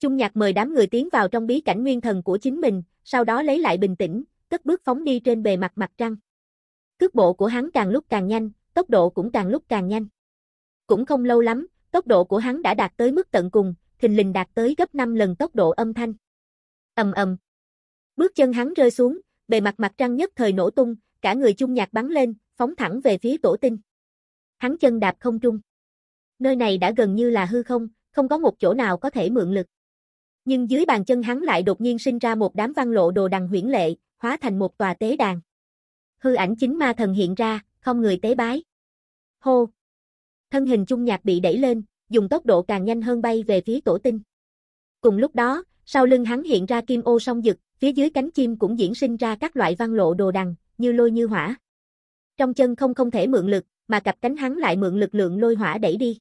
Trung nhạc mời đám người tiến vào trong bí cảnh nguyên thần của chính mình, sau đó lấy lại bình tĩnh, cất bước phóng đi trên bề mặt mặt trăng. Cước bộ của hắn càng lúc càng nhanh, tốc độ cũng càng lúc càng nhanh. Cũng không lâu lắm, tốc độ của hắn đã đạt tới mức tận cùng, thình lình đạt tới gấp 5 lần tốc độ âm thanh. Ầm ầm. Bước chân hắn rơi xuống, bề mặt mặt trăng nhất thời nổ tung, cả người Trung nhạc bắn lên, phóng thẳng về phía tổ tinh. Hắn chân đạp không trung. Nơi này đã gần như là hư không, không có một chỗ nào có thể mượn lực. Nhưng dưới bàn chân hắn lại đột nhiên sinh ra một đám văn lộ đồ đằng huyễn lệ, hóa thành một tòa tế đàn. Hư ảnh chính ma thần hiện ra, không người tế bái. Hô! Thân hình chung nhạc bị đẩy lên, dùng tốc độ càng nhanh hơn bay về phía tổ tinh. Cùng lúc đó, sau lưng hắn hiện ra kim ô song dực, phía dưới cánh chim cũng diễn sinh ra các loại văn lộ đồ đằng, như lôi như hỏa. Trong chân không không thể mượn lực, mà cặp cánh hắn lại mượn lực lượng lôi hỏa đẩy đi.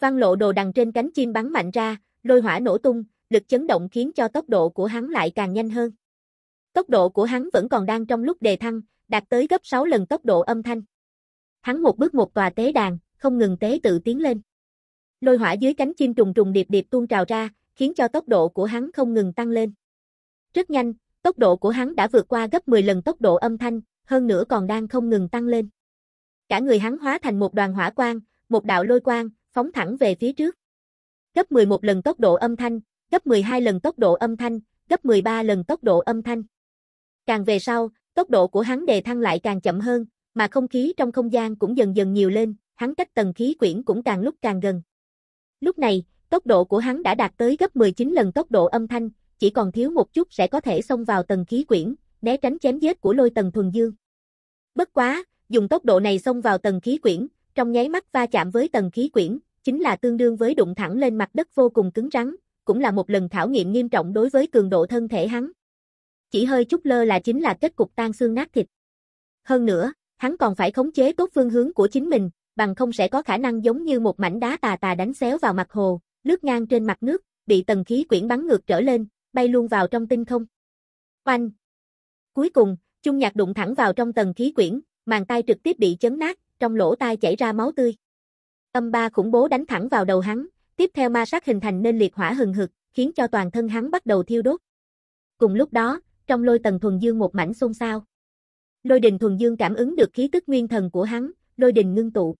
Văn lộ đồ đằng trên cánh chim bắn mạnh ra, lôi hỏa nổ tung, lực chấn động khiến cho tốc độ của hắn lại càng nhanh hơn. Tốc độ của hắn vẫn còn đang trong lúc đề thăng, đạt tới gấp 6 lần tốc độ âm thanh. Hắn một bước một tòa tế đàn, không ngừng tế tự tiến lên. Lôi hỏa dưới cánh chim trùng trùng điệp điệp tuôn trào ra, khiến cho tốc độ của hắn không ngừng tăng lên. Rất nhanh, tốc độ của hắn đã vượt qua gấp 10 lần tốc độ âm thanh, hơn nữa còn đang không ngừng tăng lên. Cả người hắn hóa thành một đoàn hỏa quang, một đạo lôi quang, phóng thẳng về phía trước. Gấp 11 lần tốc độ âm thanh, gấp 12 lần tốc độ âm thanh, gấp 13 lần tốc độ âm thanh. Càng về sau, tốc độ của hắn đề thăng lại càng chậm hơn, mà không khí trong không gian cũng dần dần nhiều lên, hắn cách tầng khí quyển cũng càng lúc càng gần. Lúc này, tốc độ của hắn đã đạt tới gấp 19 lần tốc độ âm thanh, chỉ còn thiếu một chút sẽ có thể xông vào tầng khí quyển, né tránh chém giết của lôi tầng thuần dương. Bất quá, dùng tốc độ này xông vào tầng khí quyển, trong nháy mắt va chạm với tầng khí quyển, chính là tương đương với đụng thẳng lên mặt đất vô cùng cứng rắn, cũng là một lần khảo nghiệm nghiêm trọng đối với cường độ thân thể hắn. Chỉ hơi chút lơ là chính là kết cục tan xương nát thịt. Hơn nữa, hắn còn phải khống chế tốt phương hướng của chính mình, bằng không sẽ có khả năng giống như một mảnh đá tà tà đánh xéo vào mặt hồ, lướt ngang trên mặt nước, bị tầng khí quyển bắn ngược trở lên, bay luôn vào trong tinh không. Oanh! Cuối cùng, Chung Nhạc đụng thẳng vào trong tầng khí quyển, màn tay trực tiếp bị chấn nát, trong lỗ tai chảy ra máu tươi. Âm ba khủng bố đánh thẳng vào đầu hắn, Tiếp theo ma sát hình thành nên liệt hỏa hừng hực, khiến cho toàn thân hắn bắt đầu thiêu đốt. Cùng lúc đó, trong lôi tầng thuần dương một mảnh xôn xao. Lôi đình thuần dương cảm ứng được khí tức nguyên thần của hắn, lôi đình ngưng tụ.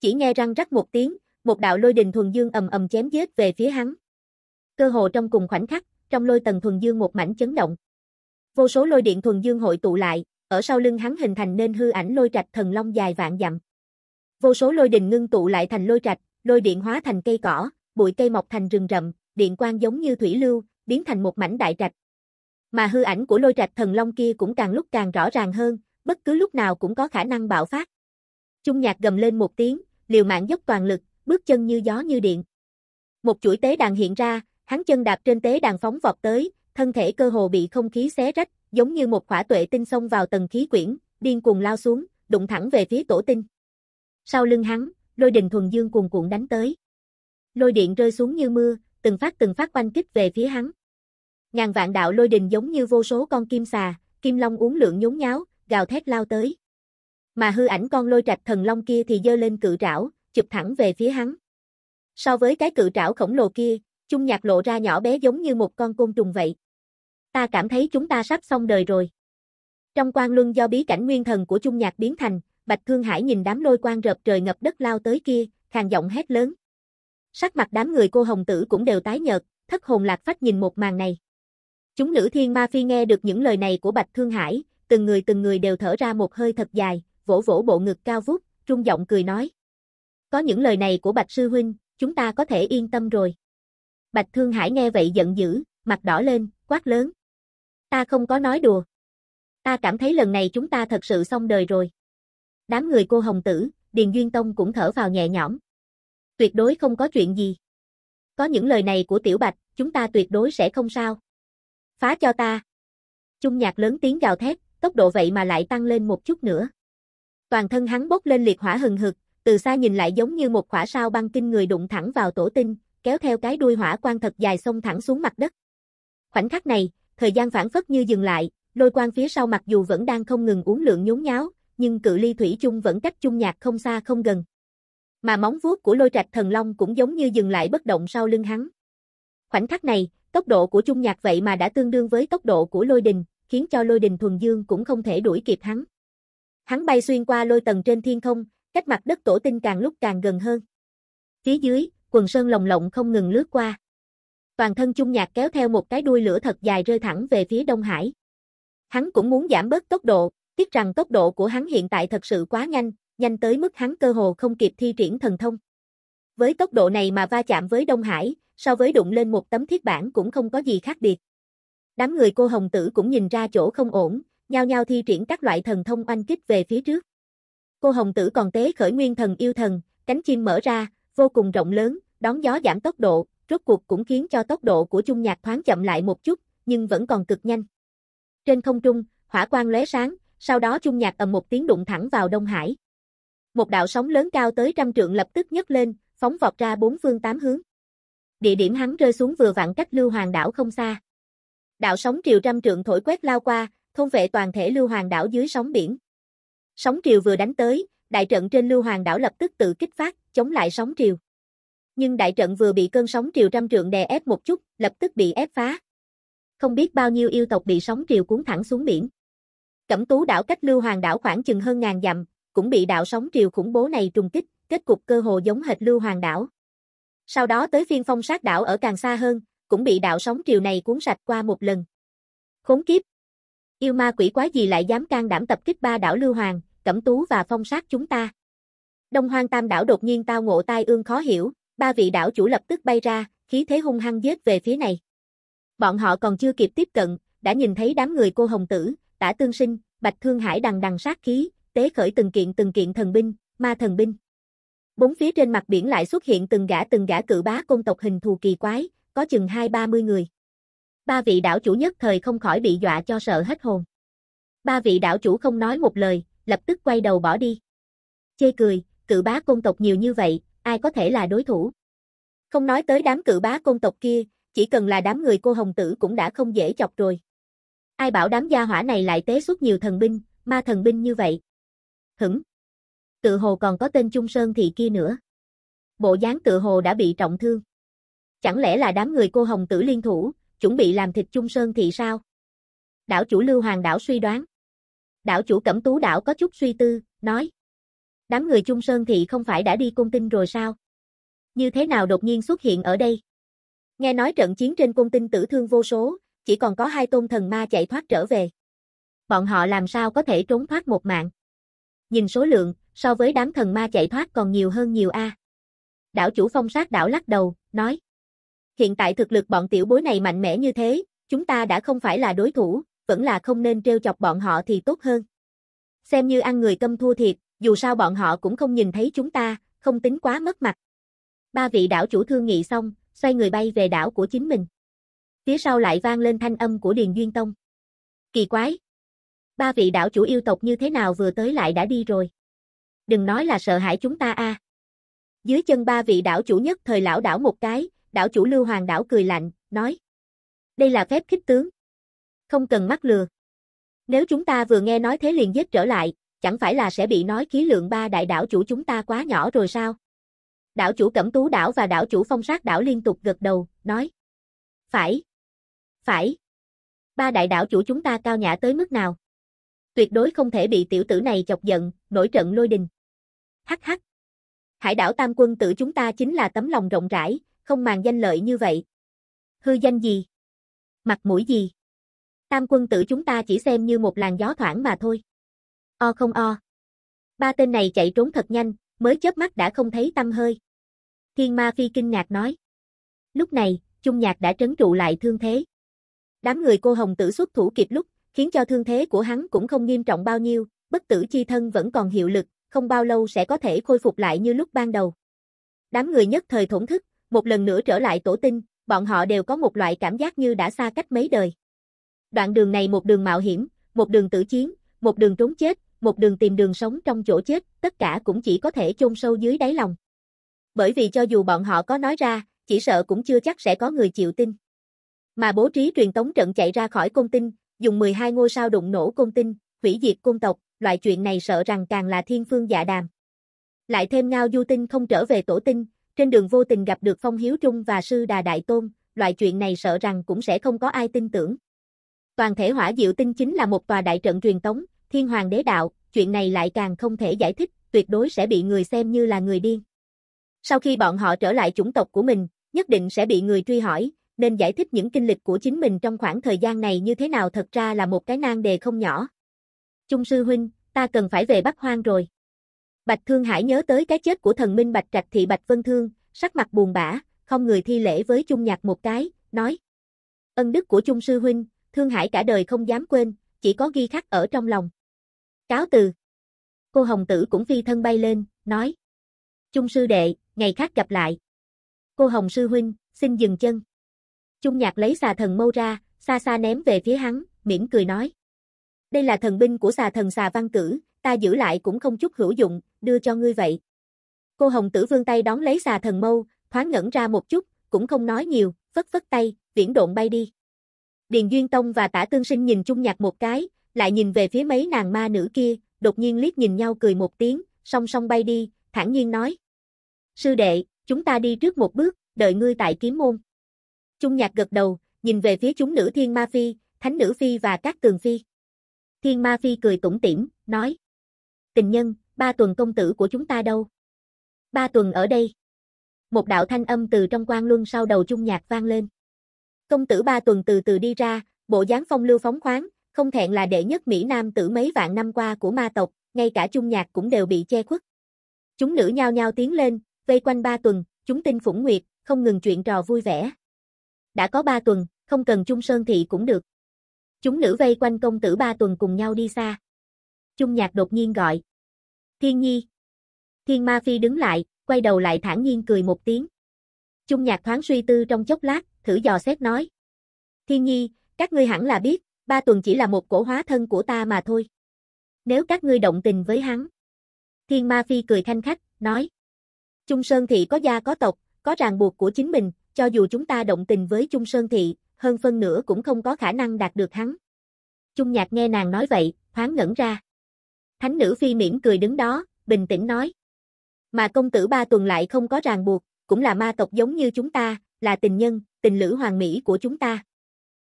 Chỉ nghe răng rắc một tiếng, một đạo lôi đình thuần dương ầm ầm chém giết về phía hắn. Cơ hồ trong cùng khoảnh khắc, trong lôi tầng thuần dương một mảnh chấn động. Vô số lôi điện thuần dương hội tụ lại, ở sau lưng hắn hình thành nên hư ảnh lôi trạch thần long dài vạn dặm. Vô số lôi đình ngưng tụ lại thành lôi trạch, lôi điện hóa thành cây cỏ, bụi cây mọc thành rừng rậm, điện quang giống như thủy lưu, biến thành một mảnh đại trạch. Mà hư ảnh của lôi trạch thần long kia cũng càng lúc càng rõ ràng hơn, bất cứ lúc nào cũng có khả năng bạo phát. Trung nhạc gầm lên một tiếng, liều mạng dốc toàn lực, bước chân như gió như điện. Một chuỗi tế đàn hiện ra, hắn chân đạp trên tế đàn phóng vọt tới, thân thể cơ hồ bị không khí xé rách, giống như một quả tuệ tinh xông vào tầng khí quyển, điên cuồng lao xuống, đụng thẳng về phía tổ tinh. Sau lưng hắn, lôi đình thuần dương cuồn cuộn đánh tới. Lôi điện rơi xuống như mưa, từng phát từng phát quanh kích về phía hắn. Ngàn vạn đạo lôi đình giống như vô số con kim xà, kim long uống lượng nhốn nháo, gào thét lao tới. Mà hư ảnh con lôi trạch thần long kia thì dơ lên cự trảo, chụp thẳng về phía hắn. So với cái cự trảo khổng lồ kia, Trung Nhạc lộ ra nhỏ bé giống như một con côn trùng vậy. Ta cảm thấy chúng ta sắp xong đời rồi. Trong quan luân do bí cảnh nguyên thần của Trung Nhạc biến thành, Bạch Thương Hải nhìn đám lôi quang rợp trời ngập đất lao tới kia, khàn giọng hét lớn. Sắc mặt đám người cô hồng tử cũng đều tái nhợt, thất hồn lạc phách nhìn một màn này. Chúng nữ thiên ma phi nghe được những lời này của Bạch Thương Hải, từng người từng người đều thở ra một hơi thật dài, vỗ vỗ bộ ngực cao vút, trung giọng cười nói. Có những lời này của Bạch Sư Huynh, chúng ta có thể yên tâm rồi. Bạch Thương Hải nghe vậy giận dữ, mặt đỏ lên, quát lớn. Ta không có nói đùa. Ta cảm thấy lần này chúng ta thật sự xong đời rồi. Đám người cô Hồng Tử, Điền Duyên Tông cũng thở vào nhẹ nhõm. Tuyệt đối không có chuyện gì. Có những lời này của Tiểu Bạch, chúng ta tuyệt đối sẽ không sao. Phá cho ta. Trung nhạc lớn tiếng gào thét, tốc độ vậy mà lại tăng lên một chút nữa. Toàn thân hắn bốc lên liệt hỏa hừng hực, từ xa nhìn lại giống như một khỏa sao băng kinh người đụng thẳng vào tổ tinh, kéo theo cái đuôi hỏa quan thật dài xông thẳng xuống mặt đất. Khoảnh khắc này, thời gian phản phất như dừng lại, lôi quan phía sau mặc dù vẫn đang không ngừng uống lượng nhốn nháo, nhưng cự ly thủy chung vẫn cách chung nhạc không xa không gần. Mà móng vuốt của lôi trạch thần long cũng giống như dừng lại bất động sau lưng hắn. Khoảnh khắc này, tốc độ của chung nhạc vậy mà đã tương đương với tốc độ của lôi đình, khiến cho lôi đình thuần dương cũng không thể đuổi kịp hắn. Hắn bay xuyên qua lôi tầng trên thiên không, cách mặt đất tổ tinh càng lúc càng gần hơn. Phía dưới, quần sơn lồng lộng không ngừng lướt qua. Toàn thân chung nhạc kéo theo một cái đuôi lửa thật dài rơi thẳng về phía Đông Hải. Hắn cũng muốn giảm bớt tốc độ, Tiếc rằng tốc độ của hắn hiện tại thật sự quá nhanh, nhanh tới mức hắn cơ hồ không kịp thi triển thần thông. Với tốc độ này mà va chạm với Đông Hải, so với đụng lên một tấm thiết bản cũng không có gì khác biệt. Đám người cô Hồng Tử cũng nhìn ra chỗ không ổn, nhao nhao thi triển các loại thần thông oanh kích về phía trước. Cô Hồng Tử còn tế khởi nguyên thần yêu thần, cánh chim mở ra, vô cùng rộng lớn, đón gió giảm tốc độ, rốt cuộc cũng khiến cho tốc độ của Trung Nhạc thoáng chậm lại một chút, nhưng vẫn còn cực nhanh. Trên không trung, hỏa quang lóe sáng, sau đó chung nhạc ầm một tiếng đụng thẳng vào Đông Hải. Một đạo sóng lớn cao tới trăm trượng lập tức nhấc lên, phóng vọt ra bốn phương tám hướng. Địa điểm hắn rơi xuống vừa vặn cách Lưu Hoàng đảo không xa. Đạo sóng triều trăm trượng thổi quét lao qua, thôn vệ toàn thể Lưu Hoàng đảo dưới sóng biển. Sóng triều vừa đánh tới, đại trận trên Lưu Hoàng đảo lập tức tự kích phát, chống lại sóng triều. Nhưng đại trận vừa bị cơn sóng triều trăm trượng đè ép một chút, lập tức bị ép phá. Không biết bao nhiêu yêu tộc bị sóng triều cuốn thẳng xuống biển. Cẩm tú đảo cách lưu hoàng đảo khoảng chừng hơn ngàn dặm, cũng bị đạo sóng triều khủng bố này trùng kích, kết cục cơ hồ giống hệt lưu hoàng đảo. Sau đó tới phiên phong sát đảo ở càng xa hơn, cũng bị đạo sóng triều này cuốn sạch qua một lần. Khốn kiếp! Yêu ma quỷ quái gì lại dám can đảm tập kích ba đảo lưu hoàng, cẩm tú và phong sát chúng ta. Đông hoang tam đảo đột nhiên tao ngộ tai ương khó hiểu, ba vị đảo chủ lập tức bay ra, khí thế hung hăng giết về phía này. Bọn họ còn chưa kịp tiếp cận, đã nhìn thấy đám người cô hồng tử, tả tương sinh, bạch thương hải đằng đằng sát khí, tế khởi từng kiện từng kiện thần binh, ma thần binh. Bốn phía trên mặt biển lại xuất hiện từng gã từng gã cự bá công tộc hình thù kỳ quái, có chừng hai ba mươi người. Ba vị đảo chủ nhất thời không khỏi bị dọa cho sợ hết hồn. Ba vị đảo chủ không nói một lời, lập tức quay đầu bỏ đi. Chê cười, cự bá công tộc nhiều như vậy, ai có thể là đối thủ. Không nói tới đám cự bá công tộc kia, chỉ cần là đám người cô hồng tử cũng đã không dễ chọc rồi. Ai bảo đám gia hỏa này lại tế xuất nhiều thần binh, ma thần binh như vậy. Hửng. Tự hồ còn có tên Trung Sơn thị kia nữa. Bộ dáng tự hồ đã bị trọng thương. Chẳng lẽ là đám người cô Hồng tử liên thủ, chuẩn bị làm thịt Trung Sơn thị sao? Đảo chủ Lưu Hoàng đảo suy đoán. Đảo chủ Cẩm Tú đảo có chút suy tư, nói. Đám người Trung Sơn thị không phải đã đi cung tinh rồi sao? Như thế nào đột nhiên xuất hiện ở đây? Nghe nói trận chiến trên cung tinh tử thương vô số, chỉ còn có hai tôn thần ma chạy thoát trở về. Bọn họ làm sao có thể trốn thoát một mạng? Nhìn số lượng, so với đám thần ma chạy thoát còn nhiều hơn nhiều a. Đảo chủ phong sát đảo lắc đầu, nói. Hiện tại thực lực bọn tiểu bối này mạnh mẽ như thế, chúng ta đã không phải là đối thủ, vẫn là không nên trêu chọc bọn họ thì tốt hơn. Xem như ăn người câm thua thiệt, dù sao bọn họ cũng không nhìn thấy chúng ta, không tính quá mất mặt. Ba vị đảo chủ thương nghị xong, xoay người bay về đảo của chính mình. Phía sau lại vang lên thanh âm của Điền Duyên Tông. Kỳ quái! Ba vị đảo chủ yêu tộc như thế nào vừa tới lại đã đi rồi? Đừng nói là sợ hãi chúng ta a. À. Dưới chân ba vị đảo chủ nhất thời lão đảo một cái, đảo chủ Lưu Hoàng đảo cười lạnh, nói. Đây là phép khích tướng. Không cần mắc lừa. Nếu chúng ta vừa nghe nói thế liền giết trở lại, chẳng phải là sẽ bị nói khí lượng ba đại đảo chủ chúng ta quá nhỏ rồi sao? Đảo chủ Cẩm Tú đảo và đảo chủ Phong Sát đảo liên tục gật đầu, nói. Phải, phải. Ba đại đảo chủ chúng ta cao nhã tới mức nào? Tuyệt đối không thể bị tiểu tử này chọc giận, nổi trận lôi đình. Hắc hắc. Hải đảo tam quân tử chúng ta chính là tấm lòng rộng rãi, không màng danh lợi như vậy. Hư danh gì? Mặt mũi gì? Tam quân tử chúng ta chỉ xem như một làn gió thoảng mà thôi. O không o. Ba tên này chạy trốn thật nhanh, mới chớp mắt đã không thấy tâm hơi. Thiên Ma Phi kinh ngạc nói. Lúc này, Trung Nhạc đã trấn trụ lại thương thế. Đám người cô Hồng Tử xuất thủ kịp lúc, khiến cho thương thế của hắn cũng không nghiêm trọng bao nhiêu, bất tử chi thân vẫn còn hiệu lực, không bao lâu sẽ có thể khôi phục lại như lúc ban đầu. Đám người nhất thời thổn thức, một lần nữa trở lại tổ tinh, bọn họ đều có một loại cảm giác như đã xa cách mấy đời. Đoạn đường này một đường mạo hiểm, một đường tử chiến, một đường trốn chết, một đường tìm đường sống trong chỗ chết, tất cả cũng chỉ có thể chôn sâu dưới đáy lòng. Bởi vì cho dù bọn họ có nói ra, chỉ sợ cũng chưa chắc sẽ có người chịu tin. Mà bố trí truyền tống trận chạy ra khỏi công tinh, dùng 12 ngôi sao đụng nổ công tinh, hủy diệt công tộc, loại chuyện này sợ rằng càng là thiên phương dạ đàm. Lại thêm ngao du tinh không trở về tổ tinh, trên đường vô tình gặp được Phong Hiếu Trung và Sư Đà Đại Tôn, loại chuyện này sợ rằng cũng sẽ không có ai tin tưởng. Toàn thể hỏa diệu tinh chính là một tòa đại trận truyền tống, thiên hoàng đế đạo, chuyện này lại càng không thể giải thích, tuyệt đối sẽ bị người xem như là người điên. Sau khi bọn họ trở lại chủng tộc của mình, nhất định sẽ bị người truy hỏi, nên giải thích những kinh lịch của chính mình trong khoảng thời gian này như thế nào thật ra là một cái nan đề không nhỏ. Trung sư huynh, ta cần phải về Bắc Hoang rồi. Bạch Thương Hải nhớ tới cái chết của thần minh Bạch Trạch thị Bạch Vân Thương, sắc mặt buồn bã, không người thi lễ với Trung Nhạc một cái, nói: "Ân đức của Trung sư huynh, Thương Hải cả đời không dám quên, chỉ có ghi khắc ở trong lòng." Cáo từ. Cô Hồng Tử cũng phi thân bay lên, nói: "Trung sư đệ, ngày khác gặp lại." Cô Hồng sư huynh, xin dừng chân. Trung nhạc lấy xà thần mâu ra, xa xa ném về phía hắn, mỉm cười nói. Đây là thần binh của xà thần xà văn cử, ta giữ lại cũng không chút hữu dụng, đưa cho ngươi vậy. Cô Hồng Tử vương tay đón lấy xà thần mâu, thoáng ngẩn ra một chút, cũng không nói nhiều, vất vất tay, viễn độn bay đi. Điền Duyên Tông và Tả Tương Sinh nhìn Trung nhạc một cái, lại nhìn về phía mấy nàng ma nữ kia, đột nhiên liếc nhìn nhau cười một tiếng, song song bay đi, thản nhiên nói. Sư đệ, chúng ta đi trước một bước, đợi ngươi tại kiếm môn. Trung nhạc gật đầu, nhìn về phía chúng nữ thiên ma phi, thánh nữ phi và các cường phi. Thiên ma phi cười tủm tỉm, nói. Tình nhân, ba tuần công tử của chúng ta đâu? Ba tuần ở đây. Một đạo thanh âm từ trong quan luân sau đầu Trung nhạc vang lên. Công tử ba tuần từ từ đi ra, bộ dáng phong lưu phóng khoáng, không thẹn là đệ nhất Mỹ Nam tử mấy vạn năm qua của ma tộc, ngay cả Trung nhạc cũng đều bị che khuất. Chúng nữ nhao nhao tiến lên, vây quanh ba tuần, chúng tinh phủng nguyệt, không ngừng chuyện trò vui vẻ đã có ba tuần, không cần chung sơn thị cũng được. Chúng nữ vây quanh công tử ba tuần cùng nhau đi xa. Chung nhạc đột nhiên gọi. Thiên nhi. Thiên ma phi đứng lại, quay đầu lại thản nhiên cười một tiếng. Chung nhạc thoáng suy tư trong chốc lát, thử dò xét nói. Thiên nhi, các ngươi hẳn là biết, ba tuần chỉ là một cổ hóa thân của ta mà thôi. Nếu các ngươi động tình với hắn. Thiên ma phi cười thanh khách, nói. Trung Sơn Thị có gia có tộc, có ràng buộc của chính mình, cho dù chúng ta động tình với Trung Sơn Thị, hơn phân nửa cũng không có khả năng đạt được hắn. Trung Nhạc nghe nàng nói vậy, thoáng ngẩn ra. Thánh nữ phi mỉm cười đứng đó, bình tĩnh nói. Mà công tử ba tuần lại không có ràng buộc, cũng là ma tộc giống như chúng ta, là tình nhân, tình lữ hoàng mỹ của chúng ta.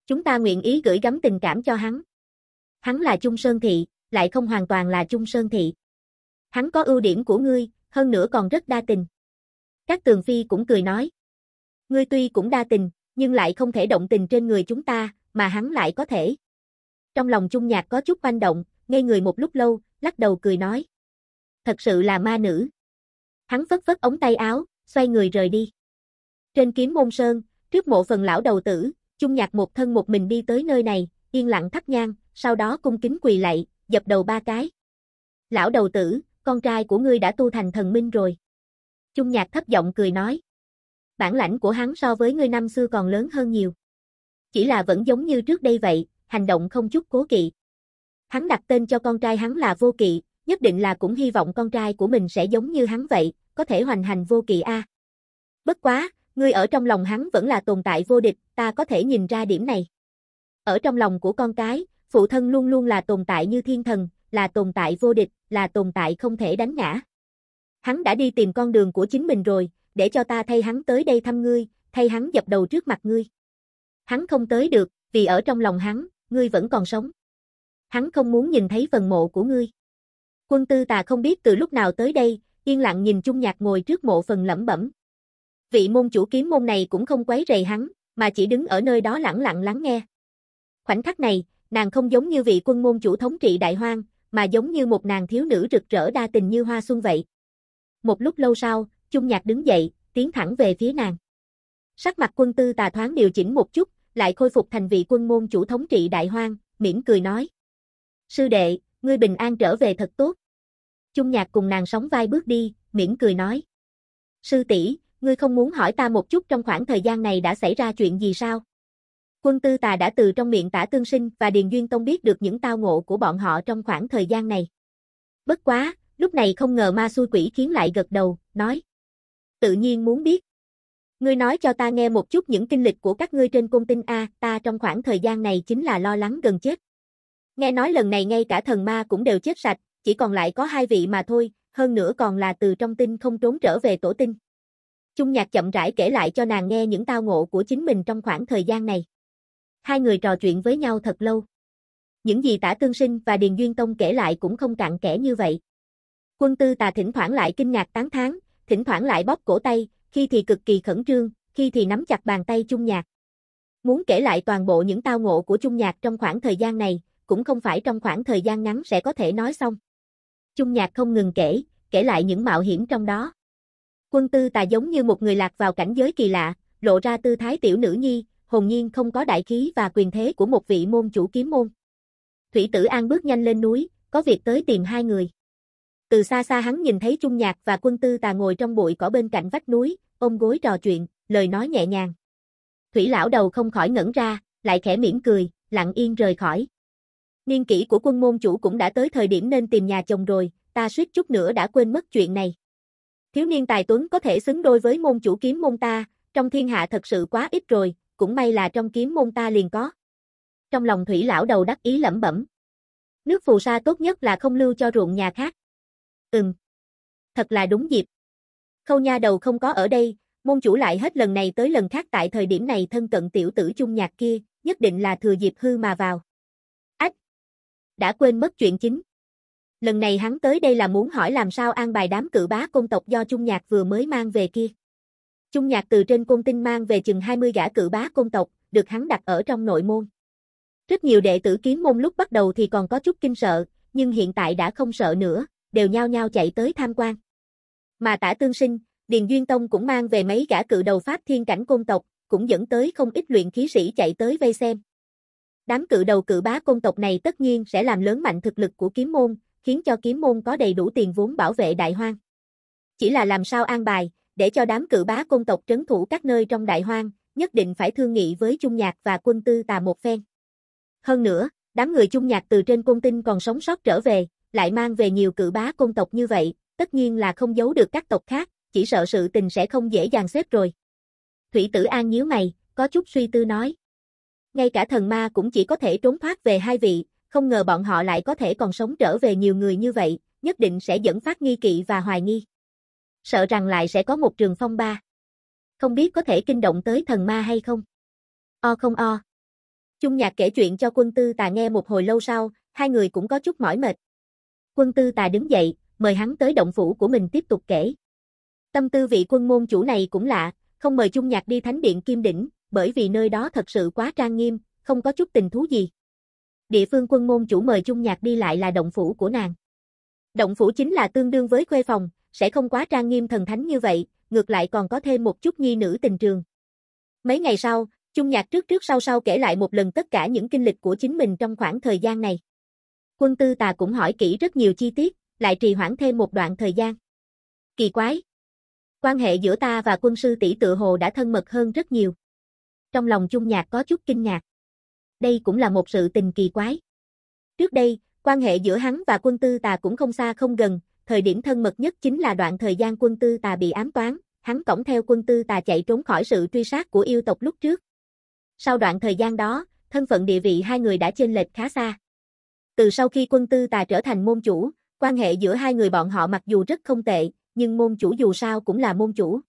Chúng ta nguyện ý gửi gắm tình cảm cho hắn. Hắn là Trung Sơn Thị, lại không hoàn toàn là Trung Sơn Thị. Hắn có ưu điểm của ngươi, hơn nữa còn rất đa tình. Các tường phi cũng cười nói. Ngươi tuy cũng đa tình, nhưng lại không thể động tình trên người chúng ta, mà hắn lại có thể. Trong lòng Chung Nhạc có chút manh động, ngây người một lúc lâu, lắc đầu cười nói. Thật sự là ma nữ. Hắn phất phất ống tay áo, xoay người rời đi. Trên kiếm môn sơn, trước mộ phần lão đầu tử, Chung Nhạc một thân một mình đi tới nơi này, yên lặng thắp nhang, sau đó cung kính quỳ lạy, dập đầu ba cái. Lão đầu tử, con trai của ngươi đã tu thành thần minh rồi. Chung Nhạc thấp giọng cười nói bản lãnh của hắn so với ngươi năm xưa còn lớn hơn nhiều. Chỉ là vẫn giống như trước đây vậy, hành động không chút cố kỵ. Hắn đặt tên cho con trai hắn là Vô Kỵ, nhất định là cũng hy vọng con trai của mình sẽ giống như hắn vậy, có thể hoành hành Vô Kỵ a. Bất quá, ngươi ở trong lòng hắn vẫn là tồn tại vô địch, ta có thể nhìn ra điểm này. Ở trong lòng của con cái, phụ thân luôn luôn là tồn tại như thiên thần, là tồn tại vô địch, là tồn tại không thể đánh ngã. Hắn đã đi tìm con đường của chính mình rồi, để cho ta thay hắn tới đây thăm ngươi, thay hắn dập đầu trước mặt ngươi. Hắn không tới được, vì ở trong lòng hắn, ngươi vẫn còn sống. Hắn không muốn nhìn thấy phần mộ của ngươi. Quân tư tà không biết từ lúc nào tới đây, yên lặng nhìn chung nhạc ngồi trước mộ phần lẩm bẩm. Vị môn chủ kiếm môn này cũng không quấy rầy hắn, mà chỉ đứng ở nơi đó lặng lặng lắng nghe. Khoảnh khắc này, nàng không giống như vị quân môn chủ thống trị đại hoang, mà giống như một nàng thiếu nữ rực rỡ đa tình như hoa xuân vậy. Một lúc lâu sau, Chung Nhạc đứng dậy, tiến thẳng về phía nàng. Sắc mặt quân tư tà thoáng điều chỉnh một chút, lại khôi phục thành vị quân môn chủ thống trị đại hoang, mỉm cười nói. Sư đệ, ngươi bình an trở về thật tốt. Chung Nhạc cùng nàng sóng vai bước đi, mỉm cười nói. Sư tỷ, ngươi không muốn hỏi ta một chút trong khoảng thời gian này đã xảy ra chuyện gì sao? Quân tư tà đã từ trong miệng tả tương sinh và Điền Duyên Tông biết được những tao ngộ của bọn họ trong khoảng thời gian này. Bất quá, lúc này không ngờ ma xui quỷ khiến lại gật đầu, nói tự nhiên muốn biết. Ngươi nói cho ta nghe một chút những kinh lịch của các ngươi trên cung tinh A, ta trong khoảng thời gian này chính là lo lắng gần chết. Nghe nói lần này ngay cả thần ma cũng đều chết sạch, chỉ còn lại có hai vị mà thôi, hơn nữa còn là từ trong tinh không trốn trở về tổ tinh. Trung nhạc chậm rãi kể lại cho nàng nghe những tao ngộ của chính mình trong khoảng thời gian này. Hai người trò chuyện với nhau thật lâu. Những gì tả tương sinh và Điền Duyên Tông kể lại cũng không cạn kẽ như vậy. Quân tư tà thỉnh thoảng lại kinh ngạc tán thán, thỉnh thoảng lại bóp cổ tay, khi thì cực kỳ khẩn trương, khi thì nắm chặt bàn tay chung nhạc. Muốn kể lại toàn bộ những tao ngộ của chung nhạc trong khoảng thời gian này, cũng không phải trong khoảng thời gian ngắn sẽ có thể nói xong. Chung nhạc không ngừng kể, kể lại những mạo hiểm trong đó. Quân tư tà giống như một người lạc vào cảnh giới kỳ lạ, lộ ra tư thái tiểu nữ nhi, hồn nhiên không có đại khí và quyền thế của một vị môn chủ kiếm môn. Thủy tử An bước nhanh lên núi, có việc tới tìm hai người. Từ xa xa hắn nhìn thấy Trung Nhạc và quân tư tà ngồi trong bụi cỏ bên cạnh vách núi, ôm gối trò chuyện, lời nói nhẹ nhàng. Thủy lão đầu không khỏi ngẩn ra, lại khẽ mỉm cười, lặng yên rời khỏi. Niên kỷ của quân môn chủ cũng đã tới thời điểm nên tìm nhà chồng rồi, ta suýt chút nữa đã quên mất chuyện này. Thiếu niên tài tuấn có thể xứng đôi với môn chủ kiếm môn ta, trong thiên hạ thật sự quá ít rồi, cũng may là trong kiếm môn ta liền có. Trong lòng thủy lão đầu đắc ý lẩm bẩm. Nước phù sa tốt nhất là không lưu cho ruộng nhà khác, Ừm. Thật là đúng dịp. Khâu nha đầu không có ở đây, môn chủ lại hết lần này tới lần khác tại thời điểm này thân cận tiểu tử chung nhạc kia, nhất định là thừa dịp hư mà vào. Ách! Đã quên mất chuyện chính. Lần này hắn tới đây là muốn hỏi làm sao an bài đám cự bá công tộc do Chung Nhạc vừa mới mang về kia. Chung Nhạc từ trên công tinh mang về chừng 20 gã cự bá công tộc, được hắn đặt ở trong nội môn. Rất nhiều đệ tử kiếm môn lúc bắt đầu thì còn có chút kinh sợ, nhưng hiện tại đã không sợ nữa, đều nhao nhao chạy tới tham quan. Mà tả tương sinh, Điền Duyên Tông cũng mang về mấy gã cự đầu Pháp thiên cảnh côn tộc, cũng dẫn tới không ít luyện khí sĩ chạy tới vây xem. Đám cự đầu cự bá côn tộc này tất nhiên sẽ làm lớn mạnh thực lực của kiếm môn, khiến cho kiếm môn có đầy đủ tiền vốn bảo vệ đại hoang. Chỉ là làm sao an bài, để cho đám cự bá côn tộc trấn thủ các nơi trong đại hoang, nhất định phải thương nghị với Chung Nhạc và quân tư tà một phen. Hơn nữa, đám người Chung Nhạc từ trên cung tinh còn sống sót trở về, lại mang về nhiều cự bá công tộc như vậy, tất nhiên là không giấu được các tộc khác, chỉ sợ sự tình sẽ không dễ dàng xếp rồi. Thủy tử an nhíu mày, có chút suy tư nói. Ngay cả thần ma cũng chỉ có thể trốn thoát về hai vị, không ngờ bọn họ lại có thể còn sống trở về nhiều người như vậy, nhất định sẽ dẫn phát nghi kỵ và hoài nghi. Sợ rằng lại sẽ có một trường phong ba. Không biết có thể kinh động tới thần ma hay không? O không o. Trung nhạc kể chuyện cho quân tư tà nghe một hồi lâu sau, hai người cũng có chút mỏi mệt, Quân tư tà đứng dậy, mời hắn tới động phủ của mình tiếp tục kể. Tâm tư vị quân môn chủ này cũng lạ, không mời chung nhạc đi thánh điện Kim Đỉnh, bởi vì nơi đó thật sự quá trang nghiêm, không có chút tình thú gì. Địa phương quân môn chủ mời chung nhạc đi lại là động phủ của nàng. Động phủ chính là tương đương với khuê phòng, sẽ không quá trang nghiêm thần thánh như vậy, ngược lại còn có thêm một chút nhi nữ tình trường. Mấy ngày sau, Chung Nhạc trước trước sau sau kể lại một lần tất cả những kinh lịch của chính mình trong khoảng thời gian này quân tư tà cũng hỏi kỹ rất nhiều chi tiết, lại trì hoãn thêm một đoạn thời gian. Kỳ quái! Quan hệ giữa ta và quân sư tỷ tự hồ đã thân mật hơn rất nhiều. Trong lòng chung nhạc có chút kinh ngạc. Đây cũng là một sự tình kỳ quái. Trước đây, quan hệ giữa hắn và quân tư tà cũng không xa không gần, thời điểm thân mật nhất chính là đoạn thời gian quân tư tà bị ám toán, hắn cổng theo quân tư tà chạy trốn khỏi sự truy sát của yêu tộc lúc trước. Sau đoạn thời gian đó, thân phận địa vị hai người đã chênh lệch khá xa. Từ sau khi quân tư tà trở thành môn chủ, quan hệ giữa hai người bọn họ mặc dù rất không tệ, nhưng môn chủ dù sao cũng là môn chủ.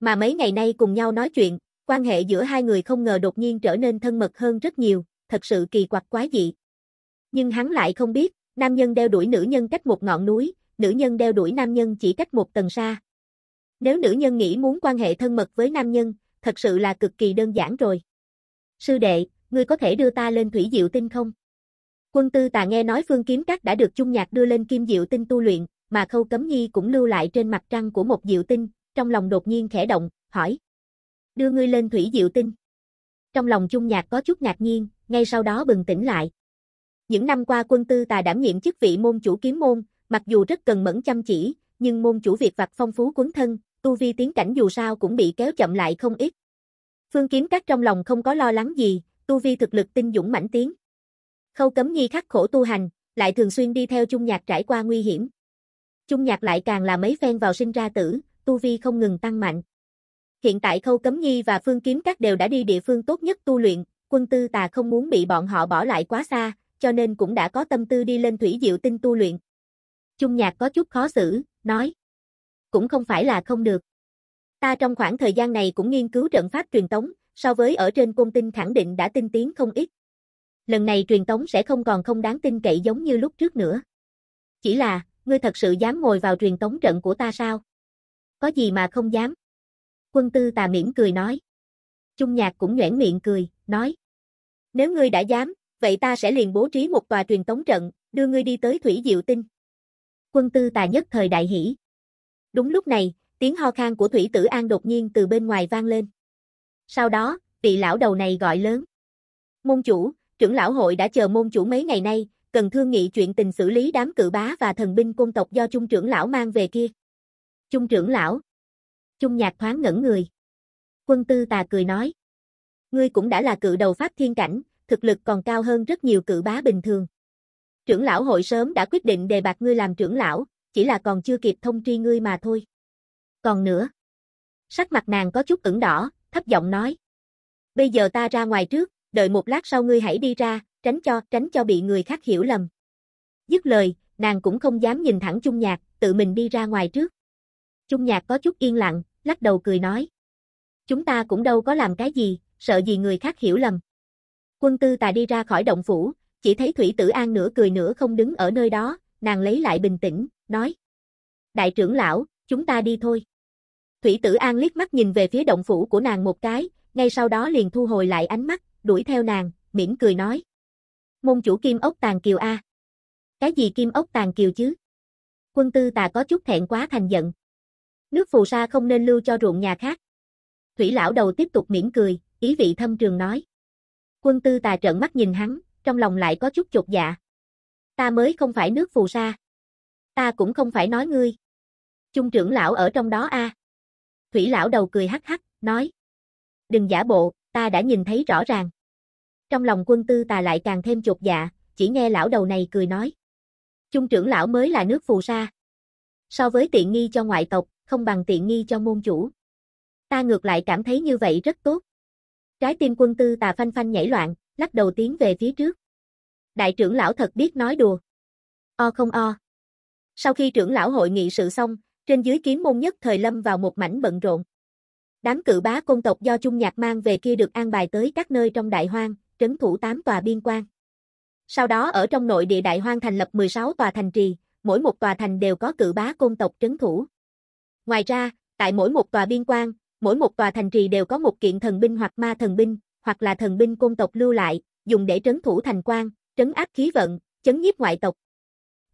Mà mấy ngày nay cùng nhau nói chuyện, quan hệ giữa hai người không ngờ đột nhiên trở nên thân mật hơn rất nhiều, thật sự kỳ quặc quá dị. Nhưng hắn lại không biết, nam nhân đeo đuổi nữ nhân cách một ngọn núi, nữ nhân đeo đuổi nam nhân chỉ cách một tầng xa. Nếu nữ nhân nghĩ muốn quan hệ thân mật với nam nhân, thật sự là cực kỳ đơn giản rồi. Sư đệ, ngươi có thể đưa ta lên thủy diệu tinh không? Quân tư tà nghe nói phương kiếm các đã được chung nhạc đưa lên kim diệu tinh tu luyện, mà khâu cấm nhi cũng lưu lại trên mặt trăng của một diệu tinh, trong lòng đột nhiên khẽ động, hỏi. Đưa ngươi lên thủy diệu tinh. Trong lòng chung nhạc có chút ngạc nhiên, ngay sau đó bừng tỉnh lại. Những năm qua quân tư tà đảm nhiệm chức vị môn chủ kiếm môn, mặc dù rất cần mẫn chăm chỉ, nhưng môn chủ việc vặt phong phú quấn thân, tu vi tiến cảnh dù sao cũng bị kéo chậm lại không ít. Phương kiếm các trong lòng không có lo lắng gì, tu vi thực lực tinh dũng mãnh tiến. Khâu Cấm Nhi khắc khổ tu hành, lại thường xuyên đi theo Chung Nhạc trải qua nguy hiểm. Chung Nhạc lại càng là mấy phen vào sinh ra tử, tu vi không ngừng tăng mạnh. Hiện tại Khâu Cấm Nhi và Phương Kiếm Các đều đã đi địa phương tốt nhất tu luyện, quân tư tà không muốn bị bọn họ bỏ lại quá xa, cho nên cũng đã có tâm tư đi lên thủy diệu tinh tu luyện. Chung Nhạc có chút khó xử, nói. Cũng không phải là không được. Ta trong khoảng thời gian này cũng nghiên cứu trận pháp truyền tống, so với ở trên công tinh khẳng định đã tinh tiến không ít lần này truyền tống sẽ không còn không đáng tin cậy giống như lúc trước nữa. Chỉ là, ngươi thật sự dám ngồi vào truyền tống trận của ta sao? Có gì mà không dám? Quân tư tà mỉm cười nói. Trung nhạc cũng nhoẻn miệng cười, nói. Nếu ngươi đã dám, vậy ta sẽ liền bố trí một tòa truyền tống trận, đưa ngươi đi tới Thủy Diệu Tinh. Quân tư tà nhất thời đại hỷ. Đúng lúc này, tiếng ho khan của Thủy Tử An đột nhiên từ bên ngoài vang lên. Sau đó, vị lão đầu này gọi lớn. Môn chủ, trưởng lão hội đã chờ môn chủ mấy ngày nay, cần thương nghị chuyện tình xử lý đám cự bá và thần binh côn tộc do trung trưởng lão mang về kia. Trung trưởng lão. Trung nhạc thoáng ngẩn người. Quân tư tà cười nói. Ngươi cũng đã là cự đầu pháp thiên cảnh, thực lực còn cao hơn rất nhiều cự bá bình thường. Trưởng lão hội sớm đã quyết định đề bạt ngươi làm trưởng lão, chỉ là còn chưa kịp thông tri ngươi mà thôi. Còn nữa. Sắc mặt nàng có chút ửng đỏ, thấp giọng nói. Bây giờ ta ra ngoài trước, đợi một lát sau ngươi hãy đi ra, tránh cho, tránh cho bị người khác hiểu lầm. Dứt lời, nàng cũng không dám nhìn thẳng trung Nhạc, tự mình đi ra ngoài trước. trung Nhạc có chút yên lặng, lắc đầu cười nói. Chúng ta cũng đâu có làm cái gì, sợ gì người khác hiểu lầm. Quân tư tà đi ra khỏi động phủ, chỉ thấy Thủy Tử An nửa cười nửa không đứng ở nơi đó, nàng lấy lại bình tĩnh, nói. Đại trưởng lão, chúng ta đi thôi. Thủy Tử An liếc mắt nhìn về phía động phủ của nàng một cái, ngay sau đó liền thu hồi lại ánh mắt, đuổi theo nàng, mỉm cười nói. Môn chủ kim ốc tàn kiều A. Cái gì kim ốc tàn kiều chứ? Quân tư tà có chút thẹn quá thành giận. Nước phù sa không nên lưu cho ruộng nhà khác. Thủy lão đầu tiếp tục mỉm cười, ý vị thâm trường nói. Quân tư tà trợn mắt nhìn hắn, trong lòng lại có chút chột dạ. Ta mới không phải nước phù sa. Ta cũng không phải nói ngươi. Trung trưởng lão ở trong đó a. Thủy lão đầu cười hắc hắc, nói. Đừng giả bộ, ta đã nhìn thấy rõ ràng. Trong lòng quân tư tà lại càng thêm chột dạ, chỉ nghe lão đầu này cười nói. Trung trưởng lão mới là nước phù sa. So với tiện nghi cho ngoại tộc, không bằng tiện nghi cho môn chủ. Ta ngược lại cảm thấy như vậy rất tốt. Trái tim quân tư tà phanh phanh nhảy loạn, lắc đầu tiến về phía trước. Đại trưởng lão thật biết nói đùa. O không o. Sau khi trưởng lão hội nghị sự xong, trên dưới kiếm môn nhất thời lâm vào một mảnh bận rộn. Đám cự bá công tộc do Trung Nhạc mang về kia được an bài tới các nơi trong Đại Hoang, trấn thủ 8 tòa biên quan. Sau đó ở trong nội địa Đại Hoang thành lập 16 tòa thành trì, mỗi một tòa thành đều có cự bá công tộc trấn thủ. Ngoài ra, tại mỗi một tòa biên quan, mỗi một tòa thành trì đều có một kiện thần binh hoặc ma thần binh, hoặc là thần binh công tộc lưu lại, dùng để trấn thủ thành quan, trấn áp khí vận, chấn nhiếp ngoại tộc.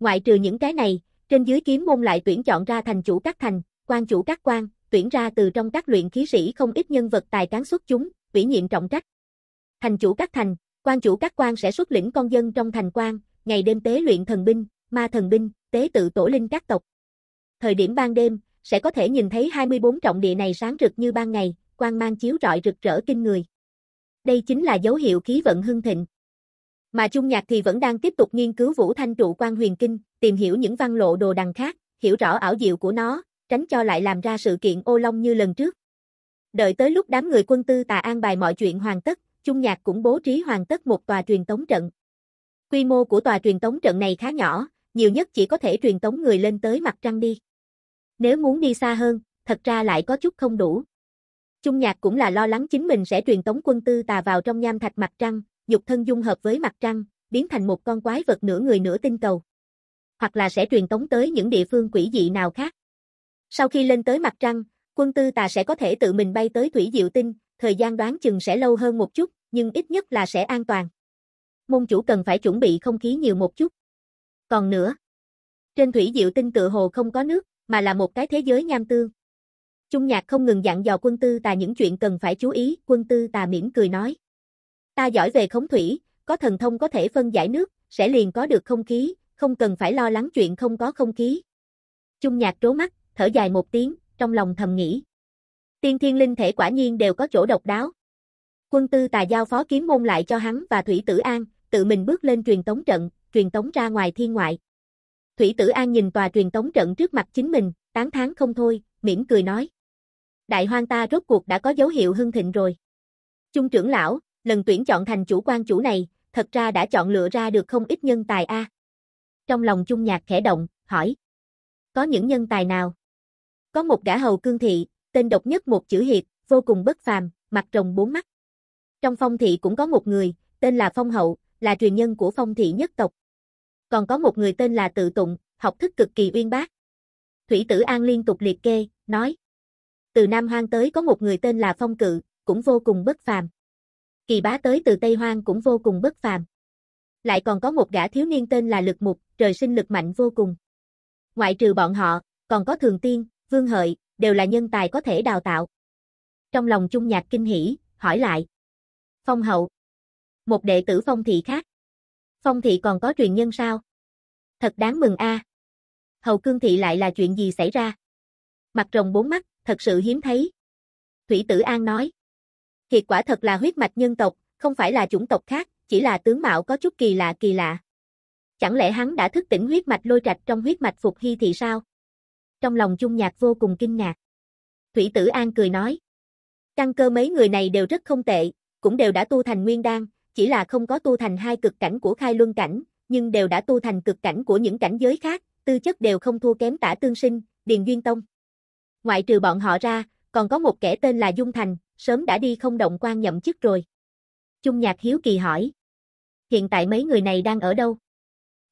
Ngoại trừ những cái này, trên dưới kiếm môn lại tuyển chọn ra thành chủ các thành, quan chủ các quan, tuyển ra từ trong các luyện khí sĩ không ít nhân vật tài cán xuất chúng, ủy nhiệm trọng trách. Thành chủ các thành, quan chủ các quan sẽ xuất lĩnh con dân trong thành quan, ngày đêm tế luyện thần binh, ma thần binh, tế tự tổ linh các tộc. Thời điểm ban đêm, sẽ có thể nhìn thấy 24 trọng địa này sáng rực như ban ngày, quang mang chiếu rọi rực rỡ kinh người. Đây chính là dấu hiệu khí vận hưng thịnh. Mà Trung Nhạc thì vẫn đang tiếp tục nghiên cứu Vũ Thanh trụ quan huyền kinh, tìm hiểu những văn lộ đồ đằng khác, hiểu rõ ảo diệu của nó, tránh cho lại làm ra sự kiện ô long như lần trước. Đợi tới lúc đám người quân tư tà an bài mọi chuyện hoàn tất, Trung Nhạc cũng bố trí hoàn tất một tòa truyền tống trận. Quy mô của tòa truyền tống trận này khá nhỏ, nhiều nhất chỉ có thể truyền tống người lên tới mặt trăng đi. Nếu muốn đi xa hơn, thật ra lại có chút không đủ. Trung Nhạc cũng là lo lắng chính mình sẽ truyền tống quân tư tà vào trong nham thạch mặt trăng, dục thân dung hợp với mặt trăng, biến thành một con quái vật nửa người nửa tinh cầu. Hoặc là sẽ truyền tống tới những địa phương quỷ dị nào khác. Sau khi lên tới mặt trăng, quân tư tà sẽ có thể tự mình bay tới thủy diệu tinh, thời gian đoán chừng sẽ lâu hơn một chút, nhưng ít nhất là sẽ an toàn. Môn chủ cần phải chuẩn bị không khí nhiều một chút. Còn nữa, trên thủy diệu tinh tựa hồ không có nước, mà là một cái thế giới nham tương. Trung nhạc không ngừng dặn dò quân tư tà những chuyện cần phải chú ý, quân tư tà mỉm cười nói. Ta giỏi về khống thủy, có thần thông có thể phân giải nước, sẽ liền có được không khí, không cần phải lo lắng chuyện không có không khí. Trung nhạc trố mắt, thở dài một tiếng, trong lòng thầm nghĩ. Tiên thiên linh thể quả nhiên đều có chỗ độc đáo. Quân tư tà giao phó kiếm môn lại cho hắn và Thủy Tử An, tự mình bước lên truyền tống trận, truyền tống ra ngoài thiên ngoại. Thủy Tử An nhìn tòa truyền tống trận trước mặt chính mình, tán thán không thôi, mỉm cười nói. Đại hoang ta rốt cuộc đã có dấu hiệu hưng thịnh rồi. Trung trưởng lão, lần tuyển chọn thành chủ quan chủ này, thật ra đã chọn lựa ra được không ít nhân tài a. Trong lòng Trung Nhạc khẽ động, hỏi. Có những nhân tài nào? Có một gã hầu cương thị, tên độc nhất một chữ hiệp, vô cùng bất phàm, mặt rồng bốn mắt. Trong phong thị cũng có một người, tên là Phong Hậu, là truyền nhân của phong thị nhất tộc. Còn có một người tên là Tự Tụng, học thức cực kỳ uyên bác. Thủy Tử An liên tục liệt kê, nói. Từ Nam Hoang tới có một người tên là Phong Cự, cũng vô cùng bất phàm. Kỳ bá tới từ Tây Hoang cũng vô cùng bất phàm. Lại còn có một gã thiếu niên tên là Lực Mục, trời sinh lực mạnh vô cùng. Ngoại trừ bọn họ, còn có Thường Tiên, Vương Hợi, đều là nhân tài có thể đào tạo. Trong lòng Trung Nhạc kinh hỉ, hỏi lại. Phong hậu. Một đệ tử Phong thị khác. Phong thị còn có truyền nhân sao? Thật đáng mừng a. Hậu Cương thị lại là chuyện gì xảy ra? Mặt rồng bốn mắt, thật sự hiếm thấy. Thủy Tử An nói. Thiệt quả thật là huyết mạch nhân tộc, không phải là chủng tộc khác, chỉ là tướng mạo có chút kỳ lạ kỳ lạ. Chẳng lẽ hắn đã thức tỉnh huyết mạch lôi trạch trong huyết mạch phục hy thì sao? trong lòng chung nhạc vô cùng kinh ngạc. Thủy tử An cười nói. Căn cơ mấy người này đều rất không tệ, cũng đều đã tu thành nguyên đan, chỉ là không có tu thành hai cực cảnh của khai luân cảnh, nhưng đều đã tu thành cực cảnh của những cảnh giới khác, tư chất đều không thua kém tả tương sinh, điền duyên tông. Ngoại trừ bọn họ ra, còn có một kẻ tên là Dung Thành, sớm đã đi không động quan nhậm chức rồi. Trung nhạc hiếu kỳ hỏi. Hiện tại mấy người này đang ở đâu?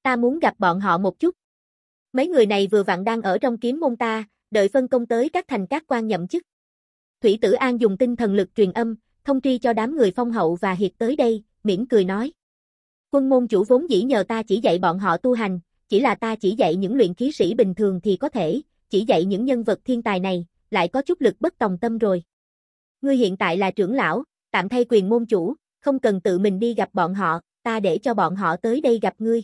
Ta muốn gặp bọn họ một chút. Mấy người này vừa vặn đang ở trong kiếm môn ta, đợi phân công tới các thành các quan nhậm chức. Thủy Tử An dùng tinh thần lực truyền âm, thông tri cho đám người phong hậu và hiệt tới đây, miễn cười nói. Quân môn chủ vốn dĩ nhờ ta chỉ dạy bọn họ tu hành, chỉ là ta chỉ dạy những luyện khí sĩ bình thường thì có thể, chỉ dạy những nhân vật thiên tài này, lại có chút lực bất tòng tâm rồi. Ngươi hiện tại là trưởng lão, tạm thay quyền môn chủ, không cần tự mình đi gặp bọn họ, ta để cho bọn họ tới đây gặp ngươi.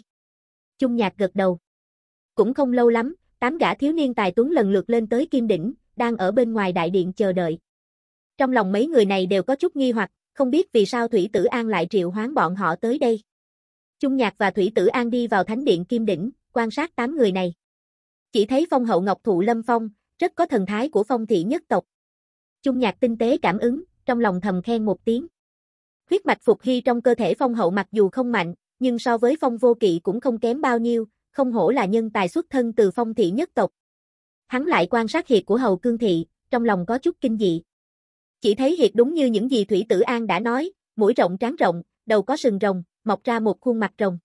Trung nhạc gật đầu. Cũng không lâu lắm, tám gã thiếu niên tài tuấn lần lượt lên tới kim đỉnh, đang ở bên ngoài đại điện chờ đợi. Trong lòng mấy người này đều có chút nghi hoặc, không biết vì sao Thủy Tử An lại triệu hoán bọn họ tới đây. Trung Nhạc và Thủy Tử An đi vào thánh điện kim đỉnh, quan sát tám người này. Chỉ thấy phong hậu ngọc thụ lâm phong, rất có thần thái của phong thị nhất tộc. Trung Nhạc tinh tế cảm ứng, trong lòng thầm khen một tiếng. Huyết mạch phục hy trong cơ thể phong hậu mặc dù không mạnh, nhưng so với phong vô kỵ cũng không kém bao nhiêu, không hổ là nhân tài xuất thân từ phong thị nhất tộc. Hắn lại quan sát hiệp của hầu cương thị, trong lòng có chút kinh dị. Chỉ thấy hiệp đúng như những gì Thủy Tử An đã nói, mũi rộng trán rộng, đầu có sừng rồng, mọc ra một khuôn mặt rồng.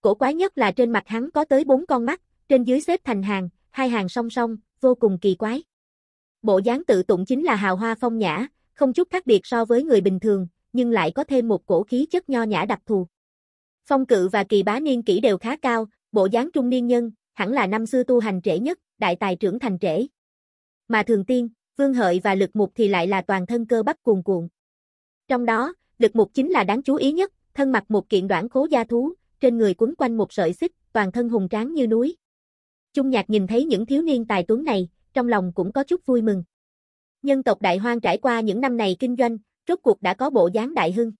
Cổ quái nhất là trên mặt hắn có tới bốn con mắt, trên dưới xếp thành hàng, hai hàng song song, vô cùng kỳ quái. Bộ dáng tự tụng chính là hào hoa phong nhã, không chút khác biệt so với người bình thường, nhưng lại có thêm một cổ khí chất nho nhã đặc thù. Phong cự và kỳ bá niên kỹ đều khá cao, Bộ dáng trung niên nhân, hẳn là năm xưa tu hành trễ nhất, đại tài trưởng thành trễ. Mà thường tiên, vương hợi và lực mục thì lại là toàn thân cơ bắp cuồn cuộn. Trong đó, lực mục chính là đáng chú ý nhất, thân mặc một kiện đoạn khố gia thú, trên người quấn quanh một sợi xích, toàn thân hùng tráng như núi. Trung nhạc nhìn thấy những thiếu niên tài tuấn này, trong lòng cũng có chút vui mừng. Nhân tộc đại hoang trải qua những năm này kinh doanh, rốt cuộc đã có bộ dáng đại hưng.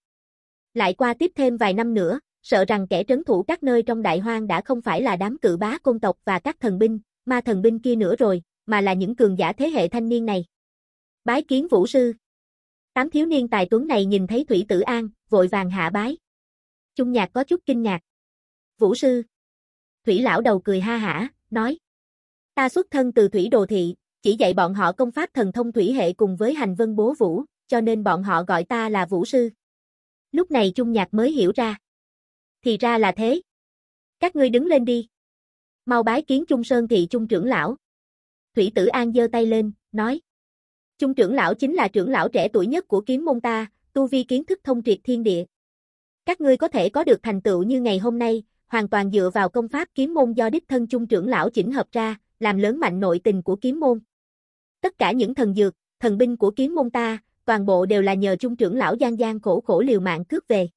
Lại qua tiếp thêm vài năm nữa, sợ rằng kẻ trấn thủ các nơi trong đại hoang đã không phải là đám cự bá côn tộc và các thần binh, ma thần binh kia nữa rồi, mà là những cường giả thế hệ thanh niên này. Bái kiến vũ sư. Tám thiếu niên tài tuấn này nhìn thấy Thủy Tử An, vội vàng hạ bái. Trung nhạc có chút kinh ngạc. Vũ sư. Thủy lão đầu cười ha hả, nói. Ta xuất thân từ Thủy Đồ Thị, chỉ dạy bọn họ công pháp thần thông Thủy hệ cùng với hành vân bố vũ, cho nên bọn họ gọi ta là vũ sư. Lúc này Trung nhạc mới hiểu ra thì ra là thế. Các ngươi đứng lên đi. Mau bái kiến Trung Sơn thị Trung trưởng lão. Thủy Tử An giơ tay lên, nói. Trung trưởng lão chính là trưởng lão trẻ tuổi nhất của kiếm môn ta, tu vi kiến thức thông triệt thiên địa. Các ngươi có thể có được thành tựu như ngày hôm nay, hoàn toàn dựa vào công pháp kiếm môn do đích thân Trung trưởng lão chỉnh hợp ra, làm lớn mạnh nội tình của kiếm môn. Tất cả những thần dược, thần binh của kiếm môn ta, toàn bộ đều là nhờ Trung trưởng lão gian gian khổ khổ liều mạng cướp về.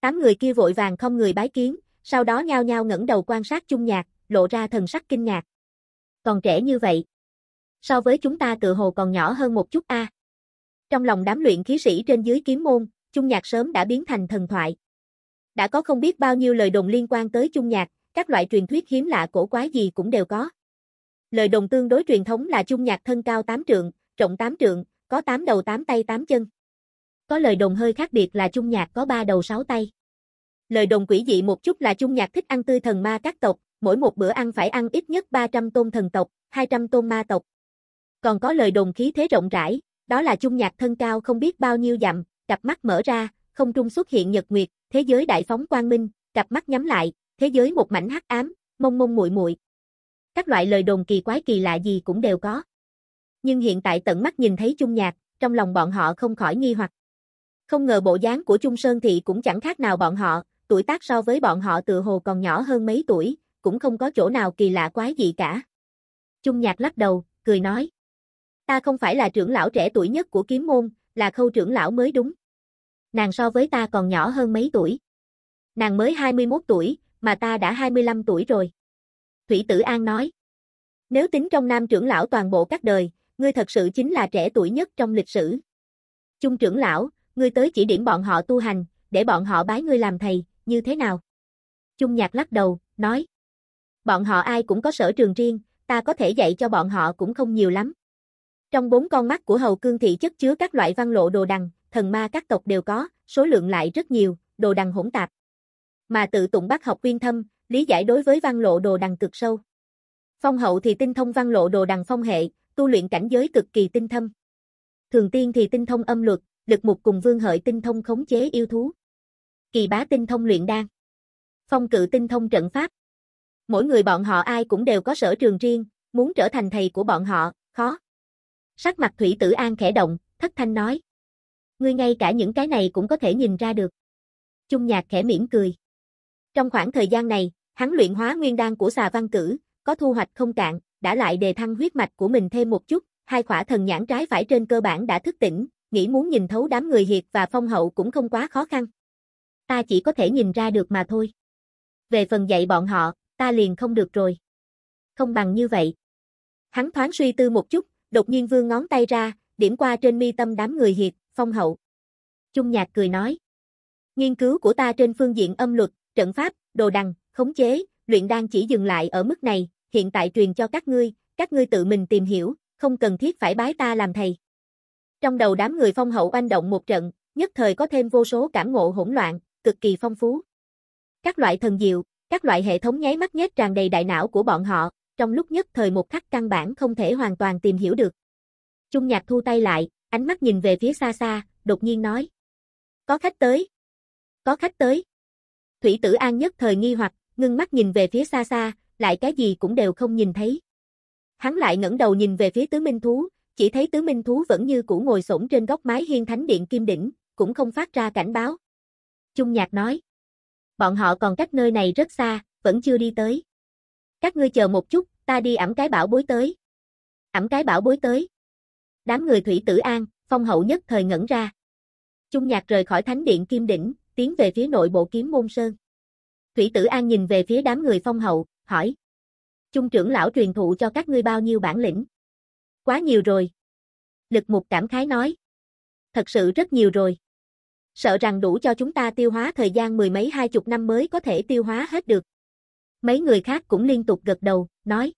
Tám người kia vội vàng không người bái kiến, sau đó nhao nhao ngẩng đầu quan sát chung nhạc, lộ ra thần sắc kinh ngạc. Còn trẻ như vậy. So với chúng ta tự hồ còn nhỏ hơn một chút a. Trong lòng đám luyện khí sĩ trên dưới kiếm môn, chung nhạc sớm đã biến thành thần thoại. Đã có không biết bao nhiêu lời đồn liên quan tới chung nhạc, các loại truyền thuyết hiếm lạ cổ quái gì cũng đều có. Lời đồn tương đối truyền thống là chung nhạc thân cao 8 trượng, rộng 8 trượng, có 8 đầu 8 tay 8 chân. Có lời đồng hơi khác biệt là chung nhạc có ba đầu sáu tay. Lời đồng quỷ dị một chút là chung nhạc thích ăn tươi thần ma các tộc, mỗi một bữa ăn phải ăn ít nhất 300 tôn thần tộc, 200 tôn ma tộc. Còn có lời đồng khí thế rộng rãi, đó là chung nhạc thân cao không biết bao nhiêu dặm, cặp mắt mở ra, không trung xuất hiện nhật nguyệt, thế giới đại phóng quang minh, cặp mắt nhắm lại, thế giới một mảnh hắc ám, mông mông muội muội. Các loại lời đồng kỳ quái kỳ lạ gì cũng đều có. Nhưng hiện tại tận mắt nhìn thấy chung nhạc, trong lòng bọn họ không khỏi nghi hoặc. Không ngờ bộ dáng của Trung Sơn Thị cũng chẳng khác nào bọn họ, tuổi tác so với bọn họ tự hồ còn nhỏ hơn mấy tuổi, cũng không có chỗ nào kỳ lạ quái gì cả. Trung Nhạc lắc đầu, cười nói. Ta không phải là trưởng lão trẻ tuổi nhất của kiếm môn, là khâu trưởng lão mới đúng. Nàng so với ta còn nhỏ hơn mấy tuổi. Nàng mới 21 tuổi, mà ta đã 25 tuổi rồi. Thủy Tử An nói. Nếu tính trong nam trưởng lão toàn bộ các đời, ngươi thật sự chính là trẻ tuổi nhất trong lịch sử. Trung trưởng lão, ngươi tới chỉ điểm bọn họ tu hành, để bọn họ bái ngươi làm thầy, như thế nào? Trung nhạc lắc đầu, nói. Bọn họ ai cũng có sở trường riêng, ta có thể dạy cho bọn họ cũng không nhiều lắm. Trong bốn con mắt của hầu cương thị chất chứa các loại văn lộ đồ đằng, thần ma các tộc đều có, số lượng lại rất nhiều, đồ đằng hỗn tạp. Mà tự tụng bác học quyên thâm, lý giải đối với văn lộ đồ đằng cực sâu. Phong hậu thì tinh thông văn lộ đồ đằng phong hệ, tu luyện cảnh giới cực kỳ tinh thâm. Thường tiên thì tinh thông âm luật, lực một cùng vương hợi tinh thông khống chế yêu thú. Kỳ bá tinh thông luyện đan. Phong cự tinh thông trận pháp. Mỗi người bọn họ ai cũng đều có sở trường riêng, muốn trở thành thầy của bọn họ, khó. Sắc mặt Thủy Tử An khẽ động, thất thanh nói. Ngươi ngay cả những cái này cũng có thể nhìn ra được. Trung nhạc khẽ mỉm cười. Trong khoảng thời gian này, hắn luyện hóa nguyên đan của xà văn cử, có thu hoạch không cạn, đã lại đề thăng huyết mạch của mình thêm một chút, hai khỏa thần nhãn trái phải trên cơ bản đã thức tỉnh, nghĩ muốn nhìn thấu đám người hiệt và phong hậu cũng không quá khó khăn. Ta chỉ có thể nhìn ra được mà thôi. Về phần dạy bọn họ, ta liền không được rồi. Không bằng như vậy. Hắn thoáng suy tư một chút, đột nhiên vương ngón tay ra, điểm qua trên mi tâm đám người hiệt, phong hậu. Trung nhạc cười nói. Nghiên cứu của ta trên phương diện âm luật, trận pháp, đồ đằng, khống chế, luyện đan chỉ dừng lại ở mức này, hiện tại truyền cho các ngươi, các ngươi tự mình tìm hiểu, không cần thiết phải bái ta làm thầy. Trong đầu đám người phong hậu oanh động một trận, nhất thời có thêm vô số cảm ngộ hỗn loạn, cực kỳ phong phú. Các loại thần diệu, các loại hệ thống nháy mắt nhét tràn đầy đại não của bọn họ, trong lúc nhất thời một khắc căn bản không thể hoàn toàn tìm hiểu được. Trung nhạc thu tay lại, ánh mắt nhìn về phía xa xa, đột nhiên nói. Có khách tới. Có khách tới. Thủy tử an nhất thời nghi hoặc, ngưng mắt nhìn về phía xa xa, lại cái gì cũng đều không nhìn thấy. Hắn lại ngẩng đầu nhìn về phía tứ minh thú, chỉ thấy tứ minh thú vẫn như cũ ngồi xổm trên góc mái hiên thánh điện kim đỉnh, cũng không phát ra cảnh báo. Trung nhạc nói, bọn họ còn cách nơi này rất xa, vẫn chưa đi tới. Các ngươi chờ một chút, ta đi ẩm cái bảo bối tới. Ẩm cái bảo bối tới. Đám người thủy tử an, phong hậu nhất thời ngẩn ra. Trung nhạc rời khỏi thánh điện kim đỉnh, tiến về phía nội bộ kiếm môn sơn. Thủy tử an nhìn về phía đám người phong hậu, hỏi. Trung trưởng lão truyền thụ cho các ngươi bao nhiêu bản lĩnh? quá nhiều rồi. Lực mục cảm khái nói. Thật sự rất nhiều rồi. Sợ rằng đủ cho chúng ta tiêu hóa thời gian mười mấy hai chục năm mới có thể tiêu hóa hết được. Mấy người khác cũng liên tục gật đầu, nói.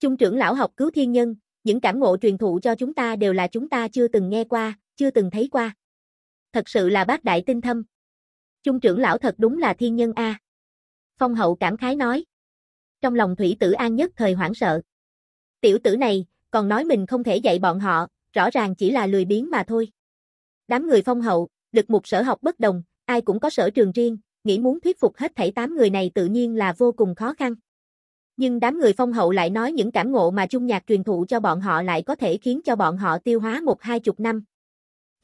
Trung trưởng lão học cứu thiên nhân, những cảm ngộ truyền thụ cho chúng ta đều là chúng ta chưa từng nghe qua, chưa từng thấy qua. Thật sự là bác đại tinh thâm. Trung trưởng lão thật đúng là thiên nhân A. Phong hậu cảm khái nói. Trong lòng thủy tử an nhất thời hoảng sợ. Tiểu tử này, còn nói mình không thể dạy bọn họ, rõ ràng chỉ là lười biếng mà thôi. Đám người phong hậu, lực mục sở học bất đồng, ai cũng có sở trường riêng, nghĩ muốn thuyết phục hết thảy tám người này tự nhiên là vô cùng khó khăn. Nhưng đám người phong hậu lại nói những cảm ngộ mà trung nhạc truyền thụ cho bọn họ lại có thể khiến cho bọn họ tiêu hóa một hai chục năm.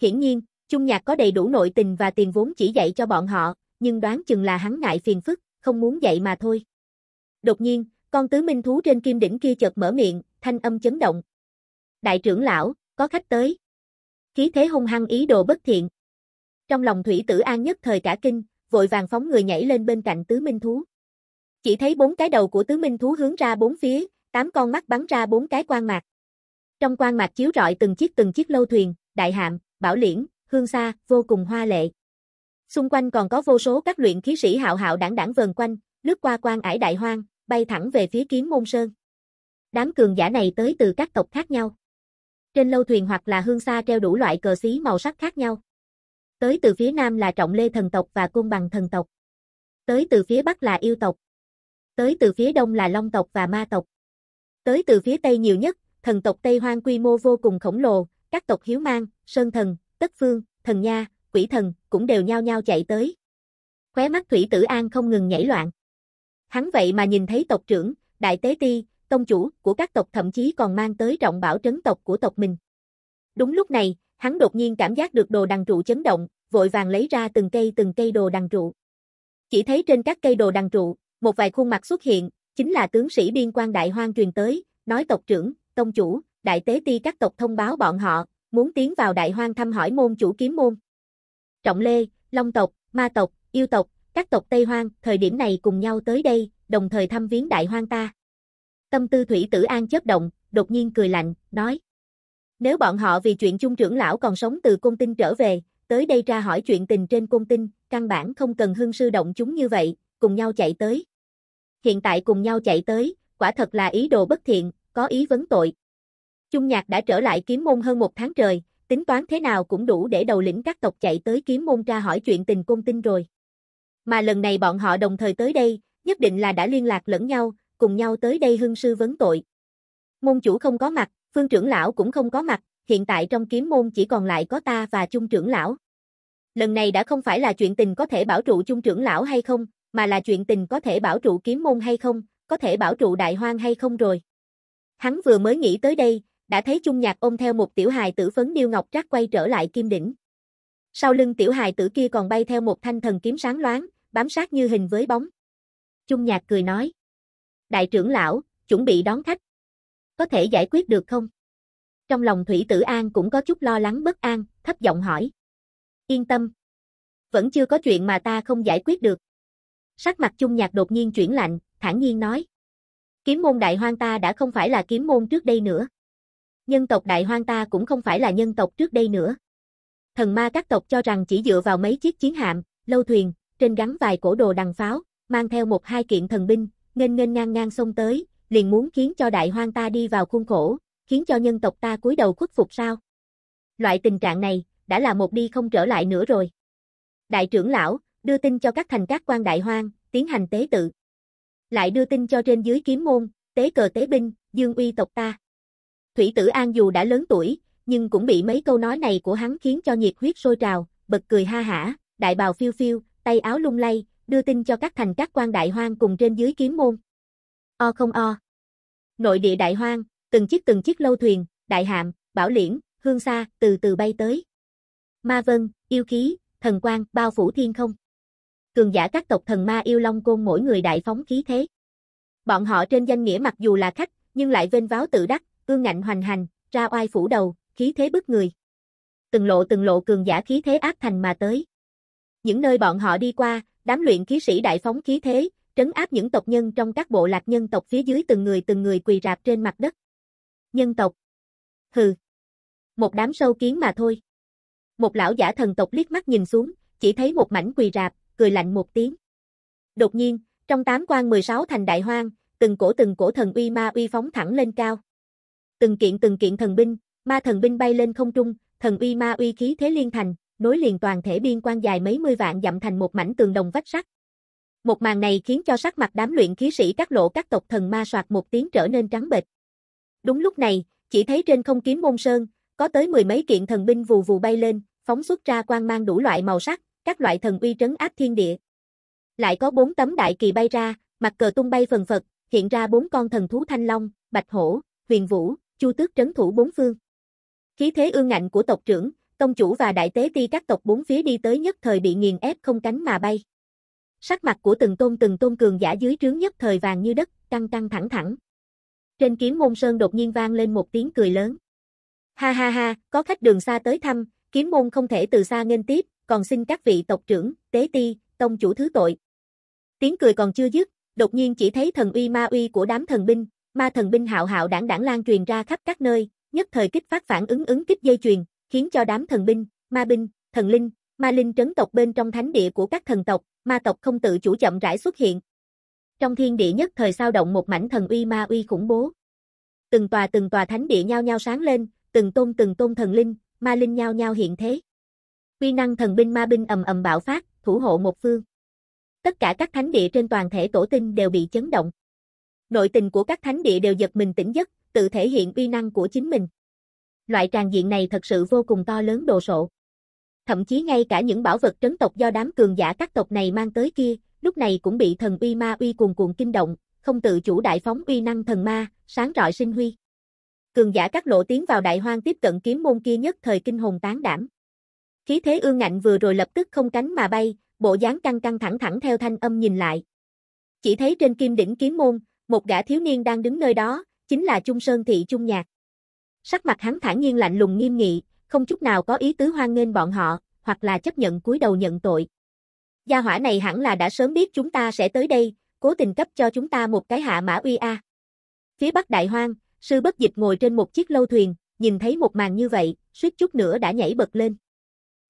Hiển nhiên, trung nhạc có đầy đủ nội tình và tiền vốn chỉ dạy cho bọn họ, nhưng đoán chừng là hắn ngại phiền phức, không muốn dạy mà thôi. Đột nhiên, con tứ minh thú trên kim đỉnh kia chợt mở miệng, thanh âm chấn động. Đại trưởng lão, có khách tới. Khí thế hung hăng ý đồ bất thiện. Trong lòng thủy tử an nhất thời cả kinh, vội vàng phóng người nhảy lên bên cạnh tứ minh thú. Chỉ thấy bốn cái đầu của tứ minh thú hướng ra bốn phía, tám con mắt bắn ra bốn cái quan mạc. Trong quan mạc chiếu rọi từng chiếc từng chiếc lâu thuyền, đại hạm, bảo liễn, hương xa, vô cùng hoa lệ. Xung quanh còn có vô số các luyện khí sĩ hạo hạo đảng đảng vần quanh, lướt qua quan ải đại hoang, bay thẳng về phía kiếm môn sơn. Đám cường giả này tới từ các tộc khác nhau. Trên lâu thuyền hoặc là hương xa treo đủ loại cờ xí màu sắc khác nhau. Tới từ phía nam là Trọng Lê thần tộc và cung Bằng thần tộc. Tới từ phía bắc là Yêu tộc. Tới từ phía đông là Long tộc và Ma tộc. Tới từ phía tây nhiều nhất, thần tộc Tây Hoang quy mô vô cùng khổng lồ, các tộc Hiếu Mang, Sơn thần, Tất Phương, Thần Nha, Quỷ thần cũng đều nhao nhao chạy tới. Khóe mắt Thủy Tử An không ngừng nhảy loạn. Hắn vậy mà nhìn thấy tộc trưởng, Đại Tế Ti, tông chủ của các tộc thậm chí còn mang tới trọng bảo trấn tộc của tộc mình. Đúng lúc này, hắn đột nhiên cảm giác được đồ đằng trụ chấn động, vội vàng lấy ra từng cây từng cây đồ đằng trụ. Chỉ thấy trên các cây đồ đằng trụ, một vài khuôn mặt xuất hiện, chính là tướng sĩ biên quan đại hoang truyền tới, nói tộc trưởng, tông chủ, đại tế ti các tộc thông báo bọn họ, muốn tiến vào đại hoang thăm hỏi môn chủ kiếm môn. Trọng Lê, Long tộc, Ma tộc, Yêu tộc, các tộc Tây Hoang, thời điểm này cùng nhau tới đây, đồng thời thăm viếng đại hoang ta. Tâm tư thủy tử an chớp động, đột nhiên cười lạnh, nói. Nếu bọn họ vì chuyện chung trưởng lão còn sống từ Cung tinh trở về, tới đây ra hỏi chuyện tình trên Cung tinh, căn bản không cần hương sư động chúng như vậy, cùng nhau chạy tới. Hiện tại cùng nhau chạy tới, quả thật là ý đồ bất thiện, có ý vấn tội. Trung nhạc đã trở lại kiếm môn hơn một tháng trời, tính toán thế nào cũng đủ để đầu lĩnh các tộc chạy tới kiếm môn ra hỏi chuyện tình Cung tinh rồi. Mà lần này bọn họ đồng thời tới đây, nhất định là đã liên lạc lẫn nhau, cùng nhau tới đây hưng sư vấn tội. Môn chủ không có mặt, phương trưởng lão cũng không có mặt, hiện tại trong kiếm môn chỉ còn lại có ta và chung trưởng lão. Lần này đã không phải là chuyện tình có thể bảo trụ chung trưởng lão hay không, mà là chuyện tình có thể bảo trụ kiếm môn hay không, có thể bảo trụ đại hoang hay không rồi. Hắn vừa mới nghĩ tới đây, đã thấy chung nhạc ôm theo một tiểu hài tử phấn điêu ngọc trác quay trở lại kim đỉnh. Sau lưng tiểu hài tử kia còn bay theo một thanh thần kiếm sáng loáng, bám sát như hình với bóng. Chung nhạc cười nói đại trưởng lão, chuẩn bị đón khách. Có thể giải quyết được không? Trong lòng Thủy Tử An cũng có chút lo lắng bất an, thấp giọng hỏi. Yên tâm. Vẫn chưa có chuyện mà ta không giải quyết được. Sắc mặt chung nhạc đột nhiên chuyển lạnh, thản nhiên nói. Kiếm môn đại hoang ta đã không phải là kiếm môn trước đây nữa. Nhân tộc đại hoang ta cũng không phải là nhân tộc trước đây nữa. Thần ma các tộc cho rằng chỉ dựa vào mấy chiếc chiến hạm, lâu thuyền, trên gắn vài cổ đồ đằng pháo, mang theo một hai kiện thần binh, nghênh nghênh ngang ngang xông tới, liền muốn khiến cho đại hoang ta đi vào khuôn khổ, khiến cho nhân tộc ta cúi đầu khuất phục sao? Loại tình trạng này, đã là một đi không trở lại nữa rồi. Đại trưởng lão, đưa tin cho các thành các quan đại hoang, tiến hành tế tự. Lại đưa tin cho trên dưới kiếm môn, tế cờ tế binh, dương uy tộc ta. Thủy tử An dù đã lớn tuổi, nhưng cũng bị mấy câu nói này của hắn khiến cho nhiệt huyết sôi trào, bật cười ha hả, đại bào phiêu phiêu, tay áo lung lay, đưa tin cho các thành các quan đại hoang cùng trên dưới kiếm môn. O không o. Nội địa đại hoang, từng chiếc từng chiếc lâu thuyền, đại hạm, bảo liễn, hương xa, từ từ bay tới. Ma vân, yêu khí, thần quan bao phủ thiên không. Cường giả các tộc thần ma yêu long côn mỗi người đại phóng khí thế. Bọn họ trên danh nghĩa mặc dù là khách, nhưng lại vênh váo tự đắc, ương ngạnh hoành hành, ra oai phủ đầu, khí thế bức người. Từng lộ từng lộ cường giả khí thế ác thành mà tới. Những nơi bọn họ đi qua, đám luyện khí sĩ đại phóng khí thế, trấn áp những tộc nhân trong các bộ lạc nhân tộc phía dưới từng người từng người quỳ rạp trên mặt đất. Nhân tộc. Hừ. Một đám sâu kiến mà thôi. Một lão giả thần tộc liếc mắt nhìn xuống, chỉ thấy một mảnh quỳ rạp, cười lạnh một tiếng. Đột nhiên, trong tám quan 16 thành đại hoang, từng cổ từng cổ thần uy ma uy phóng thẳng lên cao. Từng kiện từng kiện thần binh, ma thần binh bay lên không trung, thần uy ma uy khí thế liên thành, nối liền toàn thể biên quan dài mấy mươi vạn dặm thành một mảnh tường đồng vách sắt. Một màn này khiến cho sắc mặt đám luyện khí sĩ các lộ các tộc thần ma soạt một tiếng trở nên trắng bệch. Đúng lúc này, chỉ thấy trên không kiếm môn sơn, có tới mười mấy kiện thần binh vù vù bay lên, phóng xuất ra quang mang đủ loại màu sắc, các loại thần uy trấn áp thiên địa. Lại có bốn tấm đại kỳ bay ra, mặt cờ tung bay phần phật, hiện ra bốn con thần thú thanh long, bạch hổ, huyền vũ, chu tước trấn thủ bốn phương. Khí thế ương ngạnh của tộc trưởng, công chủ và đại tế ti các tộc bốn phía đi tới nhất thời bị nghiền ép không cánh mà bay. Sắc mặt của từng tôn từng tôn cường giả dưới trướng nhất thời vàng như đất, căng căng thẳng thẳng. Trên kiếm môn sơn đột nhiên vang lên một tiếng cười lớn. Ha ha ha, có khách đường xa tới thăm, kiếm môn không thể từ xa nghênh tiếp, còn xin các vị tộc trưởng, tế ti, tông chủ thứ tội. Tiếng cười còn chưa dứt, đột nhiên chỉ thấy thần uy ma uy của đám thần binh, ma thần binh hạo hạo đảng đảng lan truyền ra khắp các nơi, nhất thời kích phát phản ứng ứng kích dây truyền khiến cho đám thần binh, ma binh, thần linh, ma linh trấn tộc bên trong thánh địa của các thần tộc, ma tộc không tự chủ chậm rãi xuất hiện. Trong thiên địa nhất thời sao động một mảnh thần uy ma uy khủng bố. Từng tòa từng tòa thánh địa nhao nhau sáng lên, từng tôn từng tôn thần linh, ma linh nhao nhau hiện thế. Uy năng thần binh ma binh ầm ầm bạo phát, thủ hộ một phương. Tất cả các thánh địa trên toàn thể tổ tinh đều bị chấn động. Nội tình của các thánh địa đều giật mình tỉnh giấc, tự thể hiện uy năng của chính mình loại tràng diện này thật sự vô cùng to lớn đồ sộ. Thậm chí ngay cả những bảo vật trấn tộc do đám cường giả các tộc này mang tới kia, lúc này cũng bị thần uy ma uy cuồn cuộn kinh động, không tự chủ đại phóng uy năng thần ma, sáng rọi sinh huy. Cường giả các lộ tiến vào đại hoang tiếp cận kiếm môn kia nhất thời kinh hồn tán đảm. Khí thế ương ngạnh vừa rồi lập tức không cánh mà bay, bộ dáng căng căng thẳng thẳng theo thanh âm nhìn lại. Chỉ thấy trên kim đỉnh kiếm môn, một gã thiếu niên đang đứng nơi đó, chính là Trung Sơn thị Trung Nhạc. Sắc mặt hắn thản nhiên lạnh lùng nghiêm nghị, không chút nào có ý tứ hoan nghênh bọn họ, hoặc là chấp nhận cúi đầu nhận tội. Gia hỏa này hẳn là đã sớm biết chúng ta sẽ tới đây, cố tình cấp cho chúng ta một cái hạ mã uy a. Phía Bắc Đại Hoang, sư bất dịch ngồi trên một chiếc lâu thuyền, nhìn thấy một màn như vậy, suýt chút nữa đã nhảy bật lên.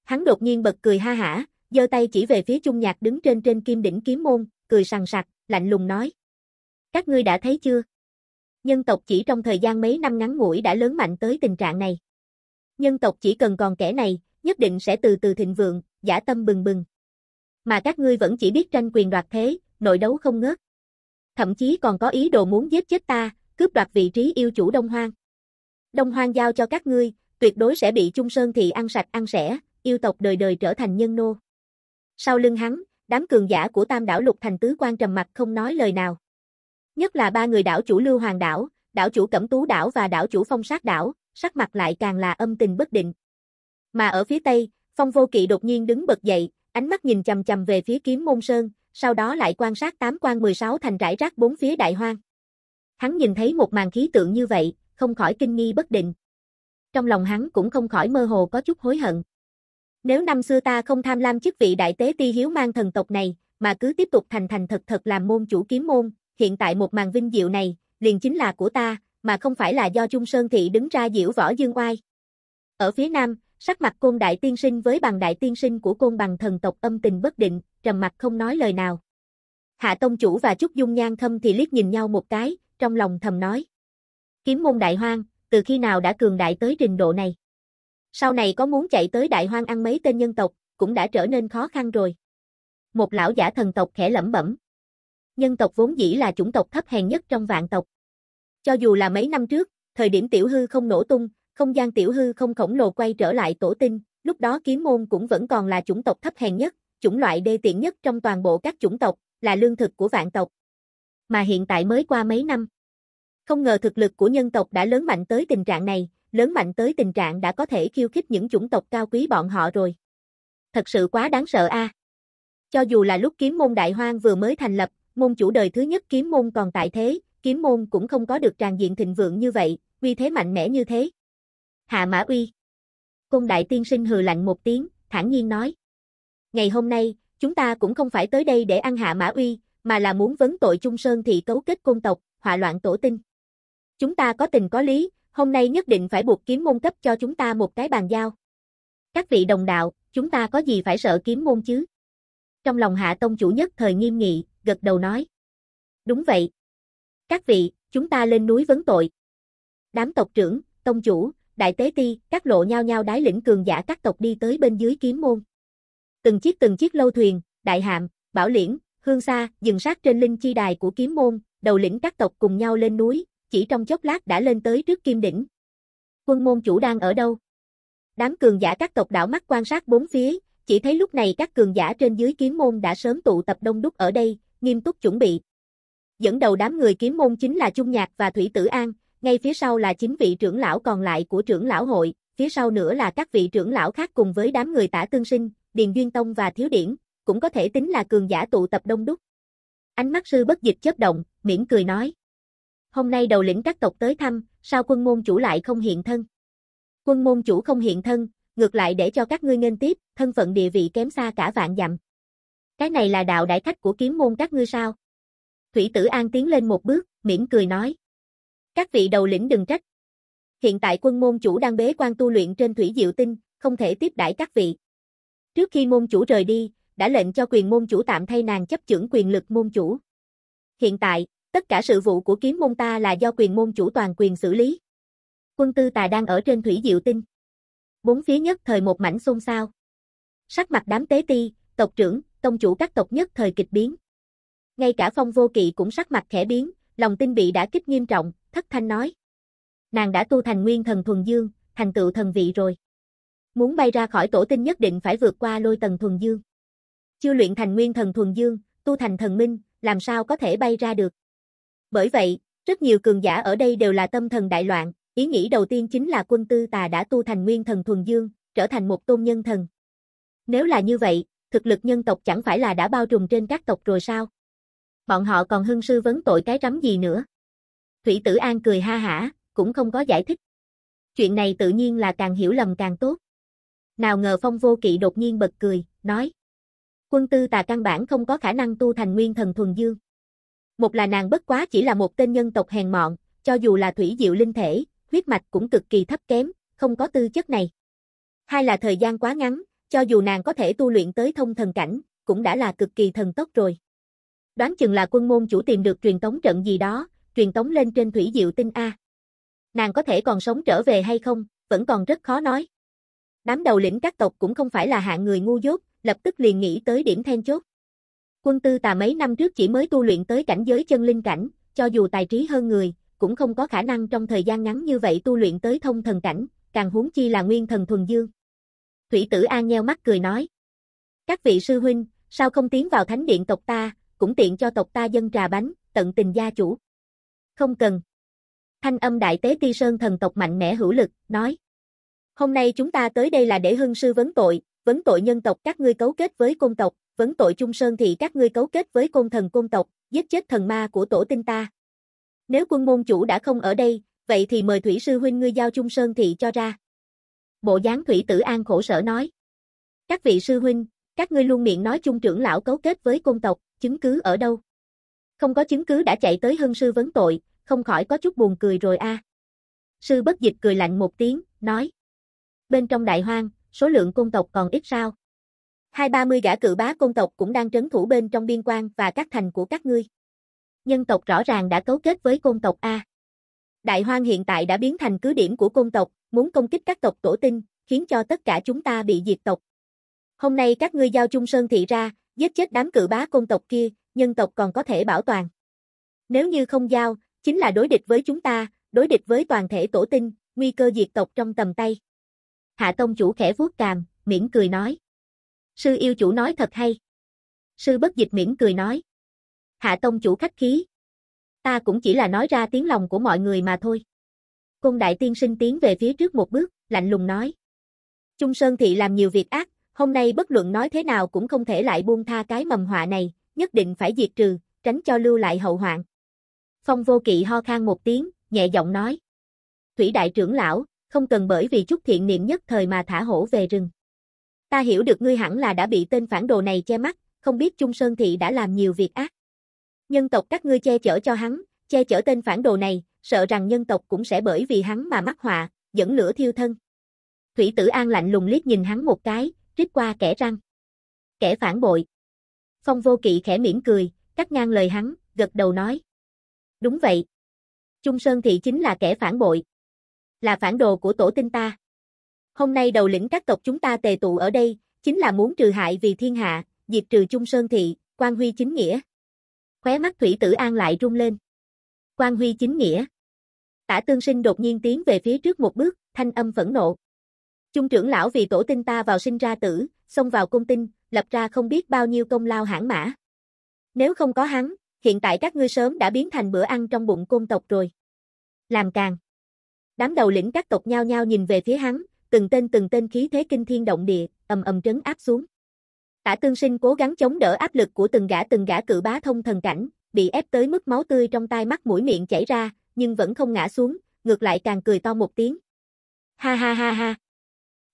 Hắn đột nhiên bật cười ha hả, giơ tay chỉ về phía Trung Nhạc đứng trên trên kim đỉnh kiếm môn, cười sằng sặc, lạnh lùng nói: "Các ngươi đã thấy chưa? Nhân tộc chỉ trong thời gian mấy năm ngắn ngủi đã lớn mạnh tới tình trạng này. Nhân tộc chỉ cần còn kẻ này, nhất định sẽ từ từ thịnh vượng, giả tâm bừng bừng. Mà các ngươi vẫn chỉ biết tranh quyền đoạt thế, nội đấu không ngớt. Thậm chí còn có ý đồ muốn giết chết ta, cướp đoạt vị trí yêu chủ Đông Hoang. Đông Hoang giao cho các ngươi, tuyệt đối sẽ bị Trung Sơn thị ăn sạch ăn sẻ, yêu tộc đời đời trở thành nhân nô. Sau lưng hắn, đám cường giả của Tam đảo Lục Thành tứ quan trầm mặt không nói lời nào. Nhất là ba người đảo chủ Lưu Hoàng đảo, đảo chủ Cẩm Tú đảo và đảo chủ Phong Sát đảo, sắc mặt lại càng là âm tình bất định. Mà ở phía Tây, Phong Vô Kỵ đột nhiên đứng bật dậy, ánh mắt nhìn chầm chầm về phía kiếm môn sơn, sau đó lại quan sát tám quan 16 thành rải rác bốn phía đại hoang. Hắn nhìn thấy một màn khí tượng như vậy, không khỏi kinh nghi bất định. Trong lòng hắn cũng không khỏi mơ hồ có chút hối hận. Nếu năm xưa ta không tham lam chức vị đại tế ti hiếu mang thần tộc này, mà cứ tiếp tục thành thành thật thật làm môn chủ kiếm môn, hiện tại một màn vinh diệu này, liền chính là của ta, mà không phải là do Trung Sơn Thị đứng ra diễu võ dương oai. Ở phía nam, sắc mặt côn đại tiên sinh với bằng đại tiên sinh của côn bằng thần tộc âm tình bất định, trầm mặt không nói lời nào. Hạ Tông Chủ và Trúc Dung Nhan Khâm thì liếc nhìn nhau một cái, trong lòng thầm nói. Kiếm môn đại hoang, từ khi nào đã cường đại tới trình độ này? Sau này có muốn chạy tới đại hoang ăn mấy tên nhân tộc, cũng đã trở nên khó khăn rồi. Một lão giả thần tộc khẽ lẩm bẩm nhân tộc vốn dĩ là chủng tộc thấp hèn nhất trong vạn tộc. Cho dù là mấy năm trước, thời điểm tiểu hư không nổ tung, không gian tiểu hư không khổng lồ quay trở lại tổ tinh, lúc đó kiếm môn cũng vẫn còn là chủng tộc thấp hèn nhất, chủng loại đê tiện nhất trong toàn bộ các chủng tộc, là lương thực của vạn tộc. Mà hiện tại mới qua mấy năm. Không ngờ thực lực của nhân tộc đã lớn mạnh tới tình trạng này, lớn mạnh tới tình trạng đã có thể khiêu khích những chủng tộc cao quý bọn họ rồi. Thật sự quá đáng sợ a. Cho dù là lúc kiếm môn đại hoang vừa mới thành lập, môn chủ đời thứ nhất kiếm môn còn tại thế, kiếm môn cũng không có được tràn diện thịnh vượng như vậy, uy thế mạnh mẽ như thế. Hạ Mã Uy Công đại tiên sinh hừ lạnh một tiếng, thản nhiên nói. Ngày hôm nay, chúng ta cũng không phải tới đây để ăn Hạ Mã Uy, mà là muốn vấn tội Trung Sơn thị cấu kết côn tộc, họa loạn tổ tinh. Chúng ta có tình có lý, hôm nay nhất định phải buộc kiếm môn cấp cho chúng ta một cái bàn giao. Các vị đồng đạo, chúng ta có gì phải sợ kiếm môn chứ? Trong lòng Hạ Tông chủ nhất thời nghiêm nghị, gật đầu nói. Đúng vậy. Các vị, chúng ta lên núi vấn tội. Đám tộc trưởng, tông chủ, đại tế ti, các lộ nhao nhau đái lĩnh cường giả các tộc đi tới bên dưới kiếm môn. Từng chiếc từng chiếc lâu thuyền, đại hạm, bảo liễn, hương xa, dừng sát trên linh chi đài của kiếm môn, đầu lĩnh các tộc cùng nhau lên núi, chỉ trong chốc lát đã lên tới trước kim đỉnh. Quân môn chủ đang ở đâu? Đám cường giả các tộc đảo mắt quan sát bốn phía, chỉ thấy lúc này các cường giả trên dưới kiếm môn đã sớm tụ tập đông đúc ở đây, nghiêm túc chuẩn bị. Dẫn đầu đám người kiếm môn chính là Trung Nhạc và Thủy Tử An, ngay phía sau là chính vị trưởng lão còn lại của trưởng lão hội, phía sau nữa là các vị trưởng lão khác cùng với đám người tả tương sinh, Điền Duyên Tông và Thiếu Điển, cũng có thể tính là cường giả tụ tập đông đúc. Ánh mắt sư bất dịch chớp động, miễn cười nói. Hôm nay đầu lĩnh các tộc tới thăm, sao quân môn chủ lại không hiện thân? Quân môn chủ không hiện thân, ngược lại để cho các ngươi nghênh tiếp, thân phận địa vị kém xa cả vạn dặm. Cái này là đạo đại thách của kiếm môn các ngươi sao? Thủy tử an tiến lên một bước, mỉm cười nói. Các vị đầu lĩnh đừng trách. Hiện tại quân môn chủ đang bế quan tu luyện trên thủy diệu tinh, không thể tiếp đãi các vị. Trước khi môn chủ rời đi, đã lệnh cho quyền môn chủ tạm thay nàng chấp chưởng quyền lực môn chủ. Hiện tại, tất cả sự vụ của kiếm môn ta là do quyền môn chủ toàn quyền xử lý. Quân tư tà đang ở trên thủy diệu tinh. Bốn phía nhất thời một mảnh xôn xao. Sắc mặt đám tế ti, tộc trưởng, tông chủ các tộc nhất thời kịch biến. Ngay cả phong vô kỵ cũng sắc mặt khẽ biến, lòng tin bị đã kích nghiêm trọng, thất thanh nói. Nàng đã tu thành nguyên thần thuần dương, thành tựu thần vị rồi. Muốn bay ra khỏi tổ tinh nhất định phải vượt qua lôi tầng thuần dương. Chưa luyện thành nguyên thần thuần dương, tu thành thần minh, làm sao có thể bay ra được. Bởi vậy, rất nhiều cường giả ở đây đều là tâm thần đại loạn, ý nghĩ đầu tiên chính là quân tư tà đã tu thành nguyên thần thuần dương, trở thành một tôn nhân thần. Nếu là như vậy, thực lực nhân tộc chẳng phải là đã bao trùm trên các tộc rồi sao? Bọn họ còn hưng sư vấn tội cái rắm gì nữa? Thủy Tử An cười ha hả, cũng không có giải thích. Chuyện này tự nhiên là càng hiểu lầm càng tốt. Nào ngờ Phong Vô Kỵ đột nhiên bật cười, nói. Quân tư tà căn bản không có khả năng tu thành nguyên thần thuần dương. Một là nàng bất quá chỉ là một tên nhân tộc hèn mọn, cho dù là thủy diệu linh thể, huyết mạch cũng cực kỳ thấp kém, không có tư chất này. Hai là thời gian quá ngắn, cho dù nàng có thể tu luyện tới thông thần cảnh, cũng đã là cực kỳ thần tốc rồi. Đoán chừng là quân môn chủ tìm được truyền tống trận gì đó, truyền tống lên trên thủy diệu tinh A. Nàng có thể còn sống trở về hay không, vẫn còn rất khó nói. Đám đầu lĩnh các tộc cũng không phải là hạng người ngu dốt, lập tức liền nghĩ tới điểm then chốt. Quân tư tà mấy năm trước chỉ mới tu luyện tới cảnh giới chân linh cảnh, cho dù tài trí hơn người, cũng không có khả năng trong thời gian ngắn như vậy tu luyện tới thông thần cảnh, càng huống chi là nguyên thần thuần dương. Thủy tử An nheo mắt cười nói. Các vị sư huynh, sao không tiến vào thánh điện tộc ta, cũng tiện cho tộc ta dân trà bánh, tận tình gia chủ. Không cần. Thanh âm đại tế ti sơn thần tộc mạnh mẽ hữu lực, nói. Hôm nay chúng ta tới đây là để hưng sư vấn tội, vấn tội nhân tộc các ngươi cấu kết với côn tộc, vấn tội trung sơn thì các ngươi cấu kết với côn thần côn tộc, giết chết thần ma của tổ tinh ta. Nếu quân môn chủ đã không ở đây, vậy thì mời thủy sư huynh ngươi giao trung sơn thị cho ra bộ dáng Thủy Tử An khổ sở nói. Các vị sư huynh, các ngươi luôn miệng nói chung trưởng lão cấu kết với công tộc, chứng cứ ở đâu? Không có chứng cứ đã chạy tới hân sư vấn tội, không khỏi có chút buồn cười rồi a. Sư bất dịch cười lạnh một tiếng, nói. Bên trong đại hoang, số lượng công tộc còn ít sao? Hai ba mươi gã cự bá công tộc cũng đang trấn thủ bên trong biên quan và các thành của các ngươi. Nhân tộc rõ ràng đã cấu kết với công tộc A. Đại Hoang hiện tại đã biến thành cứ điểm của côn tộc, muốn công kích các tộc tổ tinh, khiến cho tất cả chúng ta bị diệt tộc. Hôm nay các ngươi giao Trung Sơn thị ra, giết chết đám cự bá côn tộc kia, nhân tộc còn có thể bảo toàn. Nếu như không giao, chính là đối địch với chúng ta, đối địch với toàn thể tổ tinh, nguy cơ diệt tộc trong tầm tay. Hạ Tông chủ khẽ vuốt càm, miễn cười nói. Sư yêu chủ nói thật hay. Sư bất dịch miễn cười nói. Hạ Tông chủ khách khí, ta cũng chỉ là nói ra tiếng lòng của mọi người mà thôi. cung đại tiên sinh tiến về phía trước một bước, lạnh lùng nói. Trung Sơn Thị làm nhiều việc ác, hôm nay bất luận nói thế nào cũng không thể lại buông tha cái mầm họa này, nhất định phải diệt trừ, tránh cho lưu lại hậu hoạn. Phong vô kỵ ho khan một tiếng, nhẹ giọng nói. Thủy đại trưởng lão, không cần bởi vì chút thiện niệm nhất thời mà thả hổ về rừng. Ta hiểu được ngươi hẳn là đã bị tên phản đồ này che mắt, không biết Trung Sơn Thị đã làm nhiều việc ác. Nhân tộc các ngươi che chở cho hắn, che chở tên phản đồ này, sợ rằng nhân tộc cũng sẽ bởi vì hắn mà mắc họa, dẫn lửa thiêu thân. Thủy tử an lạnh lùng liếc nhìn hắn một cái, rít qua kẻ răng. Kẻ phản bội. Phong vô kỵ khẽ mỉm cười, cắt ngang lời hắn, gật đầu nói. Đúng vậy. Trung Sơn Thị chính là kẻ phản bội. Là phản đồ của tổ tinh ta. Hôm nay đầu lĩnh các tộc chúng ta tề tụ ở đây, chính là muốn trừ hại vì thiên hạ, diệt trừ Trung Sơn Thị, quan huy chính nghĩa. Khóe mắt Thủy Tử An lại rung lên. Quan Huy chính nghĩa. Tả Tương Sinh đột nhiên tiến về phía trước một bước, thanh âm phẫn nộ. Trung trưởng lão vì tổ tinh ta vào sinh ra tử, xông vào cung tinh, lập ra không biết bao nhiêu công lao hãng mã. Nếu không có hắn, hiện tại các ngươi sớm đã biến thành bữa ăn trong bụng côn tộc rồi. Làm càng. Đám đầu lĩnh các tộc nhao nhao nhìn về phía hắn, từng tên từng tên khí thế kinh thiên động địa, ầm ầm trấn áp xuống. Tả tương sinh cố gắng chống đỡ áp lực của từng gã từng gã cự bá thông thần cảnh, bị ép tới mức máu tươi trong tai mắt mũi miệng chảy ra, nhưng vẫn không ngã xuống, ngược lại càng cười to một tiếng. Ha ha ha ha.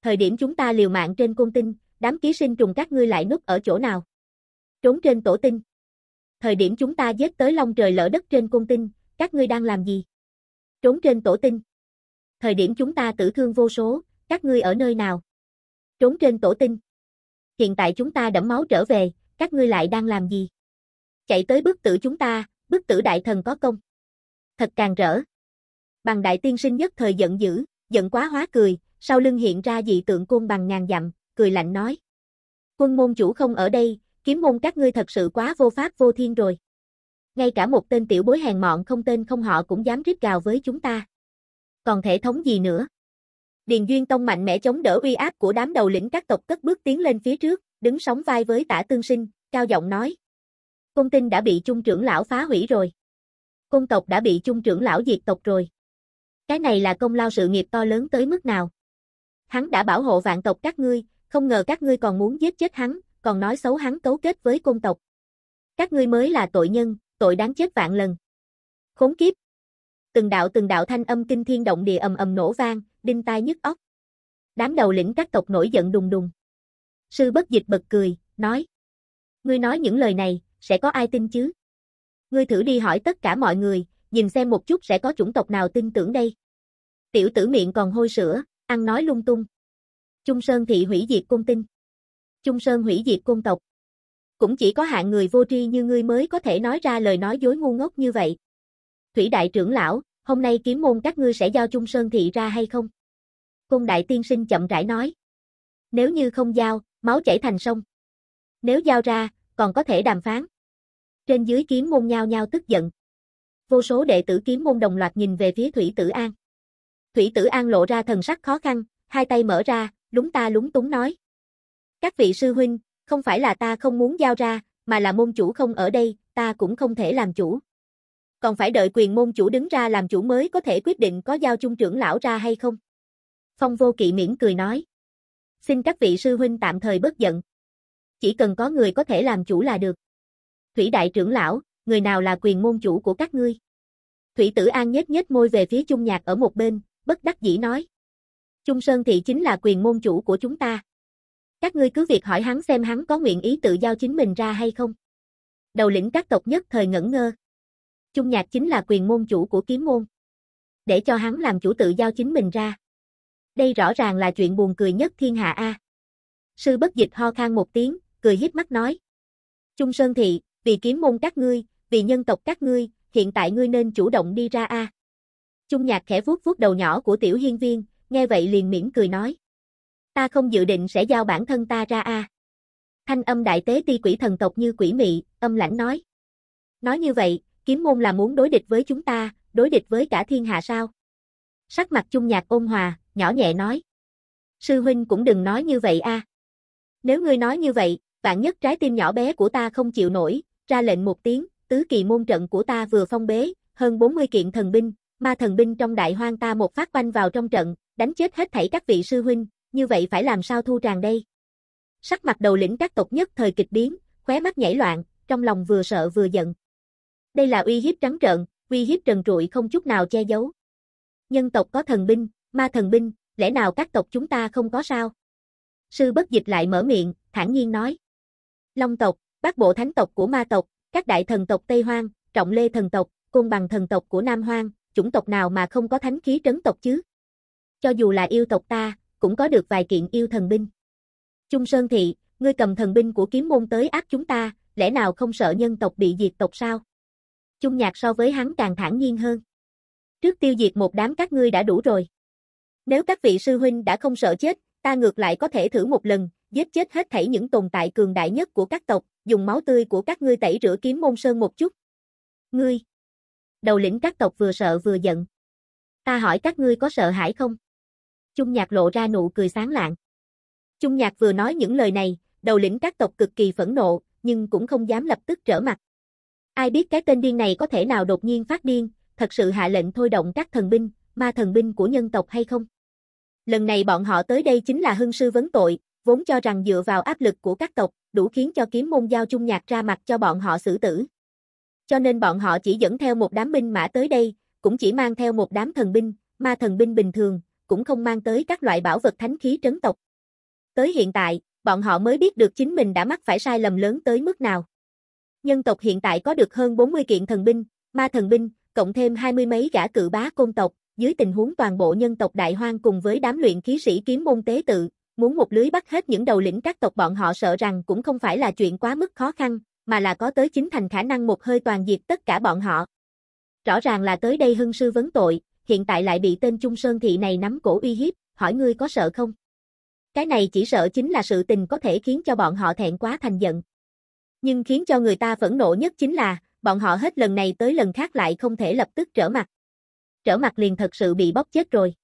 Thời điểm chúng ta liều mạng trên cung tinh, đám ký sinh trùng các ngươi lại núp ở chỗ nào? Trốn trên tổ tinh. Thời điểm chúng ta giết tới long trời lỡ đất trên cung tinh, các ngươi đang làm gì? Trốn trên tổ tinh. Thời điểm chúng ta tử thương vô số, các ngươi ở nơi nào? Trốn trên tổ tinh hiện tại chúng ta đẫm máu trở về, các ngươi lại đang làm gì? Chạy tới bức tử chúng ta, bức tử đại thần có công. Thật càng rỡ. Bằng đại tiên sinh nhất thời giận dữ, giận quá hóa cười, sau lưng hiện ra dị tượng côn bằng ngàn dặm, cười lạnh nói. Quân môn chủ không ở đây, kiếm môn các ngươi thật sự quá vô pháp vô thiên rồi. Ngay cả một tên tiểu bối hèn mọn không tên không họ cũng dám rít gào với chúng ta. Còn thể thống gì nữa? Điền Duyên Tông mạnh mẽ chống đỡ uy áp của đám đầu lĩnh các tộc cất bước tiến lên phía trước, đứng sóng vai với tả tương sinh, cao giọng nói. Công tinh đã bị trung trưởng lão phá hủy rồi. Công tộc đã bị trung trưởng lão diệt tộc rồi. Cái này là công lao sự nghiệp to lớn tới mức nào. Hắn đã bảo hộ vạn tộc các ngươi, không ngờ các ngươi còn muốn giết chết hắn, còn nói xấu hắn cấu kết với công tộc. Các ngươi mới là tội nhân, tội đáng chết vạn lần. Khốn kiếp. Từng đạo từng đạo thanh âm kinh thiên động địa ầm ầm nổ vang, đinh tai nhức óc. Đám đầu lĩnh các tộc nổi giận đùng đùng. Sư bất dịch bật cười, nói. Ngươi nói những lời này, sẽ có ai tin chứ? Ngươi thử đi hỏi tất cả mọi người, nhìn xem một chút sẽ có chủng tộc nào tin tưởng đây. Tiểu tử miệng còn hôi sữa, ăn nói lung tung. Trung Sơn thị hủy diệt côn tinh. Trung Sơn hủy diệt côn tộc. Cũng chỉ có hạng người vô tri như ngươi mới có thể nói ra lời nói dối ngu ngốc như vậy. Thủy đại trưởng lão, hôm nay kiếm môn các ngươi sẽ giao chung sơn thị ra hay không? Cung đại tiên sinh chậm rãi nói. Nếu như không giao, máu chảy thành sông. Nếu giao ra, còn có thể đàm phán. Trên dưới kiếm môn nhao nhao tức giận. Vô số đệ tử kiếm môn đồng loạt nhìn về phía Thủy Tử An. Thủy Tử An lộ ra thần sắc khó khăn, hai tay mở ra, lúng ta lúng túng nói. Các vị sư huynh, không phải là ta không muốn giao ra, mà là môn chủ không ở đây, ta cũng không thể làm chủ còn phải đợi quyền môn chủ đứng ra làm chủ mới có thể quyết định có giao chung trưởng lão ra hay không. Phong vô kỵ miễn cười nói. Xin các vị sư huynh tạm thời bất giận. Chỉ cần có người có thể làm chủ là được. Thủy đại trưởng lão, người nào là quyền môn chủ của các ngươi? Thủy tử an nhếch nhếch môi về phía chung nhạc ở một bên, bất đắc dĩ nói. Trung Sơn Thị chính là quyền môn chủ của chúng ta. Các ngươi cứ việc hỏi hắn xem hắn có nguyện ý tự giao chính mình ra hay không. Đầu lĩnh các tộc nhất thời ngẩn ngơ. Trung Nhạc chính là quyền môn chủ của kiếm môn. Để cho hắn làm chủ tự giao chính mình ra. Đây rõ ràng là chuyện buồn cười nhất thiên hạ A. Sư bất dịch ho khan một tiếng, cười híp mắt nói. Trung Sơn Thị, vì kiếm môn các ngươi, vì nhân tộc các ngươi, hiện tại ngươi nên chủ động đi ra A. Trung Nhạc khẽ vuốt vuốt đầu nhỏ của tiểu hiên viên, nghe vậy liền miễn cười nói. Ta không dự định sẽ giao bản thân ta ra A. Thanh âm đại tế ti quỷ thần tộc như quỷ mị, âm lãnh nói. Nói như vậy, kiếm môn là muốn đối địch với chúng ta, đối địch với cả thiên hạ sao? Sắc mặt chung nhạc ôn hòa, nhỏ nhẹ nói. Sư huynh cũng đừng nói như vậy a. Nếu ngươi nói như vậy, vạn nhất trái tim nhỏ bé của ta không chịu nổi, ra lệnh một tiếng, tứ kỳ môn trận của ta vừa phong bế, hơn 40 kiện thần binh, ma thần binh trong đại hoang ta một phát quanh vào trong trận, đánh chết hết thảy các vị sư huynh, như vậy phải làm sao thu tràng đây? Sắc mặt đầu lĩnh các tộc nhất thời kịch biến, khóe mắt nhảy loạn, trong lòng vừa sợ vừa giận. Đây là uy hiếp trắng trợn, uy hiếp trần trụi không chút nào che giấu. Nhân tộc có thần binh, ma thần binh, lẽ nào các tộc chúng ta không có sao? Sư bất dịch lại mở miệng, thản nhiên nói. Long tộc, bác bộ thánh tộc của ma tộc, các đại thần tộc Tây Hoang, trọng lê thần tộc, côn bằng thần tộc của Nam Hoang, chủng tộc nào mà không có thánh khí trấn tộc chứ? Cho dù là yêu tộc ta, cũng có được vài kiện yêu thần binh. Trung Sơn Thị, ngươi cầm thần binh của kiếm môn tới ác chúng ta, lẽ nào không sợ nhân tộc bị diệt tộc sao? chung nhạc so với hắn càng thản nhiên hơn. Trước tiêu diệt một đám các ngươi đã đủ rồi. Nếu các vị sư huynh đã không sợ chết, ta ngược lại có thể thử một lần, giết chết hết thảy những tồn tại cường đại nhất của các tộc, dùng máu tươi của các ngươi tẩy rửa kiếm môn sơn một chút. Ngươi! Đầu lĩnh các tộc vừa sợ vừa giận. Ta hỏi các ngươi có sợ hãi không? Trung nhạc lộ ra nụ cười sáng lạng. Trung nhạc vừa nói những lời này, đầu lĩnh các tộc cực kỳ phẫn nộ, nhưng cũng không dám lập tức trở mặt. Ai biết cái tên điên này có thể nào đột nhiên phát điên, thật sự hạ lệnh thôi động các thần binh, ma thần binh của nhân tộc hay không? Lần này bọn họ tới đây chính là hưng sư vấn tội, vốn cho rằng dựa vào áp lực của các tộc, đủ khiến cho kiếm môn giao chung nhạc ra mặt cho bọn họ xử tử. Cho nên bọn họ chỉ dẫn theo một đám binh mã tới đây, cũng chỉ mang theo một đám thần binh, ma thần binh bình thường, cũng không mang tới các loại bảo vật thánh khí trấn tộc. Tới hiện tại, bọn họ mới biết được chính mình đã mắc phải sai lầm lớn tới mức nào. Nhân tộc hiện tại có được hơn 40 kiện thần binh, ma thần binh, cộng thêm hai mươi mấy gã cự bá côn tộc, dưới tình huống toàn bộ nhân tộc đại hoang cùng với đám luyện khí sĩ kiếm môn tế tự, muốn một lưới bắt hết những đầu lĩnh các tộc bọn họ sợ rằng cũng không phải là chuyện quá mức khó khăn, mà là có tới chính thành khả năng một hơi toàn diệt tất cả bọn họ. Rõ ràng là tới đây hưng sư vấn tội, hiện tại lại bị tên Trung Sơn Thị này nắm cổ uy hiếp, hỏi ngươi có sợ không? Cái này chỉ sợ chính là sự tình có thể khiến cho bọn họ thẹn quá thành giận. Nhưng khiến cho người ta phẫn nộ nhất chính là, bọn họ hết lần này tới lần khác lại không thể lập tức trở mặt. Trở mặt liền thật sự bị bóp chết rồi.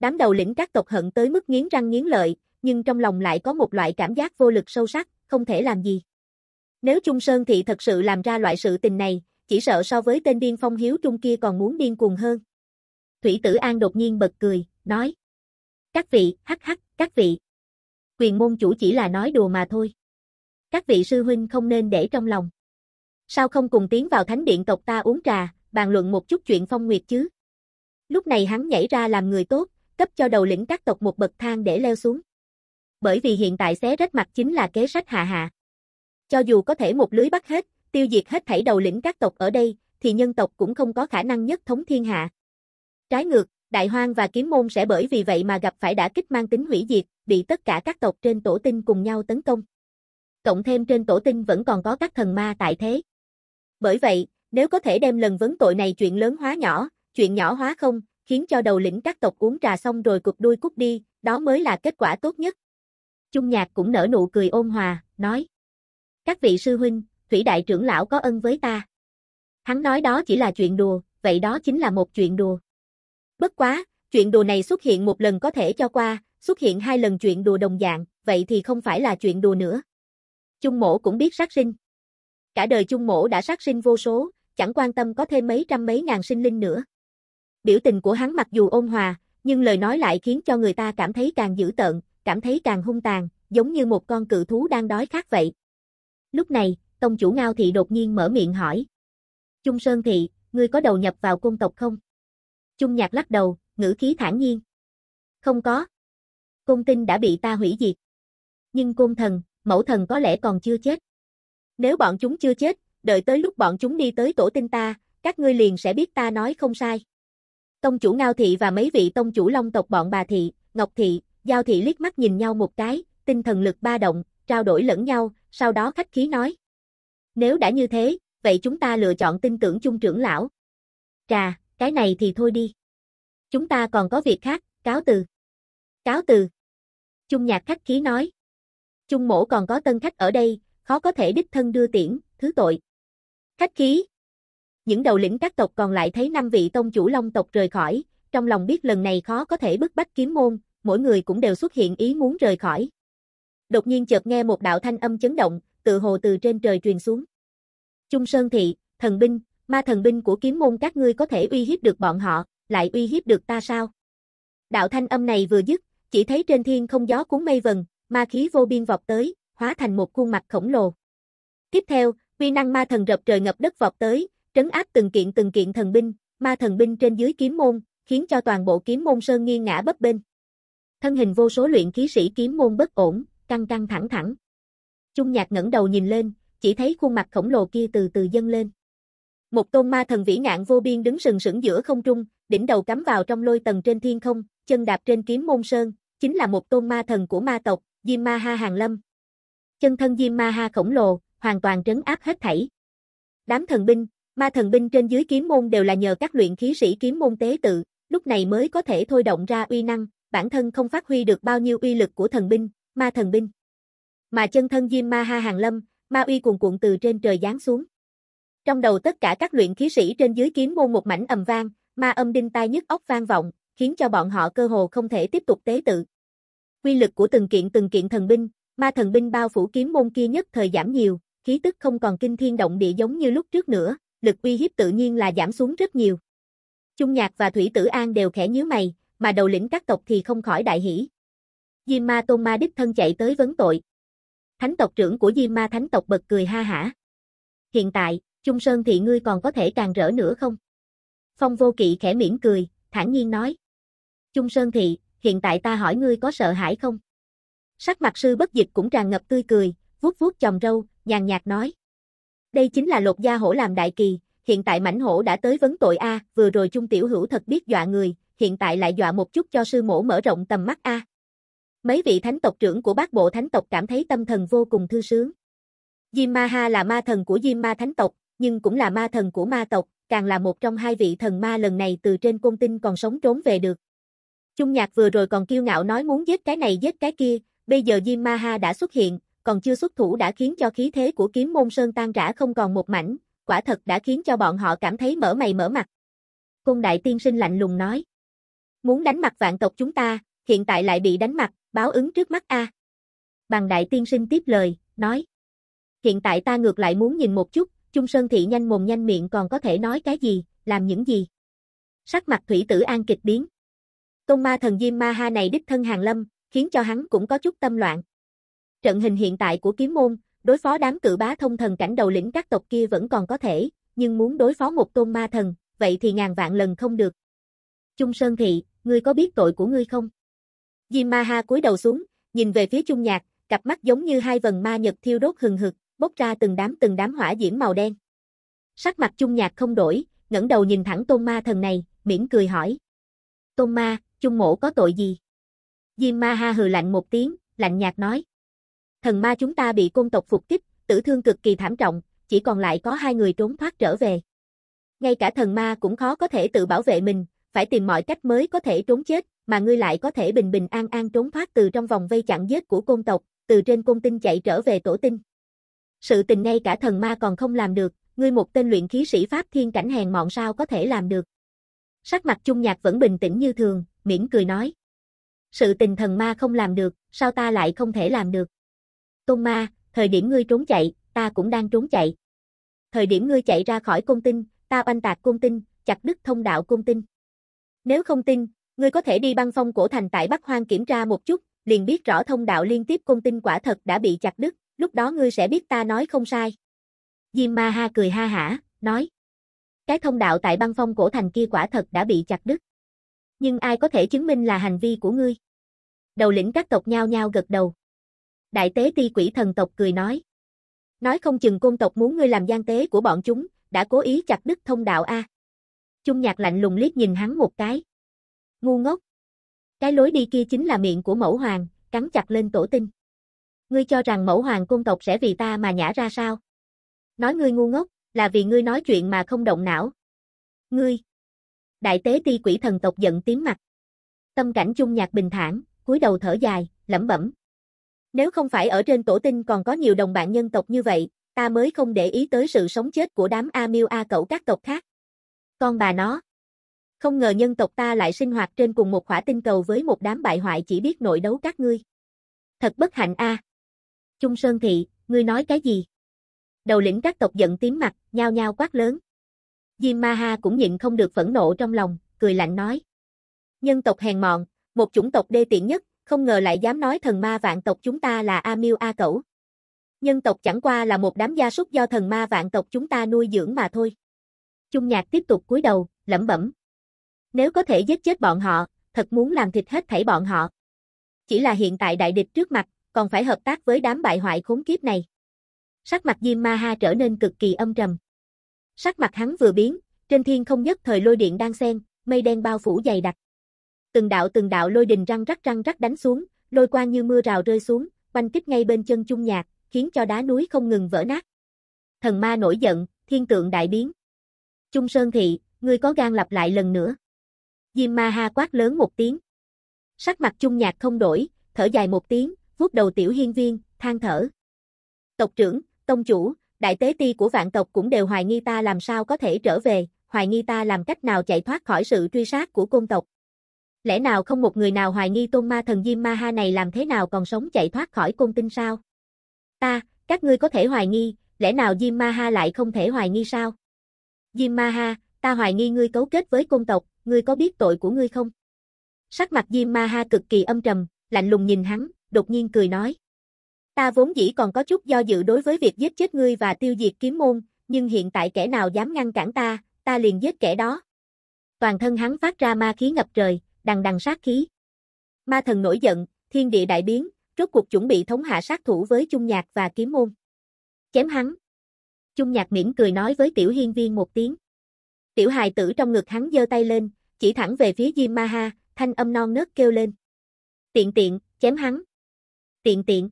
Đám đầu lĩnh các tộc hận tới mức nghiến răng nghiến lợi, nhưng trong lòng lại có một loại cảm giác vô lực sâu sắc, không thể làm gì. Nếu Trung Sơn thị thật sự làm ra loại sự tình này, chỉ sợ so với tên điên phong hiếu trung kia còn muốn điên cuồng hơn. Thủy tử An đột nhiên bật cười, nói. Các vị, hắc hắc, các vị. Quyền môn chủ chỉ là nói đùa mà thôi các vị sư huynh không nên để trong lòng. Sao không cùng tiến vào thánh điện tộc ta uống trà, bàn luận một chút chuyện phong nguyệt chứ? Lúc này hắn nhảy ra làm người tốt, cấp cho đầu lĩnh các tộc một bậc thang để leo xuống. Bởi vì hiện tại xé rách mặt chính là kế sách hạ hạ. Cho dù có thể một lưới bắt hết, tiêu diệt hết thảy đầu lĩnh các tộc ở đây, thì nhân tộc cũng không có khả năng nhất thống thiên hạ. Trái ngược, Đại Hoang và Kiếm Môn sẽ bởi vì vậy mà gặp phải đã kích mang tính hủy diệt, bị tất cả các tộc trên tổ tinh cùng nhau tấn công cộng thêm trên tổ tinh vẫn còn có các thần ma tại thế. Bởi vậy, nếu có thể đem lần vấn tội này chuyện lớn hóa nhỏ, chuyện nhỏ hóa không, khiến cho đầu lĩnh các tộc uống trà xong rồi cục đuôi cút đi, đó mới là kết quả tốt nhất. Trung Nhạc cũng nở nụ cười ôn hòa, nói. Các vị sư huynh, Thủy Đại trưởng lão có ân với ta. Hắn nói đó chỉ là chuyện đùa, vậy đó chính là một chuyện đùa. Bất quá, chuyện đùa này xuất hiện một lần có thể cho qua, xuất hiện hai lần chuyện đùa đồng dạng, vậy thì không phải là chuyện đùa nữa. Trung mổ cũng biết sát sinh. Cả đời Trung mổ đã sát sinh vô số, chẳng quan tâm có thêm mấy trăm mấy ngàn sinh linh nữa. Biểu tình của hắn mặc dù ôn hòa, nhưng lời nói lại khiến cho người ta cảm thấy càng dữ tợn, cảm thấy càng hung tàn, giống như một con cự thú đang đói khát vậy. Lúc này, tông chủ Ngao thị đột nhiên mở miệng hỏi. Trung Sơn thị, ngươi có đầu nhập vào cung tộc không? Trung Nhạc lắc đầu, ngữ khí thản nhiên. Không có. Cung tinh đã bị ta hủy diệt. Nhưng cung thần, mẫu thần có lẽ còn chưa chết. Nếu bọn chúng chưa chết, đợi tới lúc bọn chúng đi tới tổ tinh ta, các ngươi liền sẽ biết ta nói không sai. Tông chủ Ngao Thị và mấy vị tông chủ Long tộc bọn bà Thị, Ngọc Thị, Giao Thị liếc mắt nhìn nhau một cái, tinh thần lực ba động, trao đổi lẫn nhau, sau đó khách khí nói. Nếu đã như thế, vậy chúng ta lựa chọn tin tưởng chung trưởng lão. Trà, cái này thì thôi đi. Chúng ta còn có việc khác, cáo từ. Cáo từ. Trung nhạc khách khí nói chung mổ còn có tân khách ở đây, khó có thể đích thân đưa tiễn, thứ tội. Khách khí. Những đầu lĩnh các tộc còn lại thấy năm vị tông chủ long tộc rời khỏi, trong lòng biết lần này khó có thể bức bách kiếm môn, mỗi người cũng đều xuất hiện ý muốn rời khỏi. Đột nhiên chợt nghe một đạo thanh âm chấn động, tự hồ từ trên trời truyền xuống. Trung Sơn Thị, thần binh, ma thần binh của kiếm môn các ngươi có thể uy hiếp được bọn họ, lại uy hiếp được ta sao? Đạo thanh âm này vừa dứt, chỉ thấy trên thiên không gió cuốn mây vần, ma khí vô biên vọt tới, hóa thành một khuôn mặt khổng lồ. Tiếp theo, uy năng ma thần rập trời ngập đất vọt tới, trấn áp từng kiện từng kiện thần binh, ma thần binh trên dưới kiếm môn, khiến cho toàn bộ kiếm môn sơn nghiêng ngã bấp bênh. Thân hình vô số luyện khí sĩ kiếm môn bất ổn, căng căng thẳng thẳng. Trung Nhạc ngẩng đầu nhìn lên, chỉ thấy khuôn mặt khổng lồ kia từ từ dâng lên. Một tôn ma thần vĩ ngạn vô biên đứng sừng sững giữa không trung, đỉnh đầu cắm vào trong lôi tầng trên thiên không, chân đạp trên kiếm môn sơn, chính là một tôn ma thần của ma tộc, Ma Ha hàng lâm. Chân thân Ma Ha khổng lồ, hoàn toàn trấn áp hết thảy. Đám thần binh, ma thần binh trên dưới kiếm môn đều là nhờ các luyện khí sĩ kiếm môn tế tự, lúc này mới có thể thôi động ra uy năng, bản thân không phát huy được bao nhiêu uy lực của thần binh, ma thần binh. Mà chân thân Ma Ha hàng lâm, ma uy cuồn cuộn từ trên trời giáng xuống. Trong đầu tất cả các luyện khí sĩ trên dưới kiếm môn một mảnh ầm vang, ma âm đinh tai nhức óc vang vọng, khiến cho bọn họ cơ hồ không thể tiếp tục tế tự quy lực của từng kiện từng kiện thần binh, ma thần binh bao phủ kiếm môn kia nhất thời giảm nhiều, khí tức không còn kinh thiên động địa giống như lúc trước nữa, lực uy hiếp tự nhiên là giảm xuống rất nhiều. Trung Nhạc và Thủy Tử An đều khẽ nhíu mày, mà đầu lĩnh các tộc thì không khỏi đại hỉ. Diêm Ma Tôn Ma đích thân chạy tới vấn tội. Thánh tộc trưởng của Diêm Ma Thánh tộc bật cười ha hả. Hiện tại, Trung Sơn thì ngươi còn có thể càng rỡ nữa không? Phong Vô Kỵ khẽ mỉm cười, thản nhiên nói. Trung Sơn thị, hiện tại ta hỏi ngươi có sợ hãi không? Sắc mặt sư bất dịch cũng tràn ngập tươi cười, vuốt vuốt chòm râu, nhàn nhạt nói. Đây chính là lột gia hổ làm đại kỳ, hiện tại mảnh hổ đã tới vấn tội A, vừa rồi Trung Tiểu Hữu thật biết dọa người, hiện tại lại dọa một chút cho sư mổ mở rộng tầm mắt A. Mấy vị thánh tộc trưởng của bác bộ thánh tộc cảm thấy tâm thần vô cùng thư sướng. Diêm Ma Ha là ma thần của Diêm Ma Thánh tộc, nhưng cũng là ma thần của ma tộc, càng là một trong hai vị thần ma lần này từ trên cung tinh còn sống trốn về được. Chung nhạc vừa rồi còn kiêu ngạo nói muốn giết cái này giết cái kia, bây giờ Diêm Ma Ha đã xuất hiện, còn chưa xuất thủ đã khiến cho khí thế của kiếm môn sơn tan rã không còn một mảnh, quả thật đã khiến cho bọn họ cảm thấy mở mày mở mặt. Cung đại tiên sinh lạnh lùng nói. Muốn đánh mặt vạn tộc chúng ta, hiện tại lại bị đánh mặt, báo ứng trước mắt a. À. Bằng đại tiên sinh tiếp lời, nói. Hiện tại ta ngược lại muốn nhìn một chút, Trung Sơn Thị nhanh mồm nhanh miệng còn có thể nói cái gì, làm những gì. Sắc mặt thủy tử an kịch biến. Tôn ma thần Diêm Ma Ha này đích thân hàng lâm, khiến cho hắn cũng có chút tâm loạn. Trận hình hiện tại của kiếm môn, đối phó đám cự bá thông thần cảnh đầu lĩnh các tộc kia vẫn còn có thể, nhưng muốn đối phó một tôn ma thần, vậy thì ngàn vạn lần không được. Trung Sơn Thị, ngươi có biết tội của ngươi không? Diêm Ma Ha cúi đầu xuống, nhìn về phía Trung Nhạc, cặp mắt giống như hai vần ma nhật thiêu đốt hừng hực, bốc ra từng đám từng đám hỏa diễm màu đen. Sắc mặt Trung Nhạc không đổi, ngẩng đầu nhìn thẳng Tôn Ma thần này, mỉm cười hỏi: "Tôn Ma, chung mổ có tội gì? Diêm ma ha hừ lạnh một tiếng, lạnh nhạt nói. Thần ma chúng ta bị côn tộc phục kích, tử thương cực kỳ thảm trọng, chỉ còn lại có hai người trốn thoát trở về. Ngay cả thần ma cũng khó có thể tự bảo vệ mình, phải tìm mọi cách mới có thể trốn chết, mà ngươi lại có thể bình bình an an trốn thoát từ trong vòng vây chặn giết của côn tộc, từ trên côn tinh chạy trở về tổ tinh. Sự tình ngay cả thần ma còn không làm được, ngươi một tên luyện khí sĩ pháp thiên cảnh hèn mọn sao có thể làm được. Sắc mặt chung nhạc vẫn bình tĩnh như thường, miễn cười nói. Sự tình thần ma không làm được, sao ta lại không thể làm được? Tôn ma, thời điểm ngươi trốn chạy, ta cũng đang trốn chạy. Thời điểm ngươi chạy ra khỏi công tinh, ta oanh tạc công tinh, chặt đứt thông đạo công tinh. Nếu không tin, ngươi có thể đi băng phong cổ thành tại Bắc Hoang kiểm tra một chút, liền biết rõ thông đạo liên tiếp công tinh quả thật đã bị chặt đứt, lúc đó ngươi sẽ biết ta nói không sai. Diêm Ma Ha cười ha hả, nói. Cái thông đạo tại băng phong cổ thành kia quả thật đã bị chặt đứt. Nhưng ai có thể chứng minh là hành vi của ngươi? Đầu lĩnh các tộc nhao nhao gật đầu. Đại tế ti quỷ thần tộc cười nói. Nói không chừng côn tộc muốn ngươi làm gian tế của bọn chúng, đã cố ý chặt đứt thông đạo A. Trung nhạc lạnh lùng liếc nhìn hắn một cái. Ngu ngốc. Cái lối đi kia chính là miệng của mẫu hoàng, cắn chặt lên tổ tinh. Ngươi cho rằng mẫu hoàng côn tộc sẽ vì ta mà nhả ra sao? Nói ngươi ngu ngốc, là vì ngươi nói chuyện mà không động não. Ngươi. Đại tế ti quỷ thần tộc giận tím mặt. Tâm cảnh chung nhạc bình thản, cúi đầu thở dài, lẩm bẩm. Nếu không phải ở trên tổ tinh còn có nhiều đồng bạn nhân tộc như vậy, ta mới không để ý tới sự sống chết của đám A Miêu A cậu các tộc khác. Con bà nó. Không ngờ nhân tộc ta lại sinh hoạt trên cùng một khỏa tinh cầu với một đám bại hoại chỉ biết nội đấu các ngươi. Thật bất hạnh a. Trung Sơn thị, ngươi nói cái gì? Đầu lĩnh các tộc giận tím mặt, nhao nhao quát lớn. Di Ma Ha cũng nhịn không được phẫn nộ trong lòng, cười lạnh nói. Nhân tộc hèn mọn, một chủng tộc đê tiện nhất, không ngờ lại dám nói thần ma vạn tộc chúng ta là A Miêu A Cẩu. Nhân tộc chẳng qua là một đám gia súc do thần ma vạn tộc chúng ta nuôi dưỡng mà thôi. Trung Nhạc tiếp tục cúi đầu, lẩm bẩm. Nếu có thể giết chết bọn họ, thật muốn làm thịt hết thảy bọn họ. Chỉ là hiện tại đại địch trước mặt, còn phải hợp tác với đám bại hoại khốn kiếp này. Sắc mặt Diêm Ma Ha trở nên cực kỳ âm trầm. Sắc mặt hắn vừa biến, trên thiên không nhất thời lôi điện đang xen, mây đen bao phủ dày đặc. Từng đạo từng đạo lôi đình răng rắc răng rắc đánh xuống, lôi quang như mưa rào rơi xuống, quanh kích ngay bên chân trung nhạc, khiến cho đá núi không ngừng vỡ nát. Thần ma nổi giận, thiên tượng đại biến. Trung Sơn thị, ngươi có gan lặp lại lần nữa. Diêm ma ha quát lớn một tiếng. Sắc mặt trung nhạc không đổi, thở dài một tiếng, vuốt đầu tiểu hiên viên, than thở. Tộc trưởng, tông chủ, đại tế ti của vạn tộc cũng đều hoài nghi ta làm sao có thể trở về, hoài nghi ta làm cách nào chạy thoát khỏi sự truy sát của côn tộc. Lẽ nào không một người nào hoài nghi tôn ma thần Diêm Ma Ha này làm thế nào còn sống chạy thoát khỏi côn tinh sao? Ta, các ngươi có thể hoài nghi, lẽ nào Diêm Ma Ha lại không thể hoài nghi sao? Diêm Ma Ha, ta hoài nghi ngươi cấu kết với côn tộc, ngươi có biết tội của ngươi không? Sắc mặt Diêm Ma Ha cực kỳ âm trầm, lạnh lùng nhìn hắn, đột nhiên cười nói. Ta vốn dĩ còn có chút do dự đối với việc giết chết ngươi và tiêu diệt kiếm môn, nhưng hiện tại kẻ nào dám ngăn cản ta, ta liền giết kẻ đó. Toàn thân hắn phát ra ma khí ngập trời, đằng đằng sát khí. Ma thần nổi giận, thiên địa đại biến, rốt cuộc chuẩn bị thống hạ sát thủ với Chung Nhạc và kiếm môn. Chém hắn. Chung Nhạc mỉm cười nói với Tiểu Hiên Viên một tiếng. Tiểu hài tử trong ngực hắn giơ tay lên, chỉ thẳng về phía Diêm Ma Ha, thanh âm non nớt kêu lên. Tiện tiện, chém hắn. Tiện tiện.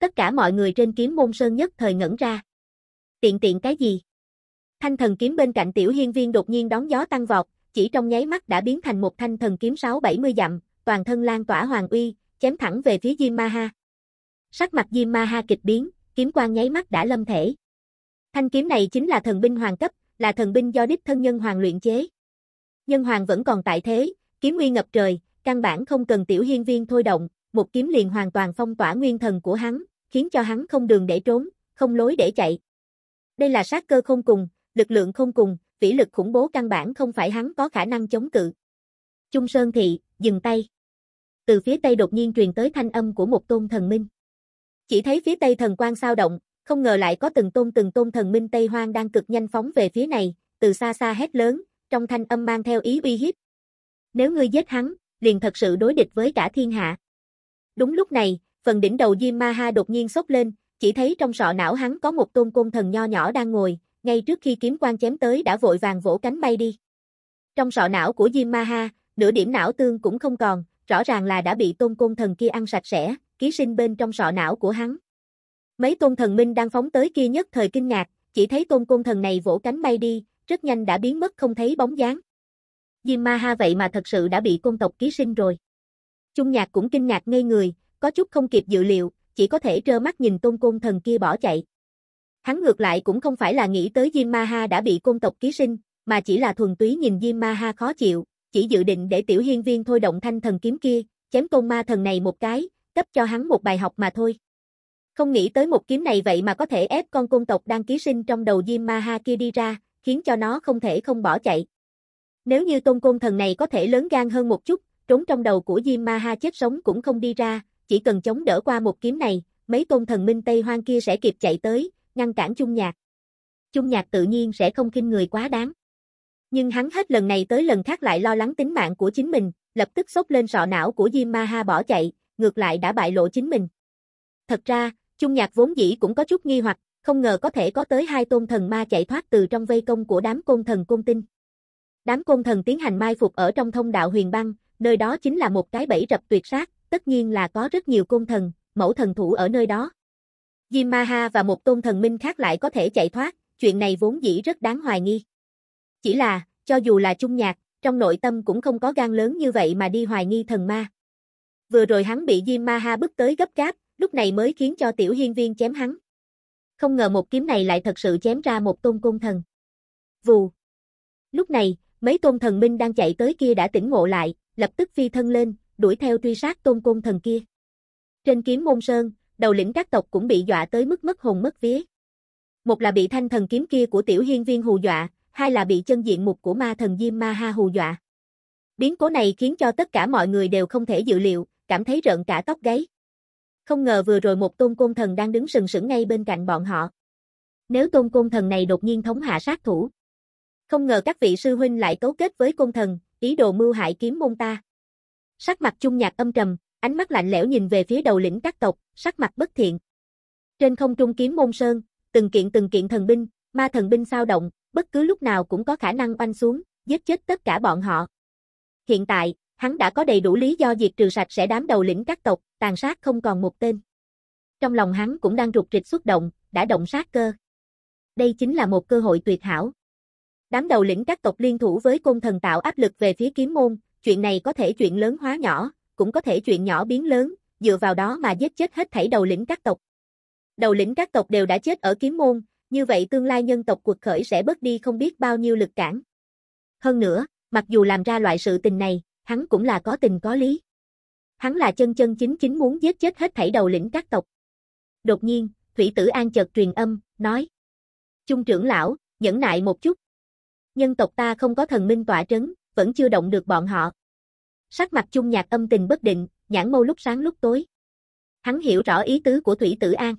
Tất cả mọi người trên kiếm môn sơn nhất thời ngẩn ra. Tiện tiện cái gì? Thanh thần kiếm bên cạnh tiểu hiên viên đột nhiên đón gió tăng vọt, chỉ trong nháy mắt đã biến thành một thanh thần kiếm 6-70 dặm, toàn thân lan tỏa hoàng uy, chém thẳng về phía Diêm Ma Ha. Sắc mặt Diêm Ma Ha kịch biến, kiếm quang nháy mắt đã lâm thể. Thanh kiếm này chính là thần binh hoàng cấp, là thần binh do đích thân nhân hoàng luyện chế. Nhân hoàng vẫn còn tại thế, kiếm uy ngập trời, căn bản không cần tiểu hiên viên thôi động, một kiếm liền hoàn toàn phong tỏa nguyên thần của hắn, khiến cho hắn không đường để trốn, không lối để chạy. Đây là sát cơ không cùng, lực lượng không cùng, vĩ lực khủng bố căn bản không phải hắn có khả năng chống cự. Trung Sơn Thị, dừng tay. Từ phía tây đột nhiên truyền tới thanh âm của một tôn thần minh. Chỉ thấy phía tây thần quan sao động, không ngờ lại có từng tôn từng tôn thần minh Tây Hoang đang cực nhanh phóng về phía này, từ xa xa hét lớn, trong thanh âm mang theo ý uy hiếp. Nếu ngươi giết hắn, liền thật sự đối địch với cả thiên hạ. Đúng lúc này, phần đỉnh đầu Diêm Ma Ha đột nhiên sốc lên, chỉ thấy trong sọ não hắn có một tôn côn thần nho nhỏ đang ngồi, ngay trước khi kiếm quan chém tới đã vội vàng vỗ cánh bay đi. Trong sọ não của Diêm Ma Ha, nửa điểm não tương cũng không còn, rõ ràng là đã bị tôn côn thần kia ăn sạch sẽ, ký sinh bên trong sọ não của hắn. Mấy tôn thần minh đang phóng tới kia nhất thời kinh ngạc, chỉ thấy tôn côn thần này vỗ cánh bay đi, rất nhanh đã biến mất không thấy bóng dáng. Diêm Ma Ha vậy mà thật sự đã bị côn tộc ký sinh rồi. Chung nhạc cũng kinh ngạc ngây người, có chút không kịp dự liệu, chỉ có thể trơ mắt nhìn tôn côn thần kia bỏ chạy. Hắn ngược lại cũng không phải là nghĩ tới diêm ma ha đã bị côn tộc ký sinh, mà chỉ là thuần túy nhìn diêm ma ha khó chịu, chỉ dự định để tiểu hiên viên thôi động thanh thần kiếm kia, chém tôn ma thần này một cái, cấp cho hắn một bài học mà thôi. Không nghĩ tới một kiếm này vậy mà có thể ép con côn tộc đang ký sinh trong đầu diêm ma ha kia đi ra, khiến cho nó không thể không bỏ chạy. Nếu như tôn côn thần này có thể lớn gan hơn một chút, trốn trong đầu của Diêm Ma Ha chết sống cũng không đi ra, chỉ cần chống đỡ qua một kiếm này, mấy tôn thần minh Tây Hoang kia sẽ kịp chạy tới, ngăn cản chung nhạc. Chung nhạc tự nhiên sẽ không khinh người quá đáng. Nhưng hắn hết lần này tới lần khác lại lo lắng tính mạng của chính mình, lập tức xốc lên sọ não của Diêm Ma Ha bỏ chạy, ngược lại đã bại lộ chính mình. Thật ra, Chung nhạc vốn dĩ cũng có chút nghi hoặc, không ngờ có thể có tới hai tôn thần ma chạy thoát từ trong vây công của đám côn thần côn tinh. Đám côn thần tiến hành mai phục ở trong thông đạo huyền băng, nơi đó chính là một cái bẫy rập tuyệt sát, tất nhiên là có rất nhiều côn thần, mẫu thần thủ ở nơi đó. Yamaha và một tôn thần minh khác lại có thể chạy thoát, chuyện này vốn dĩ rất đáng hoài nghi. Chỉ là, cho dù là trung nhạc, trong nội tâm cũng không có gan lớn như vậy mà đi hoài nghi thần ma. Vừa rồi hắn bị Yamaha bức tới gấp gáp, lúc này mới khiến cho tiểu hiên viên chém hắn. Không ngờ một kiếm này lại thật sự chém ra một tôn côn thần. Vù. Lúc này, mấy tôn thần minh đang chạy tới kia đã tỉnh ngộ lại, lập tức phi thân lên, đuổi theo truy sát tôn côn thần kia. Trên kiếm môn sơn, đầu lĩnh các tộc cũng bị dọa tới mức mất hồn mất vía. Một là bị thanh thần kiếm kia của tiểu hiên viên hù dọa, hai là bị chân diện mục của ma thần Diêm Ma Ha hù dọa. Biến cố này khiến cho tất cả mọi người đều không thể dự liệu, cảm thấy rợn cả tóc gáy. Không ngờ vừa rồi một tôn côn thần đang đứng sừng sững ngay bên cạnh bọn họ. Nếu tôn côn thần này đột nhiên thống hạ sát thủ. Không ngờ các vị sư huynh lại cấu kết với côn thần, ý đồ mưu hại kiếm môn ta. Sắc mặt Trung Nhạc âm trầm, ánh mắt lạnh lẽo nhìn về phía đầu lĩnh các tộc, sắc mặt bất thiện. Trên không trung kiếm môn sơn, từng kiện từng kiện thần binh, ma thần binh sao động, bất cứ lúc nào cũng có khả năng oanh xuống, giết chết tất cả bọn họ. Hiện tại, hắn đã có đầy đủ lý do diệt trừ sạch sẽ đám đầu lĩnh các tộc, tàn sát không còn một tên. Trong lòng hắn cũng đang rụt rịch xúc động, đã động sát cơ. Đây chính là một cơ hội tuyệt hảo. Đám đầu lĩnh các tộc liên thủ với côn thần tạo áp lực về phía kiếm môn, chuyện này có thể chuyện lớn hóa nhỏ, cũng có thể chuyện nhỏ biến lớn, dựa vào đó mà giết chết hết thảy đầu lĩnh các tộc. Đầu lĩnh các tộc đều đã chết ở kiếm môn, như vậy tương lai nhân tộc cuộc khởi sẽ bớt đi không biết bao nhiêu lực cản. Hơn nữa, mặc dù làm ra loại sự tình này, hắn cũng là có tình có lý. Hắn là chân chân chính chính muốn giết chết hết thảy đầu lĩnh các tộc. Đột nhiên, Thủy Tử An chợt truyền âm, nói. Trung trưởng lão, nhẫn nại một chút nhân tộc ta không có thần minh tỏa trấn, vẫn chưa động được bọn họ. Sắc mặt chung nhạc âm tình bất định, nhãn mâu lúc sáng lúc tối. Hắn hiểu rõ ý tứ của Thủy Tử An.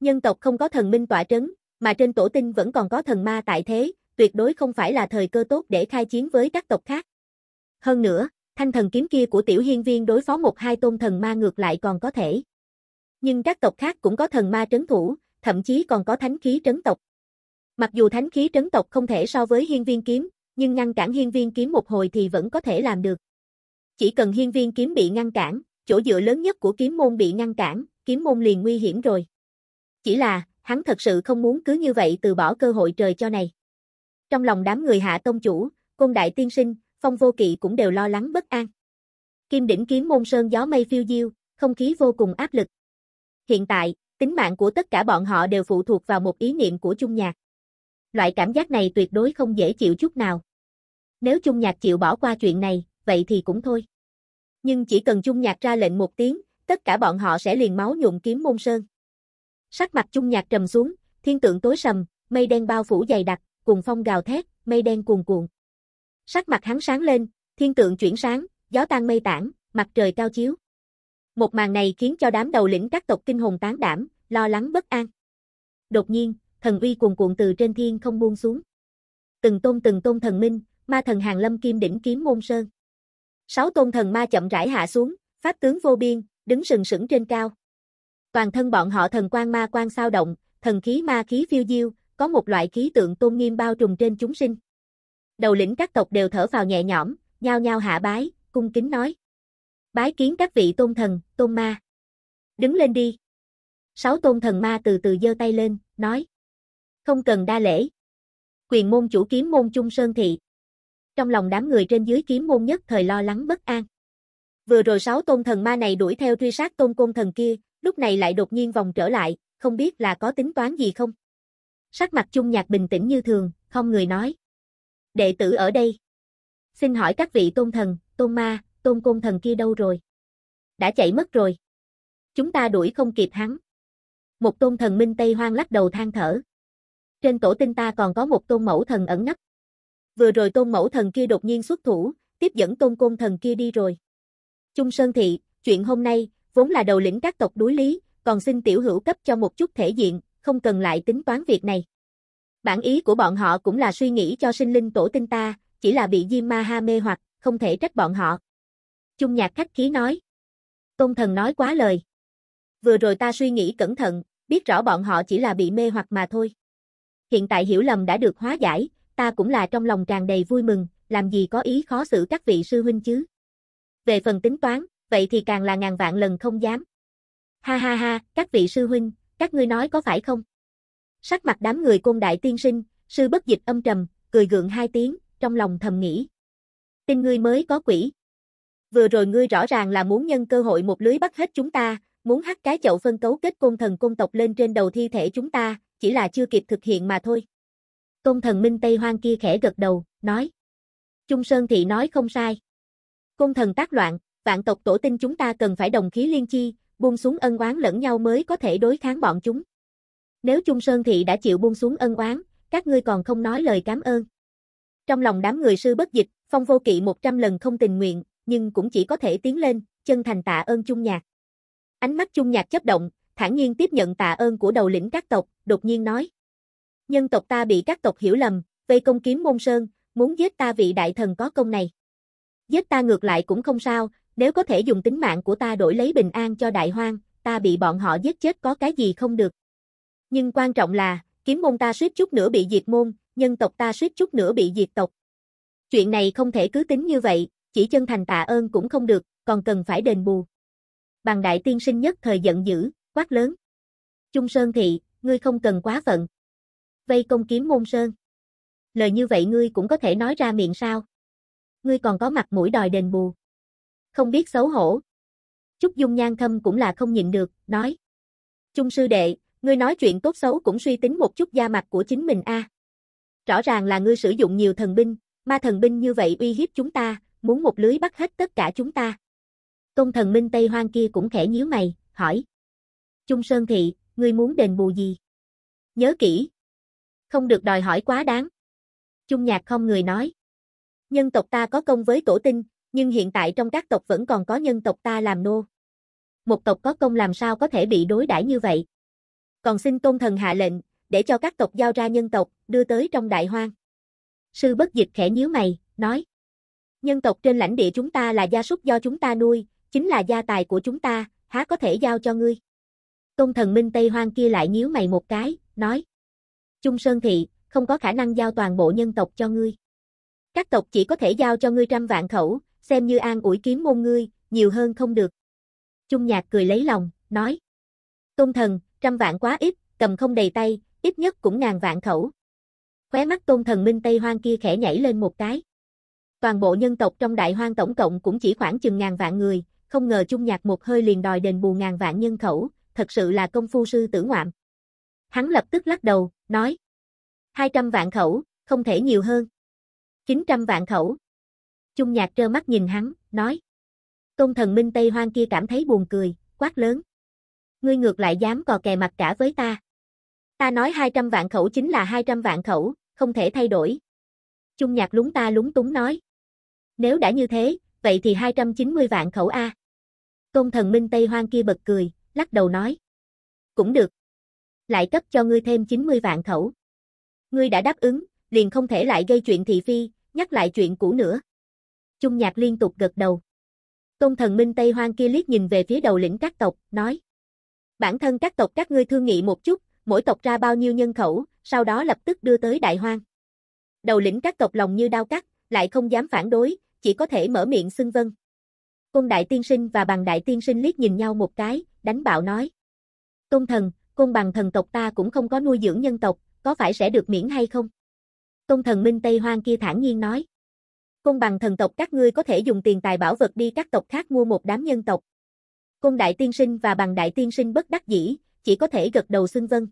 Nhân tộc không có thần minh tỏa trấn, mà trên tổ tinh vẫn còn có thần ma tại thế, tuyệt đối không phải là thời cơ tốt để khai chiến với các tộc khác. Hơn nữa, thanh thần kiếm kia của tiểu hiên viên đối phó một hai tôn thần ma ngược lại còn có thể. Nhưng các tộc khác cũng có thần ma trấn thủ, thậm chí còn có thánh khí trấn tộc. Mặc dù thánh khí trấn tộc không thể so với hiên viên kiếm, nhưng ngăn cản hiên viên kiếm một hồi thì vẫn có thể làm được. Chỉ cần hiên viên kiếm bị ngăn cản, chỗ dựa lớn nhất của kiếm môn bị ngăn cản, kiếm môn liền nguy hiểm rồi. Chỉ là, hắn thật sự không muốn cứ như vậy từ bỏ cơ hội trời cho này. Trong lòng đám người hạ tông chủ, côn đại tiên sinh, phong vô kỵ cũng đều lo lắng bất an. Kim đỉnh kiếm môn sơn gió mây phiêu diêu, không khí vô cùng áp lực. Hiện tại, tính mạng của tất cả bọn họ đều phụ thuộc vào một ý niệm của chung nhạc. Loại cảm giác này tuyệt đối không dễ chịu chút nào. Nếu chung nhạc chịu bỏ qua chuyện này, vậy thì cũng thôi. Nhưng chỉ cần chung nhạc ra lệnh một tiếng, tất cả bọn họ sẽ liền máu nhuộm kiếm môn sơn. Sắc mặt chung nhạc trầm xuống, thiên tượng tối sầm, mây đen bao phủ dày đặc, cùng phong gào thét, mây đen cuồn cuộn. Sắc mặt hắn sáng lên, thiên tượng chuyển sáng, gió tan mây tản, mặt trời cao chiếu. Một màn này khiến cho đám đầu lĩnh các tộc kinh hồn tán đảm, lo lắng bất an. Đột nhiên, thần uy cuồn cuộn từ trên thiên không buông xuống. Từng tôn từng tôn thần minh, ma thần hàng lâm kim đỉnh kiếm môn sơn. Sáu tôn thần ma chậm rãi hạ xuống, pháp tướng vô biên, đứng sừng sững trên cao. Toàn thân bọn họ thần quang ma quang sao động, thần khí ma khí phiêu diêu, có một loại khí tượng tôn nghiêm bao trùm trên chúng sinh. Đầu lĩnh các tộc đều thở vào nhẹ nhõm, nhao nhao hạ bái, cung kính nói. Bái kiến các vị tôn thần, tôn ma. Đứng lên đi. Sáu tôn thần ma từ từ giơ tay lên, nói. Không cần đa lễ. Quyền môn chủ kiếm môn Trung Sơn Thị. Trong lòng đám người trên dưới kiếm môn nhất thời lo lắng bất an. Vừa rồi sáu tôn thần ma này đuổi theo truy sát tôn côn thần kia, lúc này lại đột nhiên vòng trở lại, không biết là có tính toán gì không? Sắc mặt chung nhạc bình tĩnh như thường, không người nói. Đệ tử ở đây. Xin hỏi các vị tôn thần, tôn ma, tôn côn thần kia đâu rồi? Đã chạy mất rồi. Chúng ta đuổi không kịp hắn. Một tôn thần minh Tây Hoang lắc đầu than thở trên cổ tinh ta còn có một tôn mẫu thần ẩn nấp. Vừa rồi tôn mẫu thần kia đột nhiên xuất thủ, tiếp dẫn tôn côn thần kia đi rồi. Trung Sơn Thị, chuyện hôm nay, vốn là đầu lĩnh các tộc đối lý, còn xin tiểu hữu cấp cho một chút thể diện, không cần lại tính toán việc này. Bản ý của bọn họ cũng là suy nghĩ cho sinh linh tổ tinh ta, chỉ là bị Diêm Ma Ha mê hoặc, không thể trách bọn họ. Trung Nhạc khách khí nói. Tôn thần nói quá lời. Vừa rồi ta suy nghĩ cẩn thận, biết rõ bọn họ chỉ là bị mê hoặc mà thôi hiện tại hiểu lầm đã được hóa giải, ta cũng là trong lòng tràn đầy vui mừng, làm gì có ý khó xử các vị sư huynh chứ. Về phần tính toán, vậy thì càng là ngàn vạn lần không dám. Ha ha ha, các vị sư huynh, các ngươi nói có phải không? Sắc mặt đám người côn đại tiên sinh, sư bất dịch âm trầm, cười gượng hai tiếng, trong lòng thầm nghĩ. Tin ngươi mới có quỷ. Vừa rồi ngươi rõ ràng là muốn nhân cơ hội một lưới bắt hết chúng ta, muốn hắt cái chậu phân cấu kết côn thần côn tộc lên trên đầu thi thể chúng ta, chỉ là chưa kịp thực hiện mà thôi. Tôn thần Minh Tây Hoang kia khẽ gật đầu, nói. Trung Sơn Thị nói không sai. Côn thần tác loạn, vạn tộc tổ tinh chúng ta cần phải đồng khí liên chi, buông xuống ân oán lẫn nhau mới có thể đối kháng bọn chúng. Nếu Trung Sơn Thị đã chịu buông xuống ân oán, các ngươi còn không nói lời cảm ơn. Trong lòng đám người sư bất dịch, phong vô kỵ một trăm lần không tình nguyện, nhưng cũng chỉ có thể tiến lên, chân thành tạ ơn Trung Nhạc. Ánh mắt Trung Nhạc chấp động, thản nhiên tiếp nhận tạ ơn của đầu lĩnh các tộc, đột nhiên nói. Nhân tộc ta bị các tộc hiểu lầm, vây công kiếm môn sơn, muốn giết ta vị đại thần có công này. Giết ta ngược lại cũng không sao, nếu có thể dùng tính mạng của ta đổi lấy bình an cho đại hoang, ta bị bọn họ giết chết có cái gì không được. Nhưng quan trọng là, kiếm môn ta suýt chút nữa bị diệt môn, nhân tộc ta suýt chút nữa bị diệt tộc. Chuyện này không thể cứ tính như vậy, chỉ chân thành tạ ơn cũng không được, còn cần phải đền bù. Bằng đại tiên sinh nhất thời giận dữ, quát lớn. Trung Sơn Thị, ngươi không cần quá phận. Vây công kiếm môn Sơn. Lời như vậy ngươi cũng có thể nói ra miệng sao? Ngươi còn có mặt mũi đòi đền bù. Không biết xấu hổ. Trúc Dung Nhan Thâm cũng là không nhịn được, nói. Trung sư đệ, ngươi nói chuyện tốt xấu cũng suy tính một chút da mặt của chính mình a. Rõ ràng là ngươi sử dụng nhiều thần binh, ma thần binh như vậy uy hiếp chúng ta, muốn một lưới bắt hết tất cả chúng ta. Công thần minh Tây Hoang kia cũng khẽ nhíu mày, hỏi. Trung Sơn Thị, ngươi muốn đền bù gì? Nhớ kỹ. Không được đòi hỏi quá đáng. Trung Nhạc không người nói. Nhân tộc ta có công với tổ tinh, nhưng hiện tại trong các tộc vẫn còn có nhân tộc ta làm nô. Một tộc có công làm sao có thể bị đối đãi như vậy? Còn xin tôn thần hạ lệnh, để cho các tộc giao ra nhân tộc, đưa tới trong đại hoang. Sư bất dịch khẽ nhíu mày, nói. Nhân tộc trên lãnh địa chúng ta là gia súc do chúng ta nuôi, chính là gia tài của chúng ta, há có thể giao cho ngươi. Tôn thần minh Tây Hoang kia lại nhíu mày một cái, nói. Trung Sơn Thị, không có khả năng giao toàn bộ nhân tộc cho ngươi. Các tộc chỉ có thể giao cho ngươi trăm vạn khẩu, xem như an ủi kiếm môn ngươi, nhiều hơn không được. Trung Nhạc cười lấy lòng, nói. Tôn thần, trăm vạn quá ít, cầm không đầy tay, ít nhất cũng ngàn vạn khẩu. Khóe mắt tôn thần minh Tây Hoang kia khẽ nhảy lên một cái. Toàn bộ nhân tộc trong đại hoang tổng cộng cũng chỉ khoảng chừng ngàn vạn người, không ngờ Trung Nhạc một hơi liền đòi đền bù ngàn vạn nhân khẩu, thật sự là công phu sư tử ngoạm. Hắn lập tức lắc đầu, nói. 200 vạn khẩu, không thể nhiều hơn. 900 vạn khẩu. Trung nhạc trơ mắt nhìn hắn, nói. Công thần Minh Tây Hoang kia cảm thấy buồn cười, quát lớn. Ngươi ngược lại dám cò kè mặt cả với ta. Ta nói 200 vạn khẩu chính là 200 vạn khẩu, không thể thay đổi. Trung nhạc lúng ta lúng túng nói. Nếu đã như thế, vậy thì 290 vạn khẩu A. Công thần Minh Tây Hoang kia bật cười, lắc đầu nói. Cũng được. Lại cấp cho ngươi thêm 90 vạn khẩu. Ngươi đã đáp ứng, liền không thể lại gây chuyện thị phi, nhắc lại chuyện cũ nữa. Trung nhạc liên tục gật đầu. Tôn thần minh Tây Hoang kia liếc nhìn về phía đầu lĩnh các tộc, nói. Bản thân các tộc các ngươi thương nghị một chút, mỗi tộc ra bao nhiêu nhân khẩu, sau đó lập tức đưa tới đại hoang. Đầu lĩnh các tộc lòng như đao cắt, lại không dám phản đối, chỉ có thể mở miệng xưng vân Côn đại tiên sinh và bằng đại tiên sinh liếc nhìn nhau một cái, đánh bạo nói. Tôn thần, côn bằng thần tộc ta cũng không có nuôi dưỡng nhân tộc, có phải sẽ được miễn hay không? Tôn thần Minh Tây Hoang kia thản nhiên nói. Côn bằng thần tộc các ngươi có thể dùng tiền tài bảo vật đi các tộc khác mua một đám nhân tộc. Côn đại tiên sinh và bằng đại tiên sinh bất đắc dĩ, chỉ có thể gật đầu xưng vân.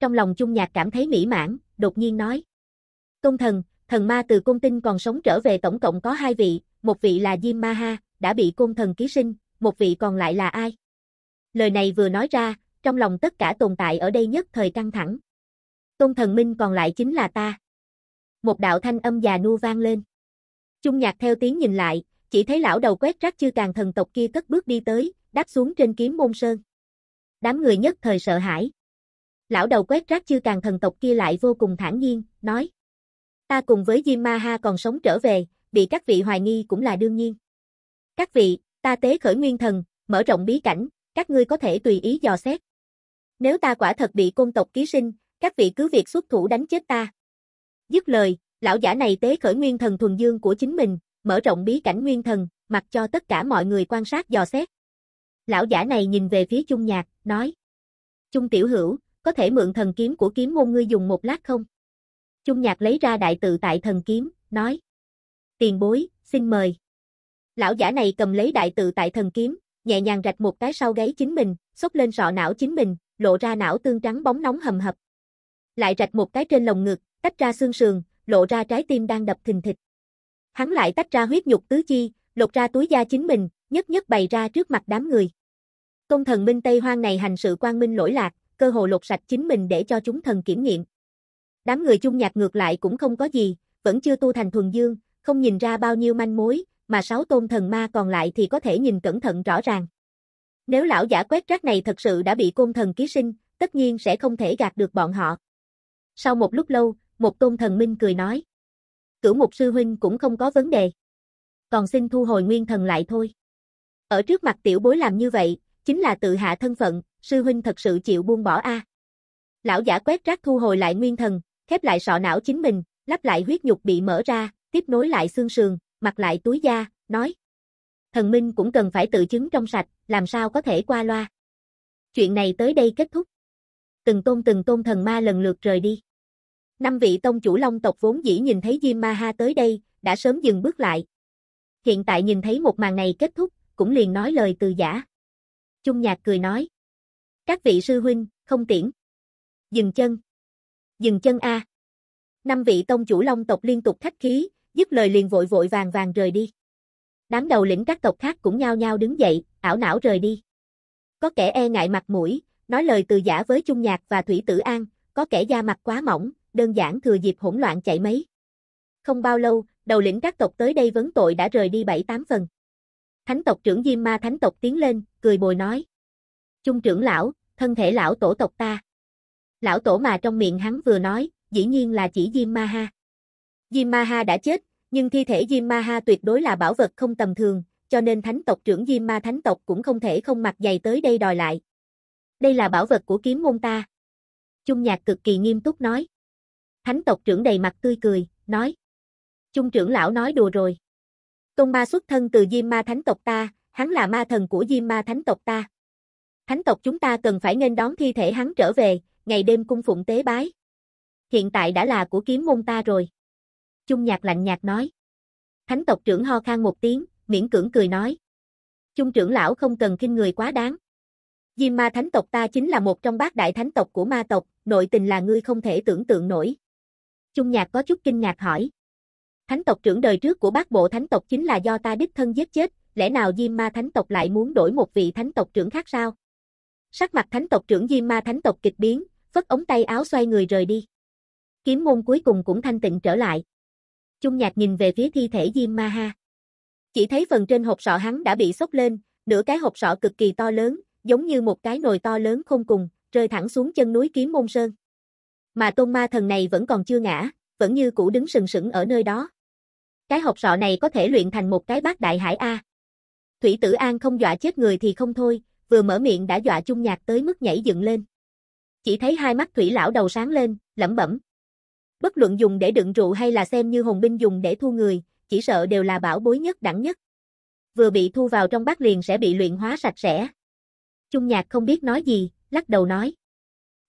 Trong lòng Trung Nhạc cảm thấy mỹ mãn, đột nhiên nói. Tôn thần, thần ma từ côn tinh còn sống trở về tổng cộng có hai vị, một vị là Diêm Ma Ha, đã bị côn thần ký sinh, một vị còn lại là ai? Lời này vừa nói ra, trong lòng tất cả tồn tại ở đây nhất thời căng thẳng. Tôn thần minh còn lại chính là ta. Một đạo thanh âm già nua vang lên. Trung nhạc theo tiếng nhìn lại, chỉ thấy lão đầu quét rác chư càng thần tộc kia cất bước đi tới, đáp xuống trên kiếm môn sơn. Đám người nhất thời sợ hãi. Lão đầu quét rác chư càng thần tộc kia lại vô cùng thản nhiên, nói. Ta cùng với Diêm Ma Ha còn sống trở về, bị các vị hoài nghi cũng là đương nhiên. Các vị, ta tế khởi nguyên thần, mở rộng bí cảnh, các ngươi có thể tùy ý dò xét. Nếu ta quả thật bị côn tộc ký sinh, các vị cứ việc xuất thủ đánh chết ta. Dứt lời, lão giả này tế khởi nguyên thần thuần dương của chính mình, mở rộng bí cảnh nguyên thần, mặc cho tất cả mọi người quan sát dò xét. Lão giả này nhìn về phía Chung Nhạc, nói: "Chung tiểu hữu, có thể mượn thần kiếm của kiếm môn ngươi dùng một lát không?" Chung Nhạc lấy ra đại tự tại thần kiếm, nói: "Tiền bối, xin mời." Lão giả này cầm lấy đại tự tại thần kiếm, nhẹ nhàng rạch một cái sau gáy chính mình, xốc lên sọ não chính mình, lộ ra não tương trắng bóng nóng hầm hập. Lại rạch một cái trên lồng ngực, tách ra xương sườn, lộ ra trái tim đang đập thình thịch. Hắn lại tách ra huyết nhục tứ chi, lột ra túi da chính mình, nhất nhất bày ra trước mặt đám người. Công thần Minh Tây Hoang này hành sự quang minh lỗi lạc, cơ hồ lột sạch chính mình để cho chúng thần kiểm nghiệm. Đám người chung nhạc ngược lại cũng không có gì, vẫn chưa tu thành thuần dương, không nhìn ra bao nhiêu manh mối, mà sáu tôn thần ma còn lại thì có thể nhìn cẩn thận rõ ràng. Nếu lão giả quét rác này thật sự đã bị côn thần ký sinh, tất nhiên sẽ không thể gạt được bọn họ. Sau một lúc lâu, một tôn thần minh cười nói. Cửu mục sư huynh cũng không có vấn đề. Còn xin thu hồi nguyên thần lại thôi. Ở trước mặt tiểu bối làm như vậy, chính là tự hạ thân phận, sư huynh thật sự chịu buông bỏ a. Lão giả quét rác thu hồi lại nguyên thần, khép lại sọ não chính mình, lắp lại huyết nhục bị mở ra, tiếp nối lại xương sườn, mặt lại túi da, nói. Thần Minh cũng cần phải tự chứng trong sạch, làm sao có thể qua loa. Chuyện này tới đây kết thúc. Từng tôn từng tôn thần ma lần lượt rời đi. Năm vị tông chủ long tộc vốn dĩ nhìn thấy Diêm Ma Ha tới đây, đã sớm dừng bước lại. Hiện tại nhìn thấy một màn này kết thúc, cũng liền nói lời từ giả. Trung Nhạc cười nói. Các vị sư huynh, không tiễn. Dừng chân. Dừng chân A. Năm vị tông chủ long tộc liên tục khách khí, dứt lời liền vội vội vàng vàng rời đi. Đám đầu lĩnh các tộc khác cũng nhao nhao đứng dậy, ảo não rời đi. Có kẻ e ngại mặt mũi, nói lời từ giả với Trung Nhạc và Thủy Tử An, có kẻ da mặt quá mỏng, đơn giản thừa dịp hỗn loạn chạy mấy. Không bao lâu, đầu lĩnh các tộc tới đây vấn tội đã rời đi bảy tám phần. Thánh tộc trưởng Diêm Ma Thánh tộc tiến lên, cười bồi nói. Trung trưởng lão, thân thể lão tổ tộc ta. Lão tổ mà trong miệng hắn vừa nói, dĩ nhiên là chỉ Diêm Ma ha. Yamaha đã chết, nhưng thi thể Yamaha tuyệt đối là bảo vật không tầm thường, cho nên thánh tộc trưởng Yama thánh tộc cũng không thể không mặc giày tới đây đòi lại. Đây là bảo vật của kiếm môn ta. Trung nhạc cực kỳ nghiêm túc nói. Thánh tộc trưởng đầy mặt tươi cười, nói. Trung trưởng lão nói đùa rồi. Công ma xuất thân từ Diêm ma thánh tộc ta, hắn là ma thần của Diêm ma thánh tộc ta. Thánh tộc chúng ta cần phải nên đón thi thể hắn trở về, ngày đêm cung phụng tế bái. Hiện tại đã là của kiếm môn ta rồi. Chung nhạc lạnh nhạt nói. Thánh tộc trưởng ho khan một tiếng, miễn cưỡng cười nói. Chung trưởng lão không cần khinh người quá đáng. Diêm ma thánh tộc ta chính là một trong bát đại thánh tộc của ma tộc, nội tình là ngươi không thể tưởng tượng nổi. Chung nhạc có chút kinh ngạc hỏi. Thánh tộc trưởng đời trước của bác bộ thánh tộc chính là do ta đích thân giết chết, lẽ nào Diêm ma thánh tộc lại muốn đổi một vị thánh tộc trưởng khác sao? Sắc mặt thánh tộc trưởng Diêm ma thánh tộc kịch biến, phất ống tay áo xoay người rời đi. Kiếm môn cuối cùng cũng thanh tịnh trở lại. Chung nhạc nhìn về phía thi thể Diêm Ma Ha. Chỉ thấy phần trên hộp sọ hắn đã bị sốc lên, nửa cái hộp sọ cực kỳ to lớn, giống như một cái nồi to lớn không cùng, rơi thẳng xuống chân núi Kiếm Môn Sơn. Mà tôn ma thần này vẫn còn chưa ngã, vẫn như cũ đứng sừng sững ở nơi đó. Cái hộp sọ này có thể luyện thành một cái bát đại hải A. Thủy tử An không dọa chết người thì không thôi, vừa mở miệng đã dọa chung nhạc tới mức nhảy dựng lên. Chỉ thấy hai mắt thủy lão đầu sáng lên, lẩm bẩm, Bất luận dùng để đựng rượu hay là xem như hồn binh dùng để thu người, chỉ sợ đều là bảo bối nhất đẳng nhất. Vừa bị thu vào trong bát liền sẽ bị luyện hóa sạch sẽ. Trung nhạc không biết nói gì, lắc đầu nói.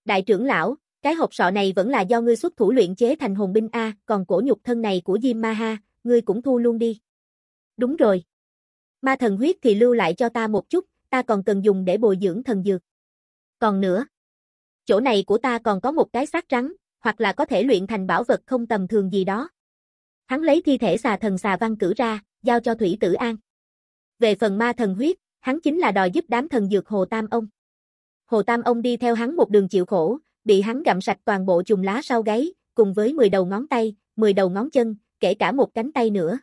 Đại trưởng lão, cái hộp sọ này vẫn là do ngươi xuất thủ luyện chế thành hồn binh A, còn cổ nhục thân này của Diêm Ma Ha, ngươi cũng thu luôn đi. Đúng rồi. Ma thần huyết thì lưu lại cho ta một chút, ta còn cần dùng để bồi dưỡng thần dược. Còn nữa, chỗ này của ta còn có một cái xác rắn, hoặc là có thể luyện thành bảo vật không tầm thường gì đó. Hắn lấy thi thể xà thần xà văn cử ra, giao cho Thủy Tử An. Về phần ma thần huyết, hắn chính là đòi giúp đám thần dược Hồ Tam Ông. Hồ Tam Ông đi theo hắn một đường chịu khổ, bị hắn gặm sạch toàn bộ chùm lá sau gáy, cùng với 10 đầu ngón tay, 10 đầu ngón chân, kể cả một cánh tay nữa.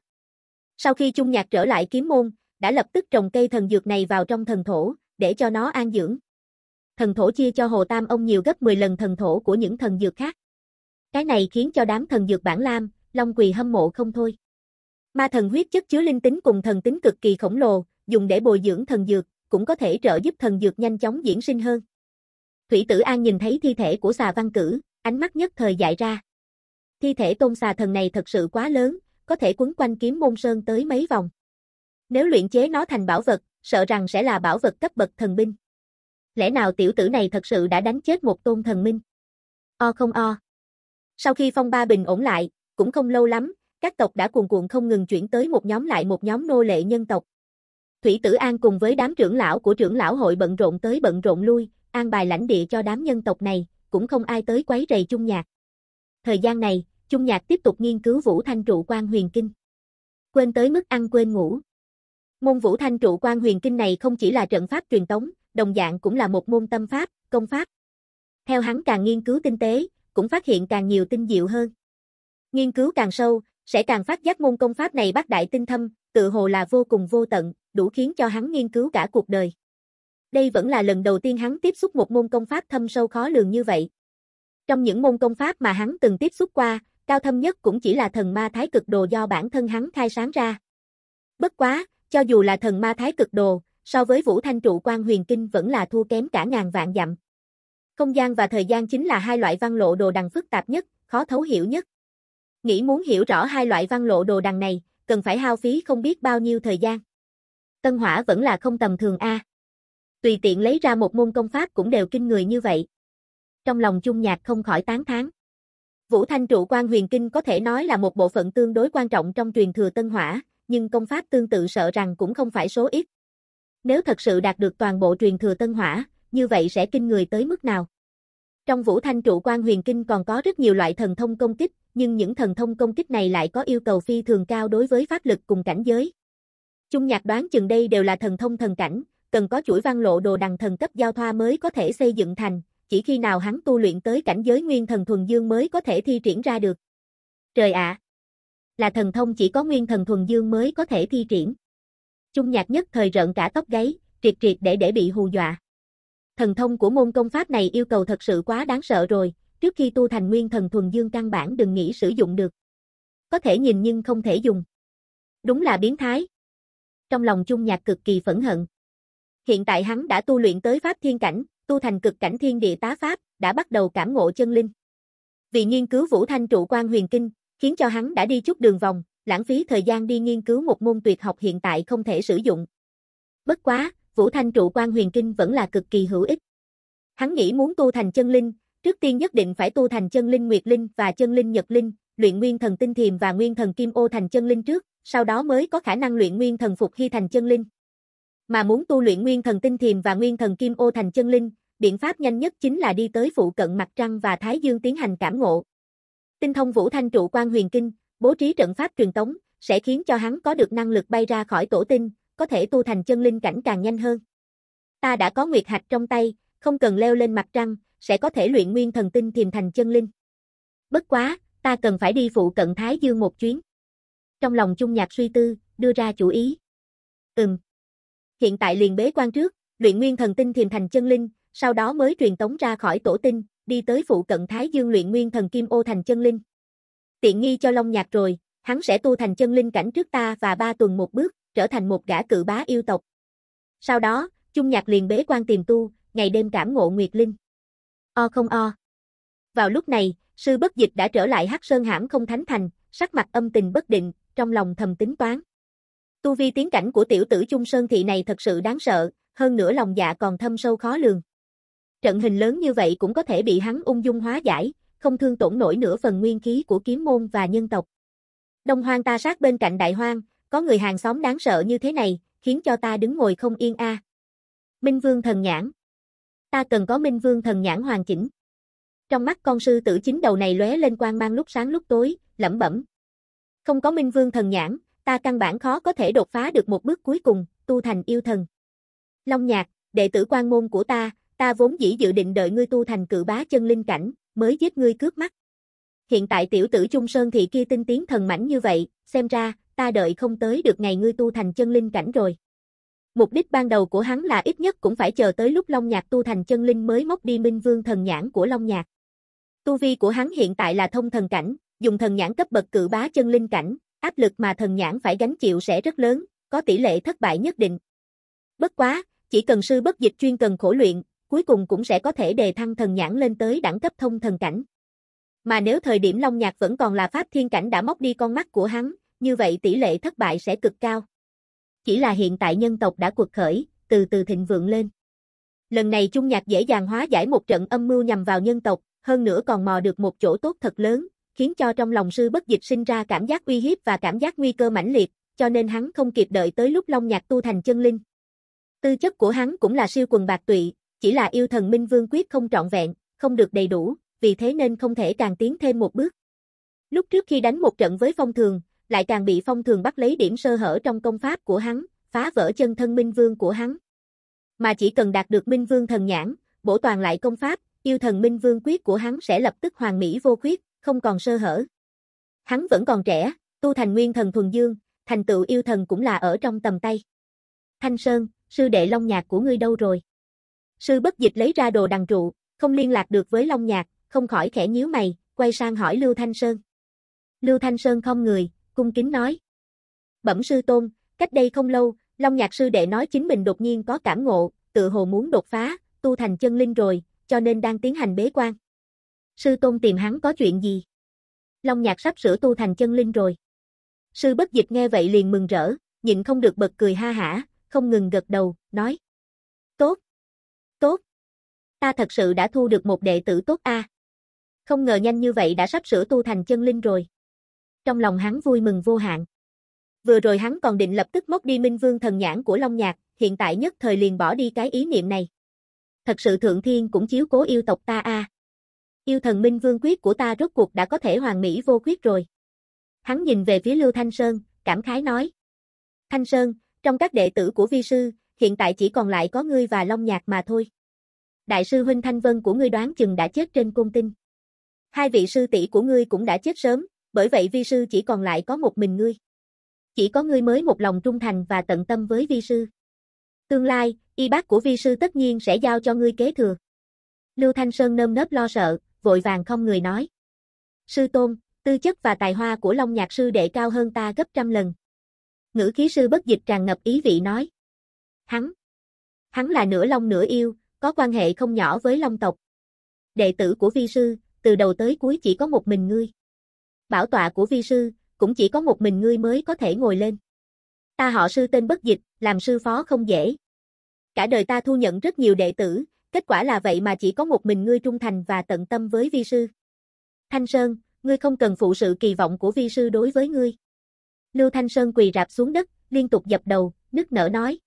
Sau khi chung Nhạc trở lại kiếm môn, đã lập tức trồng cây thần dược này vào trong thần thổ, để cho nó an dưỡng. Thần thổ chia cho Hồ Tam Ông nhiều gấp 10 lần thần thổ của những thần dược khác. Cái này khiến cho đám thần dược bản lam, long quỳ hâm mộ không thôi. Ma thần huyết chất chứa linh tính cùng thần tính cực kỳ khổng lồ, dùng để bồi dưỡng thần dược, cũng có thể trợ giúp thần dược nhanh chóng diễn sinh hơn. Thủy tử An nhìn thấy thi thể của xà văn cử, ánh mắt nhất thời dại ra. Thi thể tôn xà thần này thật sự quá lớn, có thể quấn quanh kiếm môn sơn tới mấy vòng. Nếu luyện chế nó thành bảo vật, sợ rằng sẽ là bảo vật cấp bậc thần binh. Lẽ nào tiểu tử này thật sự đã đánh chết một tôn thần minh? O không o. Sau khi phong ba bình ổn lại, cũng không lâu lắm, các tộc đã cuồn cuộn không ngừng chuyển tới một nhóm lại một nhóm nô lệ nhân tộc. Thủy Tử An cùng với đám trưởng lão của trưởng lão hội bận rộn tới bận rộn lui, an bài lãnh địa cho đám nhân tộc này, cũng không ai tới quấy rầy chung nhạc. Thời gian này, chung nhạc tiếp tục nghiên cứu Vũ Thanh trụ quan huyền kinh. Quên tới mức ăn quên ngủ. Môn Vũ Thanh trụ quan huyền kinh này không chỉ là trận pháp truyền tống, đồng dạng cũng là một môn tâm pháp, công pháp. Theo hắn càng nghiên cứu tinh tế, cũng phát hiện càng nhiều tinh diệu hơn. Nghiên cứu càng sâu, sẽ càng phát giác môn công pháp này bác đại tinh thâm, tự hồ là vô cùng vô tận, đủ khiến cho hắn nghiên cứu cả cuộc đời. Đây vẫn là lần đầu tiên hắn tiếp xúc một môn công pháp thâm sâu khó lường như vậy. Trong những môn công pháp mà hắn từng tiếp xúc qua, cao thâm nhất cũng chỉ là thần ma thái cực đồ do bản thân hắn khai sáng ra. Bất quá, cho dù là thần ma thái cực đồ, so với Vũ Thanh trụ quan huyền kinh vẫn là thua kém cả ngàn vạn dặm. Không gian và thời gian chính là hai loại văn lộ đồ đằng phức tạp nhất, khó thấu hiểu nhất. Nghĩ muốn hiểu rõ hai loại văn lộ đồ đằng này, cần phải hao phí không biết bao nhiêu thời gian. Tân hỏa vẫn là không tầm thường a. Tùy tiện lấy ra một môn công pháp cũng đều kinh người như vậy. Trong lòng chung nhạc không khỏi tán thán. Vũ Thanh trụ quan huyền kinh có thể nói là một bộ phận tương đối quan trọng trong truyền thừa tân hỏa, nhưng công pháp tương tự sợ rằng cũng không phải số ít. Nếu thật sự đạt được toàn bộ truyền thừa tân hỏa, như vậy sẽ kinh người tới mức nào. Trong Vũ Thanh trụ quan huyền kinh còn có rất nhiều loại thần thông công kích, nhưng những thần thông công kích này lại có yêu cầu phi thường cao đối với pháp lực cùng cảnh giới. trung nhạc đoán chừng đây đều là thần thông thần cảnh, cần có chuỗi văn lộ đồ đằng thần cấp giao thoa mới có thể xây dựng thành, chỉ khi nào hắn tu luyện tới cảnh giới nguyên thần thuần dương mới có thể thi triển ra được. Trời ạ! là thần thông chỉ có nguyên thần thuần dương mới có thể thi triển. trung nhạc nhất thời rợn cả tóc gáy, triệt triệt để để bị hù dọa thần thông của môn công pháp này yêu cầu thật sự quá đáng sợ rồi, trước khi tu thành nguyên thần thuần dương căn bản đừng nghĩ sử dụng được. Có thể nhìn nhưng không thể dùng. Đúng là biến thái. Trong lòng chung nhạc cực kỳ phẫn hận. Hiện tại hắn đã tu luyện tới pháp thiên cảnh, tu thành cực cảnh thiên địa tá pháp, đã bắt đầu cảm ngộ chân linh. Vì nghiên cứu Vũ Thanh trụ quan huyền kinh, khiến cho hắn đã đi chút đường vòng, lãng phí thời gian đi nghiên cứu một môn tuyệt học hiện tại không thể sử dụng. Bất quá, Vũ Thanh trụ quan huyền kinh vẫn là cực kỳ hữu ích. Hắn nghĩ muốn tu thành chân linh, trước tiên nhất định phải tu thành chân linh nguyệt linh và chân linh nhật linh, luyện nguyên thần tinh thiềm và nguyên thần kim ô thành chân linh trước, sau đó mới có khả năng luyện nguyên thần phục hy thành chân linh. Mà muốn tu luyện nguyên thần tinh thiềm và nguyên thần kim ô thành chân linh, biện pháp nhanh nhất chính là đi tới phụ cận mặt trăng và thái dương tiến hành cảm ngộ. Tinh thông Vũ Thanh trụ quan huyền kinh, bố trí trận pháp truyền tống, sẽ khiến cho hắn có được năng lực bay ra khỏi tổ tinh, có thể tu thành chân linh cảnh càng nhanh hơn. Ta đã có nguyệt hạch trong tay, không cần leo lên mặt trăng, sẽ có thể luyện nguyên thần tinh thiềm thành chân linh. Bất quá, ta cần phải đi phụ cận Thái Dương một chuyến. Trong lòng Chung Nhạc suy tư, đưa ra chủ ý. Ừm. Hiện tại liền bế quan trước, luyện nguyên thần tinh thiềm thành chân linh, sau đó mới truyền tống ra khỏi tổ tinh, đi tới phụ cận Thái Dương luyện nguyên thần kim ô thành chân linh. Tiện nghi cho Long Nhạc rồi, hắn sẽ tu thành chân linh cảnh trước ta và ba tuần một bước, trở thành một gã cự bá yêu tộc. Sau đó, Trung Nhạc liền bế quan tìm tu, ngày đêm cảm ngộ Nguyệt Linh. O không o. Vào lúc này, sư bất dịch đã trở lại Hắc Sơn hãm không thánh thành, sắc mặt âm tình bất định, trong lòng thầm tính toán. Tu vi tiến cảnh của tiểu tử Trung Sơn thị này thật sự đáng sợ, hơn nữa lòng dạ còn thâm sâu khó lường. Trận hình lớn như vậy cũng có thể bị hắn ung dung hóa giải, không thương tổn nổi nửa phần nguyên khí của kiếm môn và nhân tộc. Đông hoang ta sát bên cạnh đại hoang, có người hàng xóm đáng sợ như thế này, khiến cho ta đứng ngồi không yên a. Minh Vương thần nhãn. Ta cần có Minh Vương thần nhãn hoàn chỉnh. Trong mắt con sư tử chính đầu này lóe lên quang mang lúc sáng lúc tối, lẩm bẩm. Không có Minh Vương thần nhãn, ta căn bản khó có thể đột phá được một bước cuối cùng, tu thành yêu thần. Long Nhạc, đệ tử quan môn của ta, ta vốn dĩ dự định đợi ngươi tu thành cự bá chân linh cảnh, mới giết ngươi cướp mắt hiện tại tiểu tử Trung Sơn thị kia tinh tiến thần mảnh như vậy, xem ra, ta đợi không tới được ngày ngươi tu thành chân linh cảnh rồi. Mục đích ban đầu của hắn là ít nhất cũng phải chờ tới lúc Long Nhạc tu thành chân linh mới móc đi minh vương thần nhãn của Long Nhạc. Tu vi của hắn hiện tại là thông thần cảnh, dùng thần nhãn cấp bậc cự bá chân linh cảnh, áp lực mà thần nhãn phải gánh chịu sẽ rất lớn, có tỷ lệ thất bại nhất định. Bất quá, chỉ cần sư bất dịch chuyên cần khổ luyện, cuối cùng cũng sẽ có thể đề thăng thần nhãn lên tới đẳng cấp thông thần cảnh. Mà nếu thời điểm Long Nhạc vẫn còn là pháp thiên cảnh đã móc đi con mắt của hắn, như vậy tỷ lệ thất bại sẽ cực cao. Chỉ là hiện tại nhân tộc đã cuộc khởi, từ từ thịnh vượng lên. Lần này Trung Nhạc dễ dàng hóa giải một trận âm mưu nhằm vào nhân tộc, hơn nữa còn mò được một chỗ tốt thật lớn, khiến cho trong lòng sư bất dịch sinh ra cảm giác uy hiếp và cảm giác nguy cơ mãnh liệt, cho nên hắn không kịp đợi tới lúc Long Nhạc tu thành chân linh. Tư chất của hắn cũng là siêu quần bạc tụy, chỉ là yêu thần minh vương quyết không trọn vẹn, không được đầy đủ, vì thế nên không thể càng tiến thêm một bước. Lúc trước khi đánh một trận với phong thường, lại càng bị phong thường bắt lấy điểm sơ hở trong công pháp của hắn, phá vỡ chân thân minh vương của hắn. Mà chỉ cần đạt được minh vương thần nhãn, bổ toàn lại công pháp, yêu thần minh vương quyết của hắn sẽ lập tức hoàn mỹ vô khuyết, không còn sơ hở. Hắn vẫn còn trẻ, tu thành nguyên thần thuần dương, thành tựu yêu thần cũng là ở trong tầm tay. Thanh Sơn, sư đệ Long Nhạc của ngươi đâu rồi? Sư bất dịch lấy ra đồ đằng trụ, không liên lạc được với Long Nhạc, không khỏi khẽ nhíu mày, quay sang hỏi Lưu Thanh Sơn. Lưu Thanh Sơn không người, cung kính nói. Bẩm sư tôn, cách đây không lâu, Long Nhạc sư đệ nói chính mình đột nhiên có cảm ngộ, tự hồ muốn đột phá, tu thành chân linh rồi, cho nên đang tiến hành bế quan. Sư tôn tìm hắn có chuyện gì? Long Nhạc sắp sửa tu thành chân linh rồi. Sư bất dịch nghe vậy liền mừng rỡ, nhịn không được bật cười ha hả, không ngừng gật đầu, nói. Tốt! Tốt! Ta thật sự đã thu được một đệ tử tốt a. Không ngờ nhanh như vậy đã sắp sửa tu thành chân linh rồi. Trong lòng hắn vui mừng vô hạn. Vừa rồi hắn còn định lập tức móc đi Minh Vương thần nhãn của Long Nhạc, hiện tại nhất thời liền bỏ đi cái ý niệm này. Thật sự thượng thiên cũng chiếu cố yêu tộc ta a. À. Yêu thần Minh Vương quyết của ta rốt cuộc đã có thể hoàn mỹ vô quyết rồi. Hắn nhìn về phía Lưu Thanh Sơn, cảm khái nói: "Thanh Sơn, trong các đệ tử của vi sư, hiện tại chỉ còn lại có ngươi và Long Nhạc mà thôi. Đại sư huynh Thanh Vân của ngươi đoán chừng đã chết trên cung tinh. Hai vị sư tỷ của ngươi cũng đã chết sớm, bởi vậy vi sư chỉ còn lại có một mình ngươi. Chỉ có ngươi mới một lòng trung thành và tận tâm với vi sư. Tương lai, y bác của vi sư tất nhiên sẽ giao cho ngươi kế thừa. Lưu Thanh Sơn nơm nớp lo sợ, vội vàng không người nói. Sư tôn, tư chất và tài hoa của Long Nhạc sư đệ cao hơn ta gấp trăm lần. Ngữ khí sư bất dịch tràn ngập ý vị nói. Hắn, hắn là nửa long nửa yêu, có quan hệ không nhỏ với long tộc. Đệ tử của vi sư, từ đầu tới cuối chỉ có một mình ngươi. Bảo tọa của vi sư, cũng chỉ có một mình ngươi mới có thể ngồi lên. Ta họ sư tên bất dịch, làm sư phó không dễ. Cả đời ta thu nhận rất nhiều đệ tử, kết quả là vậy mà chỉ có một mình ngươi trung thành và tận tâm với vi sư. Thanh Sơn, ngươi không cần phụ sự kỳ vọng của vi sư đối với ngươi. Lưu Thanh Sơn quỳ rạp xuống đất, liên tục dập đầu, nức nở nói.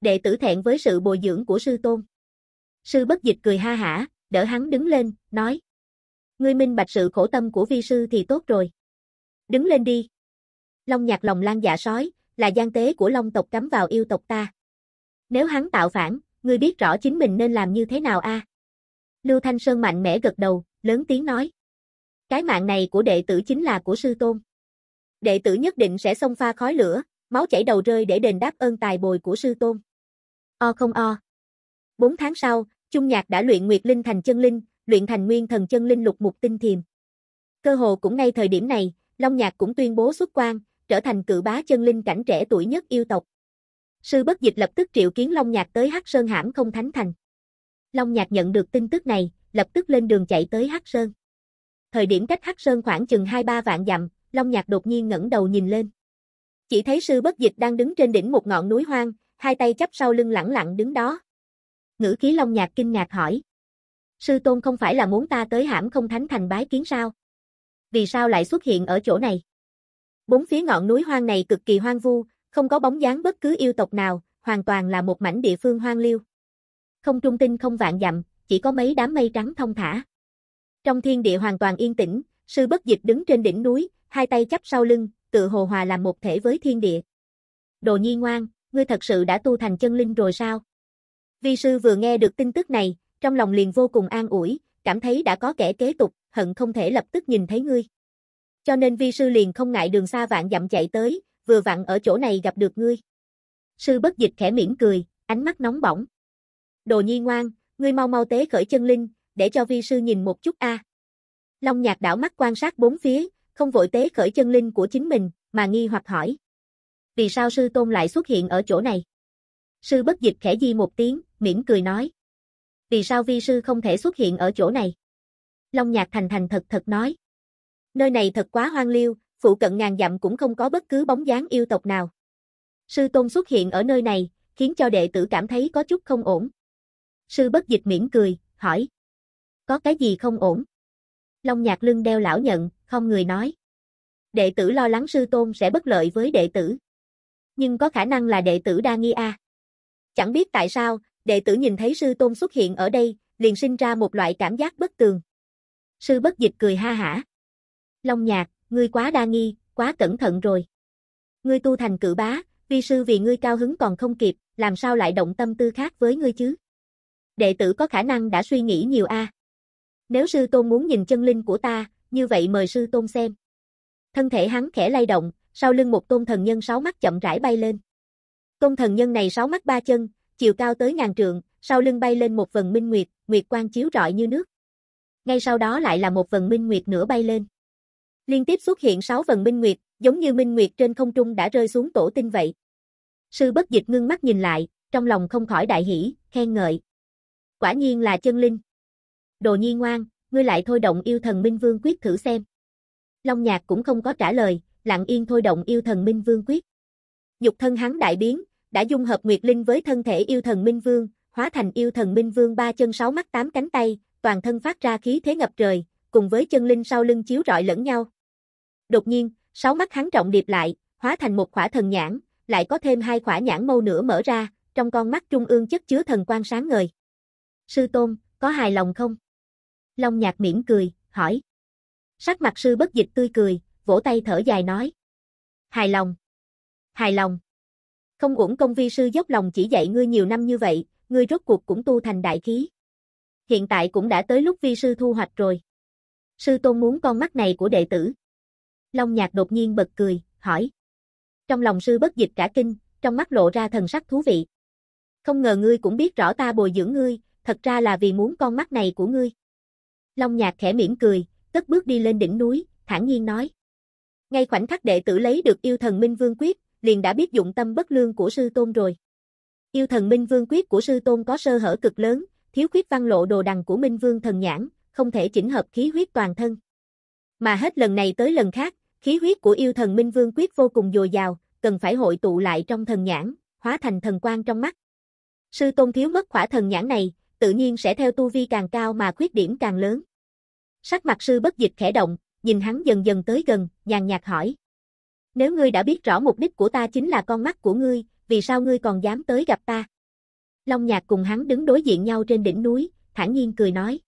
Đệ tử thẹn với sự bồi dưỡng của sư tôn. Sư bất dịch cười ha hả, đỡ hắn đứng lên, nói. Ngươi minh bạch sự khổ tâm của vi sư thì tốt rồi. Đứng lên đi. Long nhạc lòng lan dạ sói, là gian tế của long tộc cắm vào yêu tộc ta. Nếu hắn tạo phản, ngươi biết rõ chính mình nên làm như thế nào a? Lưu Thanh Sơn mạnh mẽ gật đầu, lớn tiếng nói. Cái mạng này của đệ tử chính là của sư tôn. Đệ tử nhất định sẽ xông pha khói lửa, máu chảy đầu rơi để đền đáp ơn tài bồi của sư tôn. O không o. Bốn tháng sau, Trung Nhạc đã luyện Nguyệt Linh thành chân linh, luyện thành nguyên thần chân linh lục mục tinh thiềm. Cơ hồ cũng ngay thời điểm này, Long Nhạc cũng tuyên bố xuất quan, trở thành cự bá chân linh cảnh trẻ tuổi nhất yêu tộc. Sư bất dịch lập tức triệu kiến Long Nhạc tới Hắc Sơn hãm không thánh thành. Long Nhạc nhận được tin tức này, lập tức lên đường chạy tới Hắc Sơn. Thời điểm cách Hắc Sơn khoảng chừng 2-3 vạn dặm, Long Nhạc đột nhiên ngẩng đầu nhìn lên. Chỉ thấy sư bất dịch đang đứng trên đỉnh một ngọn núi hoang, hai tay chắp sau lưng lẳng lặng đứng đó. Ngữ khí Long Nhạc kinh ngạc hỏi. Sư tôn không phải là muốn ta tới hãm không thánh thành bái kiến sao? Vì sao lại xuất hiện ở chỗ này? Bốn phía ngọn núi hoang này cực kỳ hoang vu, không có bóng dáng bất cứ yêu tộc nào, hoàn toàn là một mảnh địa phương hoang liêu. Không trung tinh không vạn dặm, chỉ có mấy đám mây trắng thông thả. Trong thiên địa hoàn toàn yên tĩnh, sư bất dịch đứng trên đỉnh núi, hai tay chắp sau lưng, tự hồ hòa làm một thể với thiên địa. Đồ nhi ngoan, ngươi thật sự đã tu thành chân linh rồi sao? Vi sư vừa nghe được tin tức này, trong lòng liền vô cùng an ủi, cảm thấy đã có kẻ kế tục, hận không thể lập tức nhìn thấy ngươi. Cho nên vi sư liền không ngại đường xa vạn dặm chạy tới, vừa vặn ở chỗ này gặp được ngươi. Sư bất dịch khẽ mỉm cười, ánh mắt nóng bỏng. Đồ nhi ngoan, ngươi mau mau tế khởi chân linh, để cho vi sư nhìn một chút a. Long nhạc đảo mắt quan sát bốn phía, không vội tế khởi chân linh của chính mình, mà nghi hoặc hỏi. Vì sao sư tôn lại xuất hiện ở chỗ này? Sư bất dịch khẽ di một tiếng, mỉm cười nói vì sao vi sư không thể xuất hiện ở chỗ này? Long Nhạc thành thành thật thật nói. Nơi này thật quá hoang liêu, phụ cận ngàn dặm cũng không có bất cứ bóng dáng yêu tộc nào. Sư tôn xuất hiện ở nơi này, khiến cho đệ tử cảm thấy có chút không ổn. Sư bất dịch miễn cười, hỏi. Có cái gì không ổn? Long Nhạc lưng đeo lão nhận, không người nói. Đệ tử lo lắng sư tôn sẽ bất lợi với đệ tử. Nhưng có khả năng là đệ tử đa nghi a. Chẳng biết tại sao, đệ tử nhìn thấy sư tôn xuất hiện ở đây, liền sinh ra một loại cảm giác bất tường. Sư bất dịch cười ha hả. Long nhạc, ngươi quá đa nghi, quá cẩn thận rồi. Ngươi tu thành cử bá, vi sư vì ngươi cao hứng còn không kịp, làm sao lại động tâm tư khác với ngươi chứ? Đệ tử có khả năng đã suy nghĩ nhiều a. Nếu sư tôn muốn nhìn chân linh của ta, như vậy mời sư tôn xem. Thân thể hắn khẽ lay động, sau lưng một tôn thần nhân sáu mắt chậm rãi bay lên. Tôn thần nhân này sáu mắt ba chân, chiều cao tới ngàn trượng, sau lưng bay lên một vần minh nguyệt, nguyệt quang chiếu rọi như nước. Ngay sau đó lại là một vần minh nguyệt nữa bay lên. Liên tiếp xuất hiện sáu vần minh nguyệt, giống như minh nguyệt trên không trung đã rơi xuống tổ tinh vậy. Sư bất dịch ngưng mắt nhìn lại, trong lòng không khỏi đại hỷ, khen ngợi. Quả nhiên là chân linh. Đồ nhi ngoan, ngươi lại thôi động yêu thần minh vương quyết thử xem. Long nhạc cũng không có trả lời, lặng yên thôi động yêu thần minh vương quyết. Dục thân hắn đại biến, đã dung hợp Nguyệt Linh với thân thể yêu thần Minh Vương, hóa thành yêu thần Minh Vương ba chân sáu mắt tám cánh tay, toàn thân phát ra khí thế ngập trời, cùng với chân linh sau lưng chiếu rọi lẫn nhau. Đột nhiên, sáu mắt hắn trọng điệp lại, hóa thành một khỏa thần nhãn, lại có thêm hai khỏa nhãn mâu nữa mở ra, trong con mắt trung ương chất chứa thần quang sáng ngời. Sư Tôn, có hài lòng không? Long Nhạc mỉm cười, hỏi. Sắc mặt sư bất dịch tươi cười, vỗ tay thở dài nói. Hài lòng. Hài lòng. Không uổng công vi sư dốc lòng chỉ dạy ngươi nhiều năm như vậy, ngươi rốt cuộc cũng tu thành đại khí. Hiện tại cũng đã tới lúc vi sư thu hoạch rồi. Sư tôn muốn con mắt này của đệ tử. Long nhạc đột nhiên bật cười, hỏi. Trong lòng sư bất dịch cả kinh, trong mắt lộ ra thần sắc thú vị. Không ngờ ngươi cũng biết rõ ta bồi dưỡng ngươi, thật ra là vì muốn con mắt này của ngươi. Long nhạc khẽ mỉm cười, cất bước đi lên đỉnh núi, thản nhiên nói. Ngay khoảnh khắc đệ tử lấy được yêu thần Minh Vương Quyết, liền đã biết dụng tâm bất lương của sư tôn rồi. Yêu thần Minh Vương quyết của sư tôn có sơ hở cực lớn, thiếu khuyết văn lộ đồ đằng của Minh Vương thần nhãn, không thể chỉnh hợp khí huyết toàn thân. Mà hết lần này tới lần khác, khí huyết của yêu thần Minh Vương quyết vô cùng dồi dào, cần phải hội tụ lại trong thần nhãn, hóa thành thần quang trong mắt. Sư tôn thiếu mất khỏa thần nhãn này, tự nhiên sẽ theo tu vi càng cao mà khuyết điểm càng lớn. Sắc mặt sư bất dịch khẽ động, nhìn hắn dần dần tới gần, nhàn nhạt hỏi, nếu ngươi đã biết rõ mục đích của ta chính là con mắt của ngươi, vì sao ngươi còn dám tới gặp ta? Long Nhạc cùng hắn đứng đối diện nhau trên đỉnh núi, thản nhiên cười nói.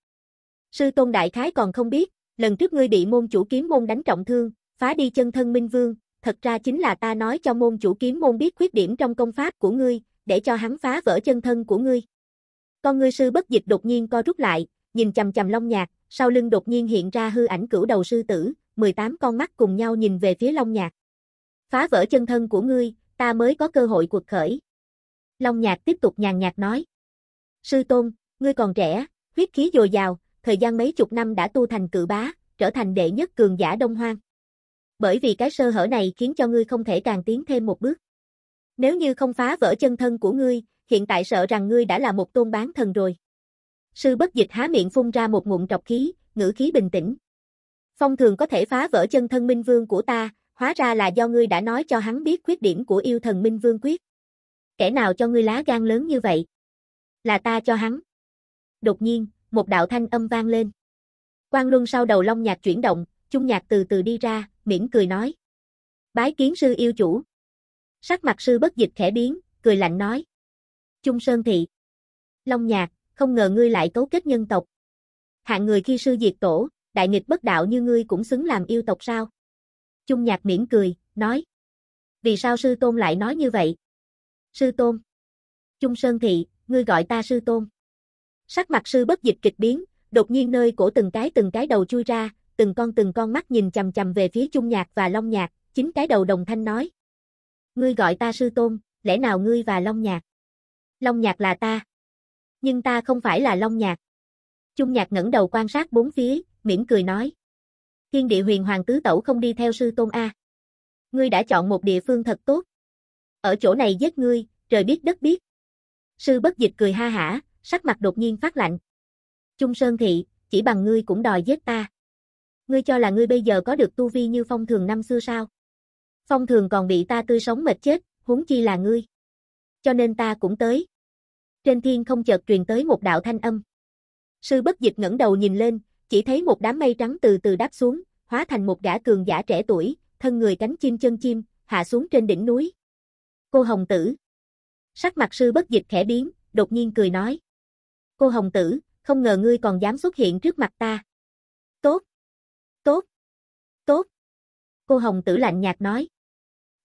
Sư Tôn Đại Khái còn không biết, lần trước ngươi bị môn chủ kiếm môn đánh trọng thương, phá đi chân thân Minh Vương, thật ra chính là ta nói cho môn chủ kiếm môn biết khuyết điểm trong công pháp của ngươi, để cho hắn phá vỡ chân thân của ngươi. Con ngươi sư bất dịch đột nhiên co rút lại, nhìn chầm chầm Long Nhạc, sau lưng đột nhiên hiện ra hư ảnh cửu đầu sư tử, 18 con mắt cùng nhau nhìn về phía Long Nhạc. Phá vỡ chân thân của ngươi, ta mới có cơ hội cuộc khởi. Long Nhạc tiếp tục nhàn nhạt nói. Sư Tôn, ngươi còn trẻ, huyết khí dồi dào, thời gian mấy chục năm đã tu thành cự bá, trở thành đệ nhất cường giả Đông Hoang. Bởi vì cái sơ hở này khiến cho ngươi không thể càng tiến thêm một bước. Nếu như không phá vỡ chân thân của ngươi, hiện tại sợ rằng ngươi đã là một tôn bán thần rồi. Sư bất dịch há miệng phun ra một ngụm trọc khí, ngữ khí bình tĩnh. Phong thường có thể phá vỡ chân thân minh vương của ta, Hóa ra là do ngươi đã nói cho hắn biết khuyết điểm của yêu thần Minh Vương Quyết. Kẻ nào cho ngươi lá gan lớn như vậy? Là ta cho hắn. Đột nhiên, một đạo thanh âm vang lên. Quang Luân sau đầu Long Nhạc chuyển động, Chung Nhạc từ từ đi ra, mỉm cười nói. Bái kiến sư yêu chủ. Sắc mặt sư bất dịch khẽ biến, cười lạnh nói. Trung Sơn Thị. Long Nhạc, không ngờ ngươi lại cấu kết nhân tộc. Hạng người khi sư diệt tổ, đại nghịch bất đạo như ngươi cũng xứng làm yêu tộc sao? Trung Nhạc miễn cười, nói. Vì sao sư tôn lại nói như vậy? Sư tôn. Trung Sơn Thị, ngươi gọi ta sư tôn. Sắc mặt sư bất dịch kịch biến, đột nhiên nơi cổ từng cái từng cái đầu chui ra, từng con từng con mắt nhìn chầm chầm về phía Trung Nhạc và Long Nhạc, chính cái đầu đồng thanh nói. Ngươi gọi ta sư tôn, lẽ nào ngươi và Long Nhạc? Long Nhạc là ta. Nhưng ta không phải là Long Nhạc. Trung Nhạc ngẩng đầu quan sát bốn phía, mỉm cười nói. Thiên địa huyền hoàng tứ tẩu không đi theo sư tôn A. Ngươi đã chọn một địa phương thật tốt. Ở chỗ này giết ngươi, trời biết đất biết. Sư bất dịch cười ha hả, sắc mặt đột nhiên phát lạnh. Trung Sơn Thị, chỉ bằng ngươi cũng đòi giết ta. Ngươi cho là ngươi bây giờ có được tu vi như phong thường năm xưa sao? Phong thường còn bị ta tươi sống mệt chết, huống chi là ngươi. Cho nên ta cũng tới. Trên thiên không chợt truyền tới một đạo thanh âm. Sư bất dịch ngẩng đầu nhìn lên, chỉ thấy một đám mây trắng từ từ đáp xuống, hóa thành một gã cường giả trẻ tuổi, thân người cánh chim chân chim, hạ xuống trên đỉnh núi. Cô Hồng Tử Sắc mặt sư bất dịch khẽ biến, đột nhiên cười nói. Cô Hồng Tử, không ngờ ngươi còn dám xuất hiện trước mặt ta. Tốt! Tốt! Tốt! Cô Hồng Tử lạnh nhạt nói.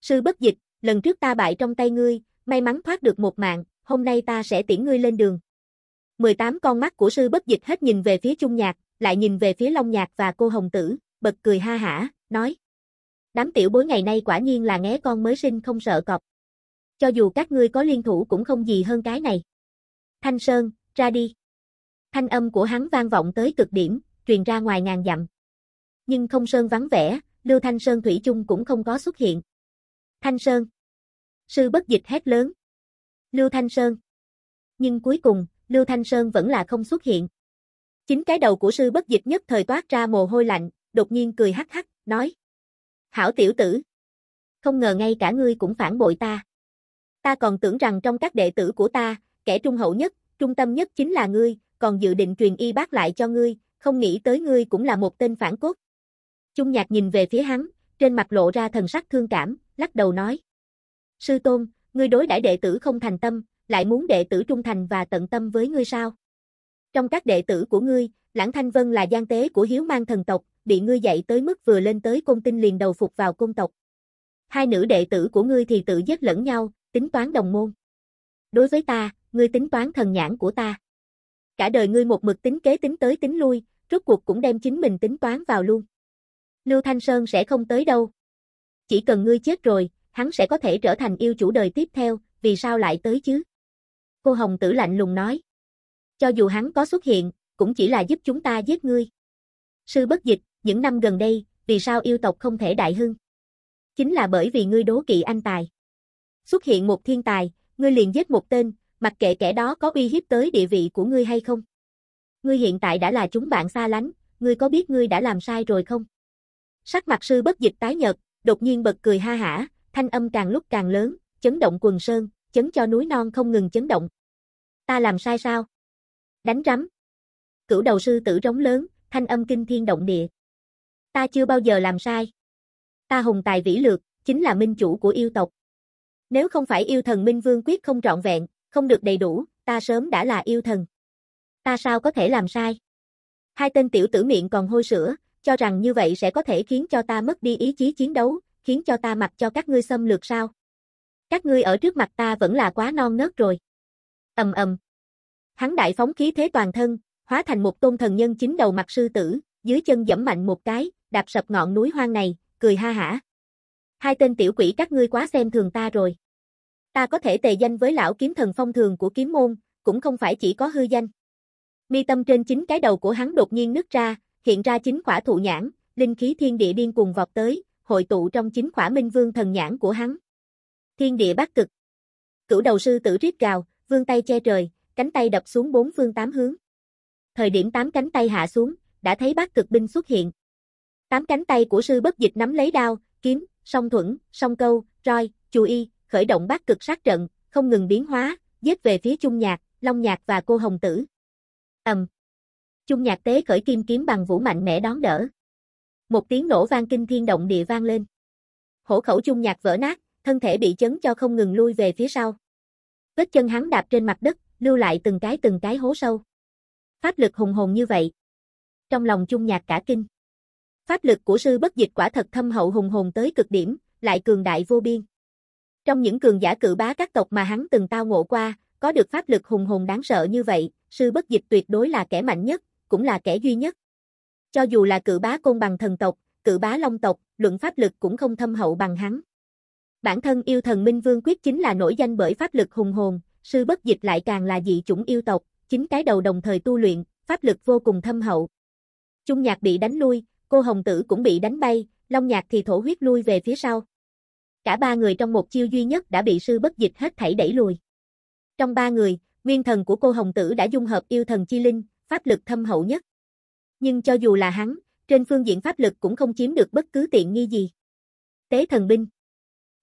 Sư bất dịch, lần trước ta bại trong tay ngươi, may mắn thoát được một mạng, hôm nay ta sẽ tiễn ngươi lên đường. 18 con mắt của sư bất dịch hết nhìn về phía trung nhạc, lại nhìn về phía Long Nhạc và cô Hồng Tử, bật cười ha hả, nói. Đám tiểu bối ngày nay quả nhiên là ngé con mới sinh không sợ cọp. Cho dù các ngươi có liên thủ cũng không gì hơn cái này. Thanh Sơn, ra đi. Thanh âm của hắn vang vọng tới cực điểm, truyền ra ngoài ngàn dặm. Nhưng không Sơn vắng vẻ, Lưu Thanh Sơn Thủy chung cũng không có xuất hiện. Thanh Sơn. Sư bất dịch hét lớn. Lưu Thanh Sơn. Nhưng cuối cùng, Lưu Thanh Sơn vẫn là không xuất hiện. Chính cái đầu của sư bất dịch nhất thời toát ra mồ hôi lạnh, đột nhiên cười hắc hắc, nói. Hảo tiểu tử. Không ngờ ngay cả ngươi cũng phản bội ta. Ta còn tưởng rằng trong các đệ tử của ta, kẻ trung hậu nhất, trung tâm nhất chính là ngươi, còn dự định truyền y bác lại cho ngươi, không nghĩ tới ngươi cũng là một tên phản cốt. Trung nhạc nhìn về phía hắn, trên mặt lộ ra thần sắc thương cảm, lắc đầu nói. Sư tôn, ngươi đối đãi đệ tử không thành tâm, lại muốn đệ tử trung thành và tận tâm với ngươi sao? Trong các đệ tử của ngươi, Lãng Thanh Vân là gian tế của hiếu mang thần tộc, bị ngươi dạy tới mức vừa lên tới công tinh liền đầu phục vào công tộc. Hai nữ đệ tử của ngươi thì tự giết lẫn nhau, tính toán đồng môn. Đối với ta, ngươi tính toán thần nhãn của ta. Cả đời ngươi một mực tính kế tính tới tính lui, rốt cuộc cũng đem chính mình tính toán vào luôn. Lưu Thanh Sơn sẽ không tới đâu. Chỉ cần ngươi chết rồi, hắn sẽ có thể trở thành yêu chủ đời tiếp theo, vì sao lại tới chứ? Cô Hồng Tử lạnh lùng nói cho dù hắn có xuất hiện, cũng chỉ là giúp chúng ta giết ngươi. Sư bất dịch, những năm gần đây, vì sao yêu tộc không thể đại hưng? Chính là bởi vì ngươi đố kỵ anh tài. Xuất hiện một thiên tài, ngươi liền giết một tên, mặc kệ kẻ đó có uy hiếp tới địa vị của ngươi hay không. Ngươi hiện tại đã là chúng bạn xa lánh, ngươi có biết ngươi đã làm sai rồi không? Sắc mặt sư bất dịch tái nhợt, đột nhiên bật cười ha hả, thanh âm càng lúc càng lớn, chấn động quần sơn, chấn cho núi non không ngừng chấn động. Ta làm sai sao? Đánh rắm. Cửu đầu sư tử rống lớn, thanh âm kinh thiên động địa. Ta chưa bao giờ làm sai. Ta hùng tài vĩ lược, chính là minh chủ của yêu tộc. Nếu không phải yêu thần Minh Vương quyết không trọn vẹn, không được đầy đủ, ta sớm đã là yêu thần. Ta sao có thể làm sai? Hai tên tiểu tử miệng còn hôi sữa, cho rằng như vậy sẽ có thể khiến cho ta mất đi ý chí chiến đấu, khiến cho ta mặc cho các ngươi xâm lược sao? Các ngươi ở trước mặt ta vẫn là quá non nớt rồi. Ầm ầm. Hắn đại phóng khí thế toàn thân, hóa thành một tôn thần nhân chính đầu mặt sư tử, dưới chân dẫm mạnh một cái, đạp sập ngọn núi hoang này, cười ha hả. Hai tên tiểu quỷ các ngươi quá xem thường ta rồi. Ta có thể tề danh với lão kiếm thần phong thường của kiếm môn, cũng không phải chỉ có hư danh. Mi tâm trên chính cái đầu của hắn đột nhiên nứt ra, hiện ra chính khỏa thụ nhãn, linh khí thiên địa điên cuồng vọt tới, hội tụ trong chính khỏa minh vương thần nhãn của hắn. Thiên địa bát cực. Cửu đầu sư tử riết gào, vương tay che trời, cánh tay đập xuống bốn phương tám hướng. Thời điểm tám cánh tay hạ xuống, đã thấy bát cực binh xuất hiện. Tám cánh tay của sư bất dịch nắm lấy đao, kiếm, song thuẫn, song câu, roi, chú y, khởi động bát cực sát trận, không ngừng biến hóa, giết về phía Trung Nhạc, Long Nhạc và cô Hồng Tử. ầm, um. Trung Nhạc tế khởi kim kiếm bằng vũ mạnh mẽ đón đỡ. Một tiếng nổ vang kinh thiên động địa vang lên. Hổ khẩu Trung Nhạc vỡ nát, thân thể bị chấn cho không ngừng lui về phía sau. Vết chân hắn đạp trên mặt đất, lưu lại từng cái từng cái hố sâu. Pháp lực hùng hồn như vậy. Trong lòng chung nhạc cả kinh. Pháp lực của sư bất dịch quả thật thâm hậu hùng hồn tới cực điểm, lại cường đại vô biên. Trong những cường giả cự bá các tộc mà hắn từng tao ngộ qua, có được pháp lực hùng hồn đáng sợ như vậy, sư bất dịch tuyệt đối là kẻ mạnh nhất, cũng là kẻ duy nhất. Cho dù là cự bá côn bằng thần tộc, cự bá long tộc, luận pháp lực cũng không thâm hậu bằng hắn. Bản thân yêu thần Minh Vương quyết chính là nổi danh bởi pháp lực hùng hồn, sư bất dịch lại càng là dị chủng yêu tộc, chính cái đầu đồng thời tu luyện, pháp lực vô cùng thâm hậu. Trung nhạc bị đánh lui, cô hồng tử cũng bị đánh bay, long nhạc thì thổ huyết lui về phía sau. Cả ba người trong một chiêu duy nhất đã bị sư bất dịch hết thảy đẩy lùi. Trong ba người, nguyên thần của cô hồng tử đã dung hợp yêu thần chi linh, pháp lực thâm hậu nhất. Nhưng cho dù là hắn, trên phương diện pháp lực cũng không chiếm được bất cứ tiện nghi gì. Tế thần binh.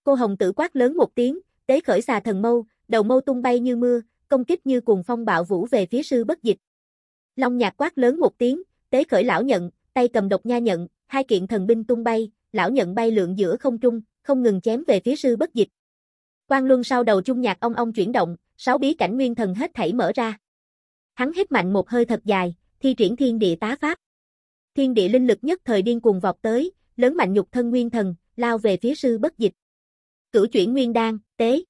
Cô hồng tử quát lớn một tiếng, tế khởi xà thần mâu, đầu mâu tung bay như mưa, công kích như cuồng phong bạo vũ về phía sư bất dịch. Long nhạc quát lớn một tiếng, tế khởi lão nhận, tay cầm độc nha nhận, hai kiện thần binh tung bay, lão nhận bay lượn giữa không trung, không ngừng chém về phía sư bất dịch. Quang luân sau đầu trung nhạc ông ông chuyển động, sáu bí cảnh nguyên thần hết thảy mở ra. Hắn hít mạnh một hơi thật dài, thi triển thiên địa tá pháp. Thiên địa linh lực nhất thời điên cuồng vọt tới, lớn mạnh nhục thân nguyên thần, lao về phía sư bất dịch. Cửu chuyển nguyên đan, tế.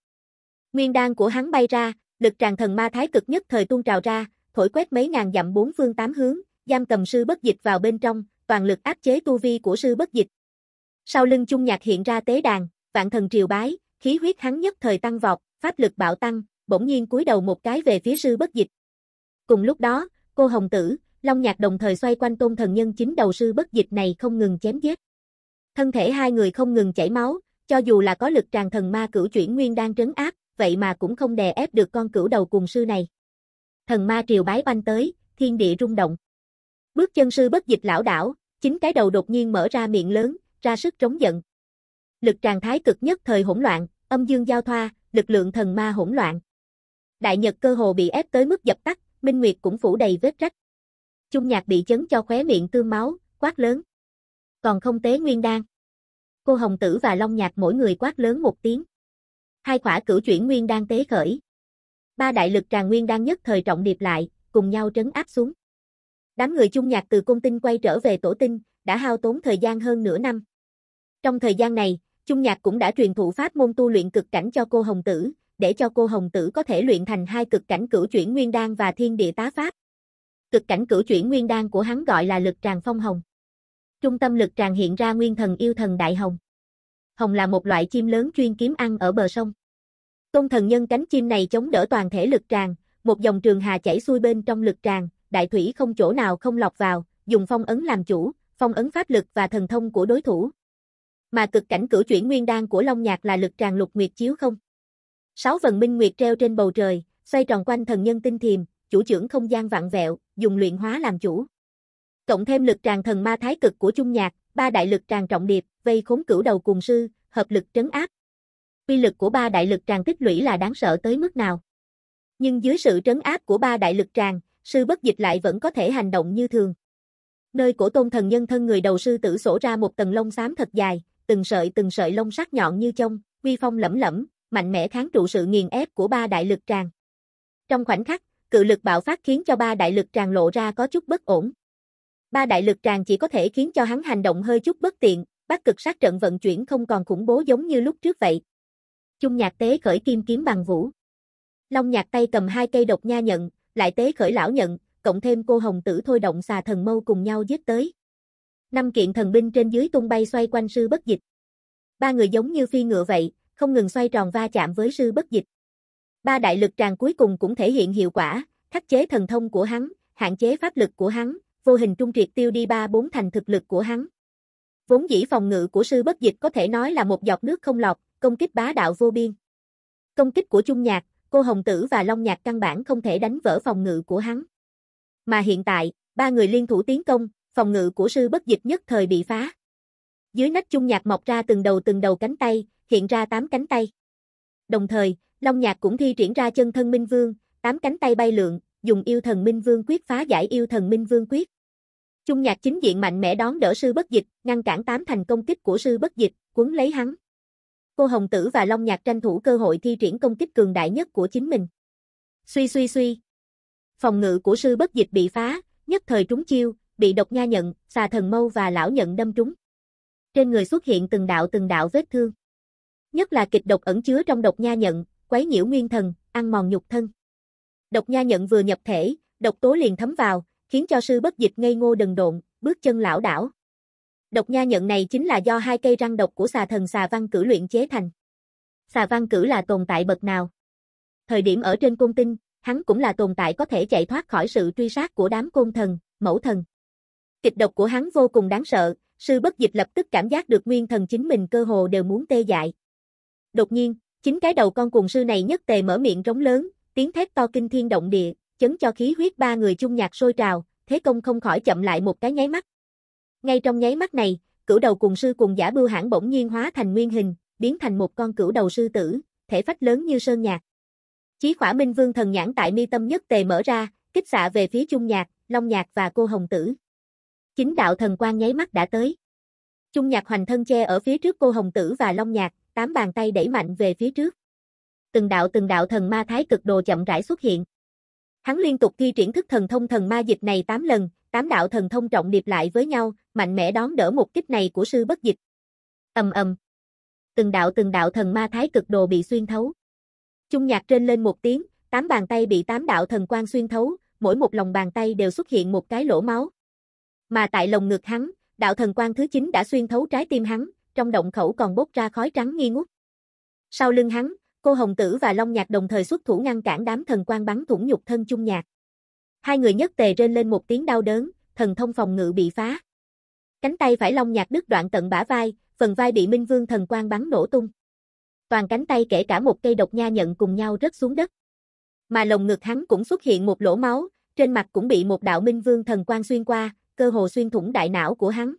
Nguyên đan của hắn bay ra, lực tràn thần ma thái cực nhất thời tuôn trào ra, thổi quét mấy ngàn dặm bốn phương tám hướng, giam cầm sư bất dịch vào bên trong, toàn lực áp chế tu vi của sư bất dịch. Sau lưng chung nhạc hiện ra tế đàn, vạn thần triều bái, khí huyết hắn nhất thời tăng vọt, pháp lực bạo tăng, bỗng nhiên cúi đầu một cái về phía sư bất dịch. Cùng lúc đó, cô hồng tử, long nhạc đồng thời xoay quanh tôn thần nhân chính đầu sư bất dịch này không ngừng chém giết. Thân thể hai người không ngừng chảy máu, cho dù là có lực tràn thần ma cửu chuyển nguyên đang trấn áp, vậy mà cũng không đè ép được con cửu đầu cùng sư này. Thần ma triều bái oanh tới, thiên địa rung động. Bước chân sư bất dịch lão đảo, chính cái đầu đột nhiên mở ra miệng lớn, ra sức trống giận. Lực trạng thái cực nhất thời hỗn loạn, âm dương giao thoa, lực lượng thần ma hỗn loạn. Đại Nhật cơ hồ bị ép tới mức dập tắt, Minh Nguyệt cũng phủ đầy vết rách. Trung Nhạc bị chấn cho khóe miệng tươi máu, quát lớn. Còn không tế nguyên đan. Cô Hồng Tử và Long Nhạc mỗi người quát lớn một tiếng. Hai khỏa cửu chuyển nguyên đan tế khởi. Ba đại lực tràn nguyên đan nhất thời trọng điệp lại, cùng nhau trấn áp xuống. Đám người chung nhạc từ cung tinh quay trở về tổ tinh, đã hao tốn thời gian hơn nửa năm. Trong thời gian này, Trung Nhạc cũng đã truyền thụ pháp môn tu luyện cực cảnh cho cô Hồng Tử, để cho cô Hồng Tử có thể luyện thành hai cực cảnh cửu chuyển nguyên đan và thiên địa tá pháp. Cực cảnh cửu chuyển nguyên đan của hắn gọi là lực tràng phong hồng. Trung tâm lực tràng hiện ra nguyên thần yêu thần đại hồng hồng là một loại chim lớn chuyên kiếm ăn ở bờ sông. Tôn thần nhân cánh chim này chống đỡ toàn thể lực tràn, một dòng trường hà chảy xuôi bên trong lực tràn, đại thủy không chỗ nào không lọc vào, dùng phong ấn làm chủ, phong ấn pháp lực và thần thông của đối thủ. Mà cực cảnh cửu chuyển nguyên đan của Long Nhạc là lực tràn lục nguyệt chiếu không. Sáu vần minh nguyệt treo trên bầu trời, xoay tròn quanh thần nhân tinh thiềm, chủ trưởng không gian vạn vẹo, dùng luyện hóa làm chủ. Cộng thêm lực tràn thần ma thái cực của Trung Nhạc, ba đại lực tràn trọng điệp, vây khốn cửu đầu cùng sư, hợp lực trấn áp. Quy lực của ba đại lực tràn tích lũy là đáng sợ tới mức nào. Nhưng dưới sự trấn áp của ba đại lực tràn, sư bất dịch lại vẫn có thể hành động như thường. Nơi cổ tôn thần nhân thân người đầu sư tử sổ ra một tầng lông xám thật dài, từng sợi từng sợi lông sắc nhọn như chông, uy phong lẫm lẫm, mạnh mẽ kháng trụ sự nghiền ép của ba đại lực tràn. Trong khoảnh khắc, cự lực bạo phát khiến cho ba đại lực tràn lộ ra có chút bất ổn ba đại lực tràn chỉ có thể khiến cho hắn hành động hơi chút bất tiện, bắt cực sát trận vận chuyển không còn khủng bố giống như lúc trước vậy. trung nhạc tế khởi kim kiếm bằng vũ. Long nhạc tay cầm hai cây độc nha nhận, lại tế khởi lão nhận, cộng thêm cô hồng tử thôi động xà thần mâu cùng nhau giết tới. Năm kiện thần binh trên dưới tung bay xoay quanh sư bất dịch. Ba người giống như phi ngựa vậy, không ngừng xoay tròn va chạm với sư bất dịch. Ba đại lực tràn cuối cùng cũng thể hiện hiệu quả, khắc chế thần thông của hắn, hạn chế pháp lực của hắn, vô hình trung triệt tiêu đi ba bốn thành thực lực của hắn. Vốn dĩ phòng ngự của sư bất dịch có thể nói là một giọt nước không lọc công kích bá đạo vô biên. Công kích của Trung Nhạc, cô Hồng Tử và Long Nhạc căn bản không thể đánh vỡ phòng ngự của hắn. Mà hiện tại, ba người liên thủ tiến công, phòng ngự của sư bất dịch nhất thời bị phá. Dưới nách Trung Nhạc mọc ra từng đầu từng đầu cánh tay, hiện ra tám cánh tay. Đồng thời, Long Nhạc cũng thi triển ra chân thân Minh Vương, tám cánh tay bay lượn, dùng yêu thần minh vương quyết phá giải yêu thần minh vương quyết. Trung nhạc chính diện mạnh mẽ đón đỡ sư bất dịch, ngăn cản tám thành công kích của sư bất dịch, cuốn lấy hắn. Cô Hồng Tử và Long Nhạc tranh thủ cơ hội thi triển công kích cường đại nhất của chính mình. Suy suy suy. Phòng ngự của sư bất dịch bị phá, nhất thời trúng chiêu, bị độc nha nhận, xà thần mâu và lão nhận đâm trúng. Trên người xuất hiện từng đạo từng đạo vết thương. Nhất là kịch độc ẩn chứa trong độc nha nhận, quấy nhiễu nguyên thần, ăn mòn nhục thân. Độc nha nhận vừa nhập thể, độc tố liền thấm vào, khiến cho sư bất dịch ngây ngô đần độn, bước chân lão đảo. Độc nha nhận này chính là do hai cây răng độc của xà thần xà văn cử luyện chế thành. Xà văn cử là tồn tại bậc nào? Thời điểm ở trên côn tinh, hắn cũng là tồn tại có thể chạy thoát khỏi sự truy sát của đám côn thần, mẫu thần. Kịch độc của hắn vô cùng đáng sợ, sư bất dịch lập tức cảm giác được nguyên thần chính mình cơ hồ đều muốn tê dại. Đột nhiên, chính cái đầu con cuồng sư này nhất tề mở miệng rống lớn, tiếng thét to kinh thiên động địa, chấn cho khí huyết ba người chung nhạc sôi trào, thế công không khỏi chậm lại một cái nháy mắt. Ngay trong nháy mắt này, cửu đầu cùng sư cùng giả bưu hãng bỗng nhiên hóa thành nguyên hình, biến thành một con cửu đầu sư tử, thể phách lớn như sơn nhạc. Chí khỏa minh vương thần nhãn tại mi tâm nhất tề mở ra, kích xạ về phía chung nhạc, long nhạc và cô hồng tử. Chính đạo thần quan nháy mắt đã tới. Chung nhạc hoành thân che ở phía trước cô hồng tử và long nhạc, tám bàn tay đẩy mạnh về phía trước từng đạo từng đạo thần ma thái cực đồ chậm rãi xuất hiện. Hắn liên tục thi triển thức thần thông thần ma dịch này 8 lần, tám đạo thần thông trọng điệp lại với nhau, mạnh mẽ đón đỡ một kích này của sư bất dịch. Ầm ầm. Từng đạo từng đạo thần ma thái cực đồ bị xuyên thấu. Trung nhạc trên lên một tiếng, tám bàn tay bị tám đạo thần quang xuyên thấu, mỗi một lòng bàn tay đều xuất hiện một cái lỗ máu. Mà tại lồng ngực hắn, đạo thần quang thứ 9 đã xuyên thấu trái tim hắn, trong động khẩu còn bốc ra khói trắng nghi ngút. Sau lưng hắn, Cô Hồng Tử và Long Nhạc đồng thời xuất thủ ngăn cản đám thần quan bắn thủng nhục thân chung nhạc. Hai người nhất tề rên lên một tiếng đau đớn, thần thông phòng ngự bị phá. Cánh tay phải Long Nhạc đứt đoạn tận bả vai, phần vai bị Minh Vương thần quan bắn nổ tung. Toàn cánh tay kể cả một cây độc nha nhận cùng nhau rớt xuống đất. Mà lồng ngực hắn cũng xuất hiện một lỗ máu, trên mặt cũng bị một đạo Minh Vương thần quan xuyên qua, cơ hồ xuyên thủng đại não của hắn.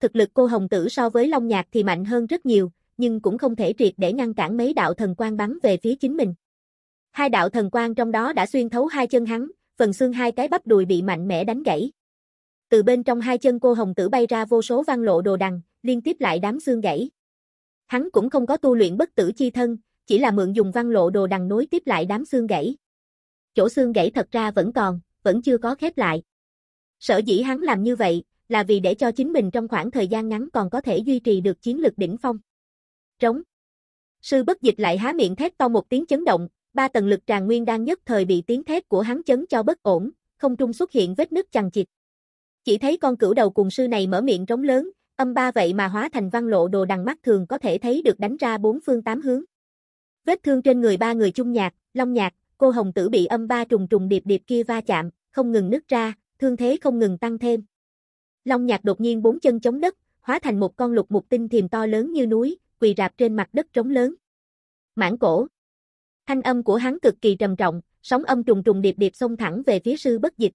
Thực lực cô Hồng Tử so với Long Nhạc thì mạnh hơn rất nhiều, nhưng cũng không thể triệt để ngăn cản mấy đạo thần quang bắn về phía chính mình. Hai đạo thần quang trong đó đã xuyên thấu hai chân hắn, phần xương hai cái bắp đùi bị mạnh mẽ đánh gãy. Từ bên trong hai chân cô hồng tử bay ra vô số văn lộ đồ đằng, liên tiếp lại đám xương gãy. Hắn cũng không có tu luyện bất tử chi thân, chỉ là mượn dùng văn lộ đồ đằng nối tiếp lại đám xương gãy. Chỗ xương gãy thật ra vẫn còn, vẫn chưa có khép lại. Sở dĩ hắn làm như vậy, là vì để cho chính mình trong khoảng thời gian ngắn còn có thể duy trì được chiến lực đỉnh phong. Trống. Sư bất dịch lại há miệng thét to một tiếng chấn động, ba tầng lực tràn nguyên đang nhất thời bị tiếng thét của hắn chấn cho bất ổn, không trung xuất hiện vết nứt chằng chịt. Chỉ thấy con cửu đầu cùng sư này mở miệng trống lớn, âm ba vậy mà hóa thành văn lộ đồ đằng mắt thường có thể thấy được đánh ra bốn phương tám hướng. Vết thương trên người ba người chung nhạc, long nhạc, cô hồng tử bị âm ba trùng trùng điệp điệp kia va chạm, không ngừng nứt ra, thương thế không ngừng tăng thêm. Long nhạc đột nhiên bốn chân chống đất, hóa thành một con lục mục tinh thiềm to lớn như núi, quỳ rạp trên mặt đất trống lớn. Mãn cổ. Thanh âm của hắn cực kỳ trầm trọng, sóng âm trùng trùng điệp điệp xông thẳng về phía sư bất dịch.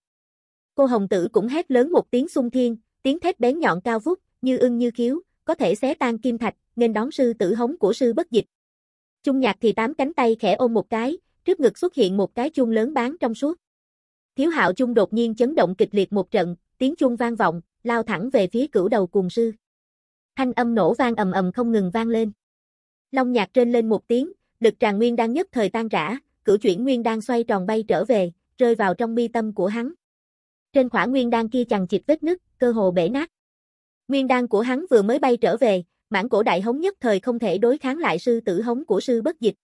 Cô hồng tử cũng hét lớn một tiếng xung thiên, tiếng thét bén nhọn cao vút, như ưng như khiếu, có thể xé tan kim thạch, nên đón sư tử hống của sư bất dịch. Trung nhạc thì tám cánh tay khẽ ôm một cái, trước ngực xuất hiện một cái chuông lớn bán trong suốt. Thiếu hạo chung đột nhiên chấn động kịch liệt một trận, tiếng chuông vang vọng, lao thẳng về phía cửu đầu cùng sư. Thanh âm nổ vang ầm ầm không ngừng vang lên. Long nhạc trên lên một tiếng, lực tràn nguyên đang nhất thời tan rã, cửu chuyển nguyên đang xoay tròn bay trở về, rơi vào trong mi tâm của hắn. Trên khỏa nguyên Đang kia chằng chịt vết nứt, cơ hồ bể nát. Nguyên đan của hắn vừa mới bay trở về, mãn cổ đại hống nhất thời không thể đối kháng lại sư tử hống của sư bất dịch.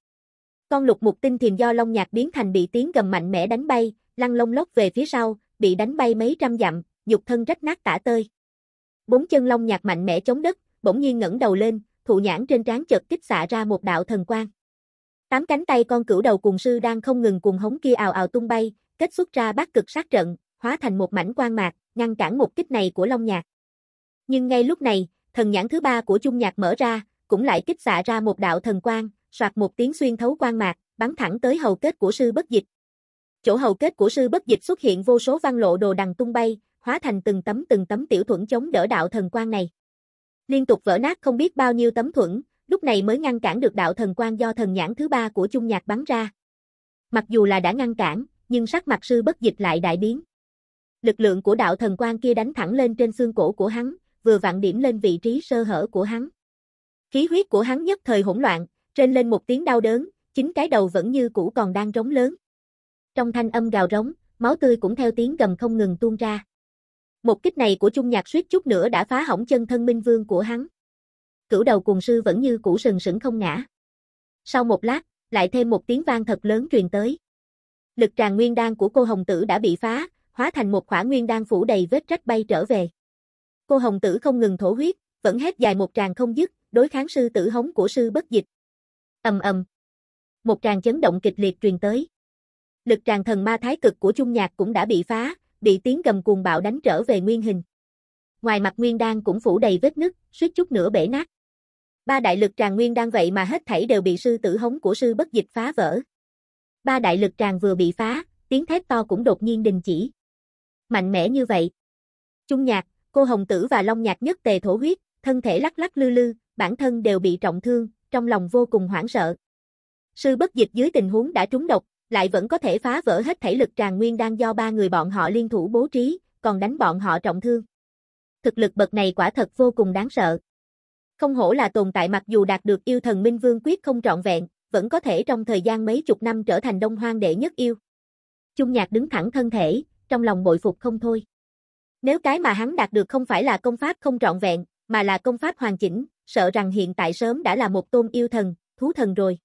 Con lục mục tinh thiềm do long nhạc biến thành bị tiếng gầm mạnh mẽ đánh bay, lăn lông lốc về phía sau, bị đánh bay mấy trăm dặm, nhục thân rách nát tả tơi. Bốn chân long nhạc mạnh mẽ chống đất, bỗng nhiên ngẩng đầu lên, thụ nhãn trên trán chợt kích xạ ra một đạo thần quang. Tám cánh tay con cửu đầu cùng sư đang không ngừng cùng hống kia ào ào tung bay, kết xuất ra bát cực sát trận, hóa thành một mảnh quang mạc, ngăn cản một kích này của Long Nhạc. Nhưng ngay lúc này, thần nhãn thứ ba của Trung Nhạc mở ra, cũng lại kích xạ ra một đạo thần quang, soạt một tiếng xuyên thấu quang mạc, bắn thẳng tới hầu kết của sư bất dịch. Chỗ hầu kết của sư bất dịch xuất hiện vô số văn lộ đồ đằng tung bay, hóa thành từng tấm từng tấm tiểu thuẫn chống đỡ đạo thần quan này. Liên tục vỡ nát không biết bao nhiêu tấm thuẫn, lúc này mới ngăn cản được đạo thần quan do thần nhãn thứ ba của Trung Nhạc bắn ra. Mặc dù là đã ngăn cản, nhưng sắc mặt sư bất dịch lại đại biến. Lực lượng của đạo thần quan kia đánh thẳng lên trên xương cổ của hắn, vừa vặn điểm lên vị trí sơ hở của hắn. Khí huyết của hắn nhất thời hỗn loạn, trên lên một tiếng đau đớn, chính cái đầu vẫn như cũ còn đang rống lớn. Trong thanh âm gào rống, máu tươi cũng theo tiếng gầm không ngừng tuôn ra. Một kích này của Trung Nhạc suýt chút nữa đã phá hỏng chân thân minh vương của hắn. Cửu đầu Cuồng sư vẫn như cũ sừng sững không ngã. Sau một lát, lại thêm một tiếng vang thật lớn truyền tới. Lực tràn nguyên đan của cô Hồng Tử đã bị phá, hóa thành một khỏa nguyên đan phủ đầy vết rách bay trở về. Cô Hồng Tử không ngừng thổ huyết, vẫn hét dài một tràng không dứt, đối kháng sư tử hống của sư bất dịch. ầm ầm, Một tràng chấn động kịch liệt truyền tới. Lực tràn thần ma thái cực của Trung Nhạc cũng đã bị phá, bị tiếng gầm cuồng bạo đánh trở về nguyên hình. Ngoài mặt nguyên đan cũng phủ đầy vết nứt, suýt chút nữa bể nát. Ba đại lực tràn nguyên đan vậy mà hết thảy đều bị sư tử hống của sư bất dịch phá vỡ. Ba đại lực tràn vừa bị phá, tiếng thét to cũng đột nhiên đình chỉ. Mạnh mẽ như vậy. Trung nhạc, cô hồng tử và long nhạc nhất tề thổ huyết, thân thể lắc lắc lư lư, bản thân đều bị trọng thương, trong lòng vô cùng hoảng sợ. Sư bất dịch dưới tình huống đã trúng độc, lại vẫn có thể phá vỡ hết thể lực tràn nguyên đang do ba người bọn họ liên thủ bố trí, còn đánh bọn họ trọng thương. Thực lực bậc này quả thật vô cùng đáng sợ. Không hổ là tồn tại mặc dù đạt được yêu thần Minh Vương quyết không trọn vẹn, vẫn có thể trong thời gian mấy chục năm trở thành đông hoang đệ nhất yêu. Trung nhạc đứng thẳng thân thể, trong lòng bội phục không thôi. Nếu cái mà hắn đạt được không phải là công pháp không trọn vẹn, mà là công pháp hoàn chỉnh, sợ rằng hiện tại sớm đã là một tôn yêu thần, thú thần rồi.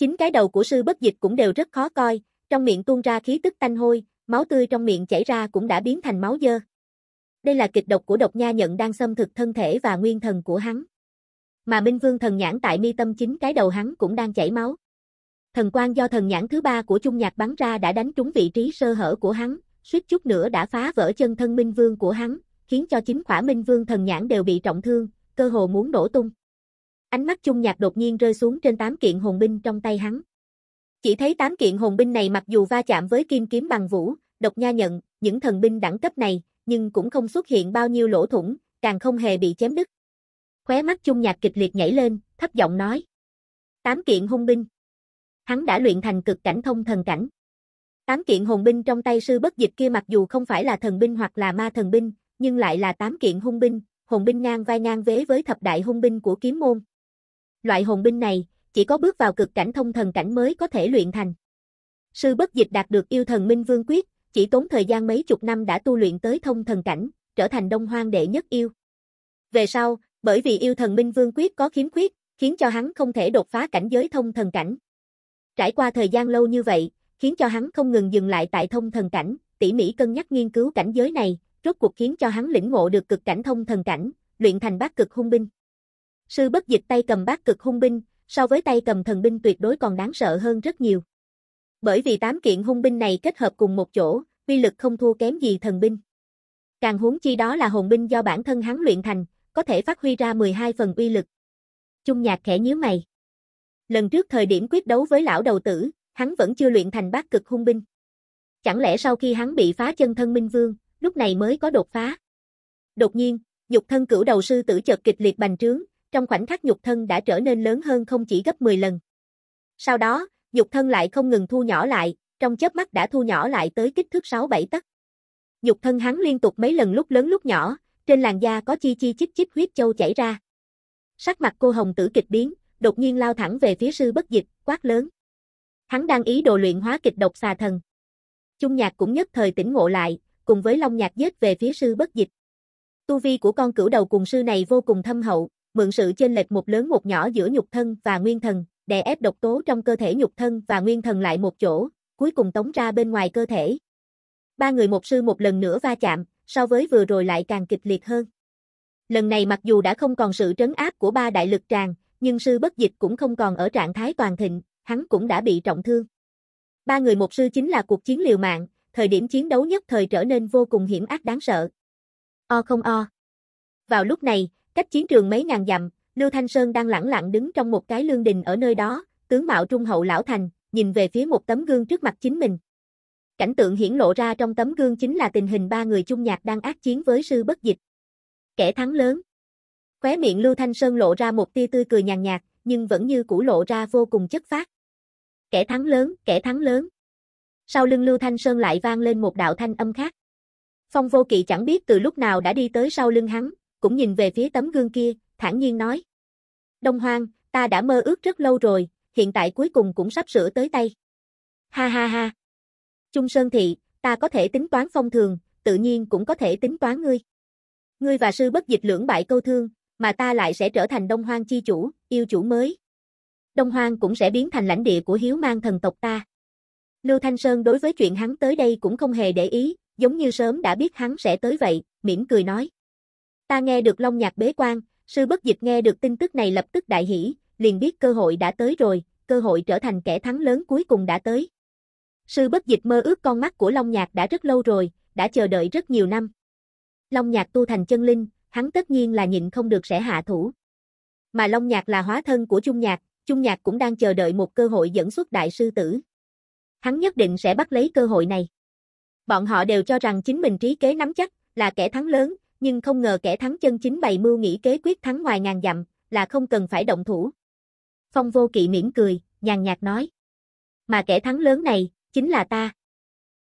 Chính cái đầu của sư bất dịch cũng đều rất khó coi, trong miệng tuôn ra khí tức tanh hôi, máu tươi trong miệng chảy ra cũng đã biến thành máu dơ. Đây là kịch độc của độc nha nhận đang xâm thực thân thể và nguyên thần của hắn. Mà Minh Vương thần nhãn tại mi tâm chính cái đầu hắn cũng đang chảy máu. Thần quan do thần nhãn thứ ba của Trung Nhạc bắn ra đã đánh trúng vị trí sơ hở của hắn, suýt chút nữa đã phá vỡ chân thân Minh Vương của hắn, khiến cho chính khỏa Minh Vương thần nhãn đều bị trọng thương, cơ hồ muốn nổ tung. Ánh mắt chung nhạc đột nhiên rơi xuống trên tám kiện hồn binh trong tay hắn. Chỉ thấy tám kiện hồn binh này mặc dù va chạm với kim kiếm bằng vũ, độc nha nhận, những thần binh đẳng cấp này, nhưng cũng không xuất hiện bao nhiêu lỗ thủng, càng không hề bị chém đứt. Khóe mắt chung nhạc kịch liệt nhảy lên, thấp giọng nói. Tám kiện hung binh. Hắn đã luyện thành cực cảnh thông thần cảnh. Tám kiện hồn binh trong tay sư bất dịch kia mặc dù không phải là thần binh hoặc là ma thần binh, nhưng lại là tám kiện hung binh, hồn binh ngang vai ngang vế với thập đại hung binh của kiếm môn loại hồn binh này, chỉ có bước vào cực cảnh thông thần cảnh mới có thể luyện thành. Sư bất dịch đạt được yêu thần Minh Vương Quyết, chỉ tốn thời gian mấy chục năm đã tu luyện tới thông thần cảnh, trở thành đông hoang đệ nhất yêu. Về sau, bởi vì yêu thần Minh Vương Quyết có khiếm khuyết, khiến cho hắn không thể đột phá cảnh giới thông thần cảnh. Trải qua thời gian lâu như vậy, khiến cho hắn không ngừng dừng lại tại thông thần cảnh, tỉ mỉ cân nhắc nghiên cứu cảnh giới này, rốt cuộc khiến cho hắn lĩnh ngộ được cực cảnh thông thần cảnh, luyện thành bát cực hung binh. Sư bất dịch tay cầm bát cực hung binh, so với tay cầm thần binh tuyệt đối còn đáng sợ hơn rất nhiều. Bởi vì tám kiện hung binh này kết hợp cùng một chỗ, uy lực không thua kém gì thần binh. Càng huống chi đó là hồn binh do bản thân hắn luyện thành, có thể phát huy ra 12 phần uy lực. Trung nhạc khẽ nhíu mày. Lần trước thời điểm quyết đấu với lão đầu tử, hắn vẫn chưa luyện thành bát cực hung binh. Chẳng lẽ sau khi hắn bị phá chân thân minh vương, lúc này mới có đột phá? Đột nhiên, dục thân cửu đầu sư tử chợt kịch liệt bành trướng, trong khoảnh khắc nhục thân đã trở nên lớn hơn không chỉ gấp 10 lần. Sau đó, nhục thân lại không ngừng thu nhỏ lại, trong chớp mắt đã thu nhỏ lại tới kích thước 6-7 tấc. Nhục thân hắn liên tục mấy lần lúc lớn lúc nhỏ, trên làn da có chi chi chít chít huyết châu chảy ra. Sắc mặt cô hồng tử kịch biến, đột nhiên lao thẳng về phía sư bất dịch, quát lớn. Hắn đang ý đồ luyện hóa kịch độc xà thần. Trung nhạc cũng nhất thời tỉnh ngộ lại, cùng với long nhạc giết về phía sư bất dịch. Tu vi của con cửu đầu cùng sư này vô cùng thâm hậu, mượn sự chênh lệch một lớn một nhỏ giữa nhục thân và nguyên thần, đè ép độc tố trong cơ thể nhục thân và nguyên thần lại một chỗ, cuối cùng tống ra bên ngoài cơ thể. Ba người một sư một lần nữa va chạm, so với vừa rồi lại càng kịch liệt hơn. Lần này mặc dù đã không còn sự trấn áp của ba đại lực tràng, nhưng sư bất dịch cũng không còn ở trạng thái toàn thịnh, hắn cũng đã bị trọng thương. Ba người một sư chính là cuộc chiến liều mạng, thời điểm chiến đấu nhất thời trở nên vô cùng hiểm ác đáng sợ. O không o. Vào lúc này, Cách chiến trường mấy ngàn dặm, Lưu Thanh Sơn đang lẳng lặng đứng trong một cái lương đình ở nơi đó, tướng mạo trung hậu lão thành, nhìn về phía một tấm gương trước mặt chính mình. Cảnh tượng hiển lộ ra trong tấm gương chính là tình hình ba người chung nhạc đang ác chiến với sư bất dịch. Kẻ thắng lớn. Khóe miệng Lưu Thanh Sơn lộ ra một tia tươi cười nhàn nhạt, nhưng vẫn như cũ lộ ra vô cùng chất phát. Kẻ thắng lớn, kẻ thắng lớn. Sau lưng Lưu Thanh Sơn lại vang lên một đạo thanh âm khác. Phong vô kỵ chẳng biết từ lúc nào đã đi tới sau lưng hắn, cũng nhìn về phía tấm gương kia, thản nhiên nói. Đông Hoang, ta đã mơ ước rất lâu rồi, hiện tại cuối cùng cũng sắp sửa tới tay. Ha ha ha. Trung Sơn Thị, ta có thể tính toán phong thường, tự nhiên cũng có thể tính toán ngươi. Ngươi và sư bất dịch lưỡng bại câu thương, mà ta lại sẽ trở thành Đông Hoang chi chủ, yêu chủ mới. Đông Hoang cũng sẽ biến thành lãnh địa của hiếu mang thần tộc ta. Lưu Thanh Sơn đối với chuyện hắn tới đây cũng không hề để ý, giống như sớm đã biết hắn sẽ tới vậy, mỉm cười nói. Ta nghe được Long Nhạc bế quan, sư bất dịch nghe được tin tức này lập tức đại hỉ, liền biết cơ hội đã tới rồi, cơ hội trở thành kẻ thắng lớn cuối cùng đã tới. Sư bất dịch mơ ước con mắt của Long Nhạc đã rất lâu rồi, đã chờ đợi rất nhiều năm. Long Nhạc tu thành chân linh, hắn tất nhiên là nhịn không được sẽ hạ thủ. Mà Long Nhạc là hóa thân của Trung Nhạc, Trung Nhạc cũng đang chờ đợi một cơ hội dẫn xuất đại sư tử. Hắn nhất định sẽ bắt lấy cơ hội này. Bọn họ đều cho rằng chính mình trí kế nắm chắc, là kẻ thắng lớn, nhưng không ngờ kẻ thắng chân chính bày mưu nghĩ kế quyết thắng ngoài ngàn dặm, là không cần phải động thủ. Phong vô kỵ mỉm cười, nhàn nhạt nói. Mà kẻ thắng lớn này, chính là ta.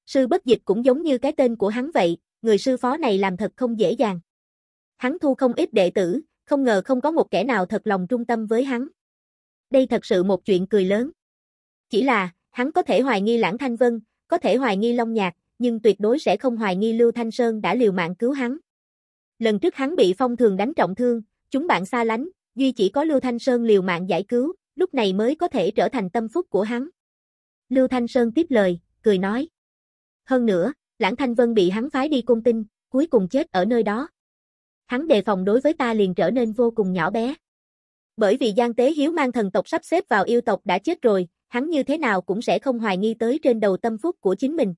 Sư bất dịch cũng giống như cái tên của hắn vậy, người sư phó này làm thật không dễ dàng. Hắn thu không ít đệ tử, không ngờ không có một kẻ nào thật lòng trung tâm với hắn. Đây thật sự một chuyện cười lớn. Chỉ là, hắn có thể hoài nghi Lãng Thanh Vân, có thể hoài nghi Long Nhạc, nhưng tuyệt đối sẽ không hoài nghi Lưu Thanh Sơn đã liều mạng cứu hắn. Lần trước hắn bị phong thường đánh trọng thương, chúng bạn xa lánh, duy chỉ có Lưu Thanh Sơn liều mạng giải cứu, lúc này mới có thể trở thành tâm phúc của hắn. Lưu Thanh Sơn tiếp lời, cười nói. Hơn nữa, Lãng Thanh Vân bị hắn phái đi cung tinh, cuối cùng chết ở nơi đó. Hắn đề phòng đối với ta liền trở nên vô cùng nhỏ bé. Bởi vì Giang Tế Hiếu mang thần tộc sắp xếp vào yêu tộc đã chết rồi, hắn như thế nào cũng sẽ không hoài nghi tới trên đầu tâm phúc của chính mình.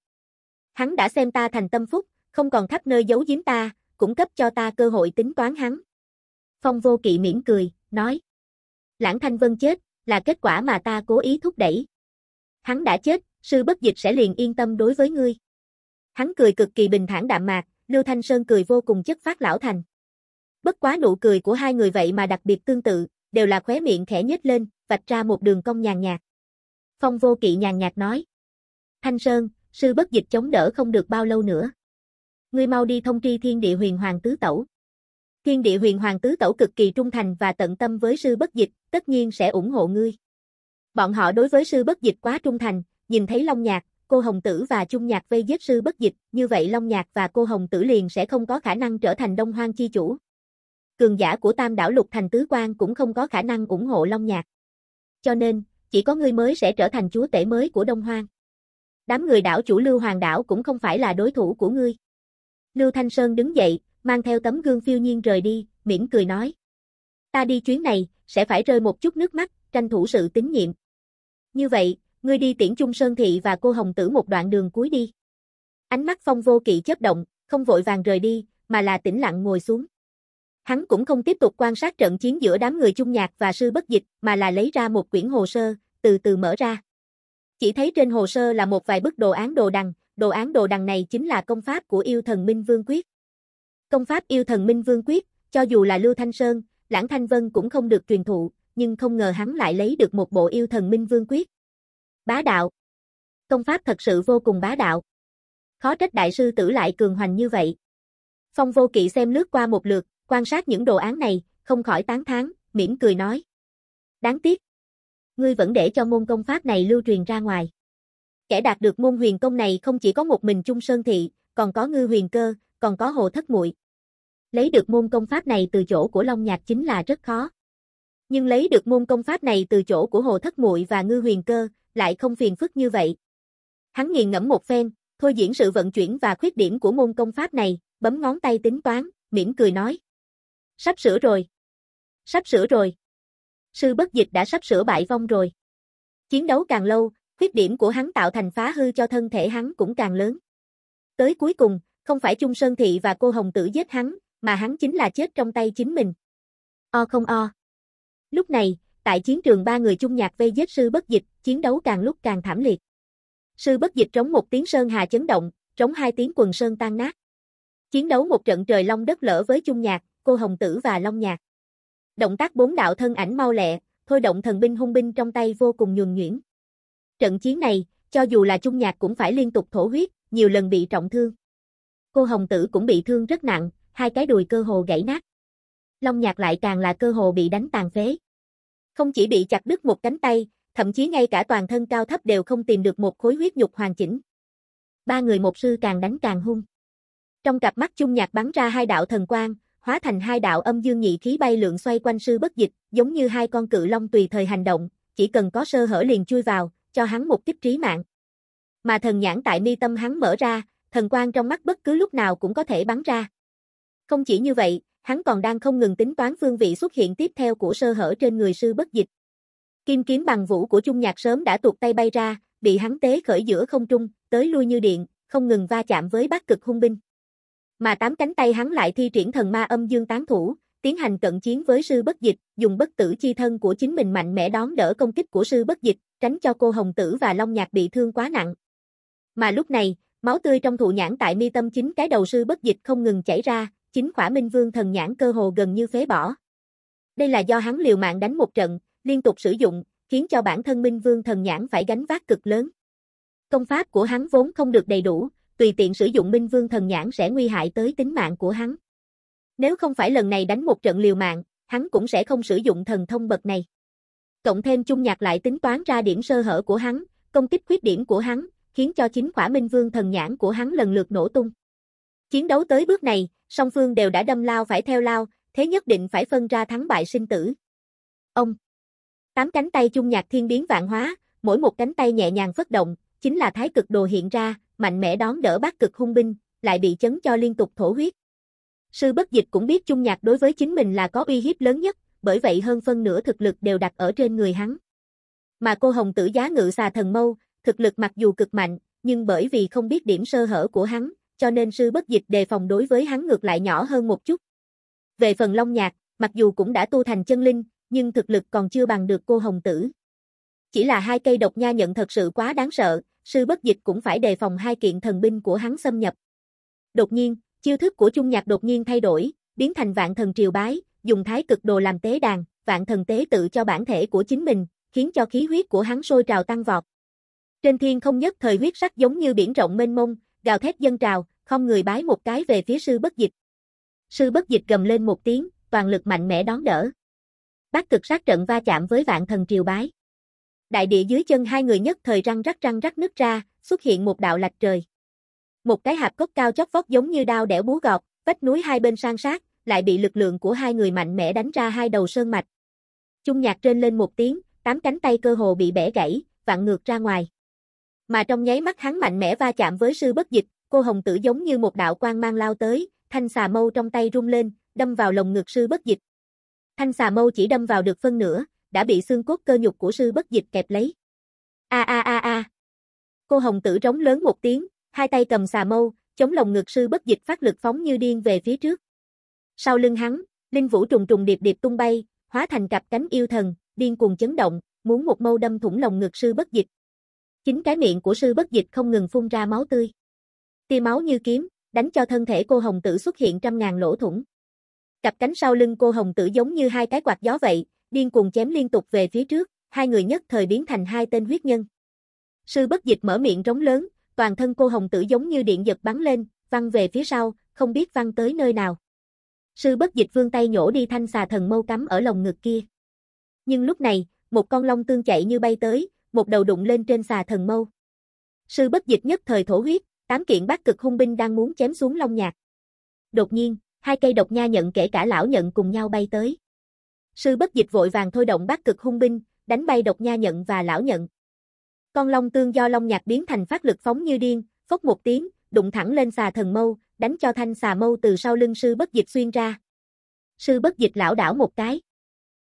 Hắn đã xem ta thành tâm phúc, không còn khắp nơi giấu giếm ta, cũng cấp cho ta cơ hội tính toán hắn. Phong vô kỵ mỉm cười, nói. Lãng Thanh Vân chết, là kết quả mà ta cố ý thúc đẩy. Hắn đã chết, sư bất dịch sẽ liền yên tâm đối với ngươi. Hắn cười cực kỳ bình thản đạm mạc, Lưu Thanh Sơn cười vô cùng chất phát lão thành. Bất quá nụ cười của hai người vậy mà đặc biệt tương tự, đều là khóe miệng khẽ nhếch lên, vạch ra một đường cong nhàn nhạt. Phong vô kỵ nhàn nhạt nói. Thanh Sơn, sư bất dịch chống đỡ không được bao lâu nữa ngươi mau đi thông tri thiên địa huyền hoàng tứ tẩu. Thiên địa huyền hoàng tứ tẩu cực kỳ trung thành và tận tâm với sư bất dịch, tất nhiên sẽ ủng hộ ngươi. Bọn họ đối với sư bất dịch quá trung thành, nhìn thấy Long Nhạc, cô Hồng Tử và Trung Nhạc vây giết sư bất dịch, như vậy Long Nhạc và cô Hồng Tử liền sẽ không có khả năng trở thành Đông Hoang chi chủ. Cường giả của Tam đảo Lục Thành Tứ Quan cũng không có khả năng ủng hộ Long Nhạc. Cho nên, chỉ có ngươi mới sẽ trở thành chúa tể mới của Đông Hoang. Đám người đảo chủ Lưu Hoàng đảo cũng không phải là đối thủ của ngươi. Lưu Thanh Sơn đứng dậy, mang theo tấm gương phiêu nhiên rời đi, mỉm cười nói. Ta đi chuyến này, sẽ phải rơi một chút nước mắt, tranh thủ sự tín nhiệm. Như vậy, ngươi đi tiễn chung Sơn Thị và cô Hồng Tử một đoạn đường cuối đi. Ánh mắt phong vô kỵ chớp động, không vội vàng rời đi, mà là tĩnh lặng ngồi xuống. Hắn cũng không tiếp tục quan sát trận chiến giữa đám người chung nhạc và sư bất dịch, mà là lấy ra một quyển hồ sơ, từ từ mở ra. Chỉ thấy trên hồ sơ là một vài bức đồ án đồ đằng, đồ án đồ đằng này chính là công pháp của yêu thần Minh Vương Quyết. Công pháp yêu thần Minh Vương Quyết, cho dù là Lưu Thanh Sơn, Lãng Thanh Vân cũng không được truyền thụ, nhưng không ngờ hắn lại lấy được một bộ yêu thần Minh Vương Quyết. Bá đạo. Công pháp thật sự vô cùng bá đạo. Khó trách đại sư tử lại cường hoành như vậy. Phong vô kỵ xem lướt qua một lượt, quan sát những đồ án này, không khỏi tán thán, mỉm cười nói. Đáng tiếc. Ngươi vẫn để cho môn công pháp này lưu truyền ra ngoài. Kẻ đạt được môn huyền công này không chỉ có một mình Trung Sơn Thị, còn có ngư huyền cơ, còn có hồ thất muội. Lấy được môn công pháp này từ chỗ của Long Nhạc chính là rất khó. Nhưng lấy được môn công pháp này từ chỗ của hồ thất muội và ngư huyền cơ, lại không phiền phức như vậy. Hắn nghiền ngẫm một phen, thôi diễn sự vận chuyển và khuyết điểm của môn công pháp này, bấm ngón tay tính toán, mỉm cười nói. Sắp sửa rồi. Sắp sửa rồi. Sư bất dịch đã sắp sửa bại vong rồi. Chiến đấu càng lâu, khuyết điểm của hắn tạo thành phá hư cho thân thể hắn cũng càng lớn. Tới cuối cùng, không phải Trung Sơn Thị và cô Hồng Tử giết hắn, mà hắn chính là chết trong tay chính mình. O không o. Lúc này, tại chiến trường ba người chung nhạc vây giết sư bất dịch, chiến đấu càng lúc càng thảm liệt. Sư bất dịch trống một tiếng sơn hà chấn động, trống hai tiếng quần sơn tan nát. Chiến đấu một trận trời long đất lở với chung nhạc, cô Hồng Tử và Long Nhạc. Động tác bốn đạo thân ảnh mau lẹ, thôi động thần binh hung binh trong tay vô cùng nhường nhuyễn. Trận chiến này, cho dù là Trung Nhạc cũng phải liên tục thổ huyết, nhiều lần bị trọng thương. Cô Hồng Tử cũng bị thương rất nặng, hai cái đùi cơ hồ gãy nát. Long Nhạc lại càng là cơ hồ bị đánh tàn phế. Không chỉ bị chặt đứt một cánh tay, thậm chí ngay cả toàn thân cao thấp đều không tìm được một khối huyết nhục hoàn chỉnh. Ba người một sư càng đánh càng hung. Trong cặp mắt Trung Nhạc bắn ra hai đạo thần quang, hóa thành hai đạo âm dương nhị khí bay lượn xoay quanh sư bất dịch, giống như hai con cự long tùy thời hành động, chỉ cần có sơ hở liền chui vào, cho hắn một kích trí mạng. Mà thần nhãn tại mi tâm hắn mở ra, thần quang trong mắt bất cứ lúc nào cũng có thể bắn ra. Không chỉ như vậy, hắn còn đang không ngừng tính toán phương vị xuất hiện tiếp theo của sơ hở trên người sư bất dịch. Kim kiếm bằng vũ của Trung Nhạc sớm đã tuột tay bay ra, bị hắn tế khởi giữa không trung, tới lui như điện, không ngừng va chạm với bát cực hung binh. Mà tám cánh tay hắn lại thi triển thần ma âm dương tán thủ, tiến hành cận chiến với sư bất dịch, dùng bất tử chi thân của chính mình mạnh mẽ đón đỡ công kích của sư bất dịch, tránh cho cô Hồng Tử và Long Nhạc bị thương quá nặng. Mà lúc này, máu tươi trong thụ nhãn tại mi tâm chính cái đầu sư bất dịch không ngừng chảy ra, chính khỏa minh vương thần nhãn cơ hồ gần như phế bỏ. Đây là do hắn liều mạng đánh một trận, liên tục sử dụng, khiến cho bản thân minh vương thần nhãn phải gánh vác cực lớn. Công pháp của hắn vốn không được đầy đủ, tùy tiện sử dụng minh vương thần nhãn sẽ nguy hại tới tính mạng của hắn. Nếu không phải lần này đánh một trận liều mạng, hắn cũng sẽ không sử dụng thần thông bậc này. Cộng thêm chung nhạc lại tính toán ra điểm sơ hở của hắn, công kích khuyết điểm của hắn, khiến cho chính quả minh vương thần nhãn của hắn lần lượt nổ tung. Chiến đấu tới bước này, song phương đều đã đâm lao phải theo lao, thế nhất định phải phân ra thắng bại sinh tử. Ông Tám cánh tay chung nhạc thiên biến vạn hóa, mỗi một cánh tay nhẹ nhàng phất động, chính là thái cực đồ hiện ra, mạnh mẽ đón đỡ bát cực hung binh, lại bị chấn cho liên tục thổ huyết. Sư bất dịch cũng biết chung nhạc đối với chính mình là có uy hiếp lớn nhất, bởi vậy hơn phân nửa thực lực đều đặt ở trên người hắn. Mà cô hồng tử giá ngự xà thần mâu, thực lực mặc dù cực mạnh, nhưng bởi vì không biết điểm sơ hở của hắn, cho nên sư bất dịch đề phòng đối với hắn ngược lại nhỏ hơn một chút. Về phần long nhạc, mặc dù cũng đã tu thành chân linh, nhưng thực lực còn chưa bằng được cô hồng tử. Chỉ là hai cây độc nha nhận thật sự quá đáng sợ, sư bất dịch cũng phải đề phòng hai kiện thần binh của hắn xâm nhập. Đột nhiên, Chiêu thức của Chung Nhạc đột nhiên thay đổi, biến thành vạn thần triều bái, dùng thái cực đồ làm tế đàn, vạn thần tế tự cho bản thể của chính mình, khiến cho khí huyết của hắn sôi trào tăng vọt. Trên thiên không nhất thời huyết sắc giống như biển rộng mênh mông, gào thét dân trào, không người bái một cái về phía sư bất dịch. Sư bất dịch gầm lên một tiếng, toàn lực mạnh mẽ đón đỡ. Bác cực sát trận va chạm với vạn thần triều bái. Đại địa dưới chân hai người nhất thời răng rắc răng rắc nứt ra, xuất hiện một đạo lạch trời. Một cái hạp cốc cao chót vót giống như đao đẽo búa gọt, vách núi hai bên san sát, lại bị lực lượng của hai người mạnh mẽ đánh ra hai đầu sơn mạch. Chung nhạc trên lên một tiếng, tám cánh tay cơ hồ bị bẻ gãy, vặn ngược ra ngoài. Mà trong nháy mắt hắn mạnh mẽ va chạm với sư bất dịch, cô hồng tử giống như một đạo quang mang lao tới, thanh xà mâu trong tay rung lên, đâm vào lồng ngực sư bất dịch. Thanh xà mâu chỉ đâm vào được phân nửa, đã bị xương cốt cơ nhục của sư bất dịch kẹp lấy. A a a a. Cô hồng tử rống lớn một tiếng, hai tay cầm xà mâu, chống lồng ngực sư bất dịch phát lực phóng như điên về phía trước. Sau lưng hắn, linh vũ trùng trùng điệp điệp tung bay, hóa thành cặp cánh yêu thần, điên cuồng chấn động, muốn một mâu đâm thủng lồng ngực sư bất dịch. Chính cái miệng của sư bất dịch không ngừng phun ra máu tươi. Tia máu như kiếm, đánh cho thân thể cô hồng tử xuất hiện trăm ngàn lỗ thủng. Cặp cánh sau lưng cô hồng tử giống như hai cái quạt gió vậy, điên cuồng chém liên tục về phía trước, hai người nhất thời biến thành hai tên huyết nhân. Sư bất dịch mở miệng rống lớn, toàn thân cô hồng tử giống như điện giật bắn lên, văng về phía sau, không biết văng tới nơi nào. Sư bất dịch vương tay nhổ đi thanh xà thần mâu cắm ở lồng ngực kia. Nhưng lúc này, một con long tương chạy như bay tới, một đầu đụng lên trên xà thần mâu. Sư bất dịch nhất thời thổ huyết, tám kiện bát cực hung binh đang muốn chém xuống long nhạc. Đột nhiên, hai cây độc nha nhận kể cả lão nhận cùng nhau bay tới. Sư bất dịch vội vàng thôi động bát cực hung binh, đánh bay độc nha nhận và lão nhận. Con long tương do long nhạc biến thành phát lực phóng như điên, phốc một tiếng, đụng thẳng lên xà thần mâu, đánh cho thanh xà mâu từ sau lưng sư bất dịch xuyên ra. Sư bất dịch lão đảo một cái.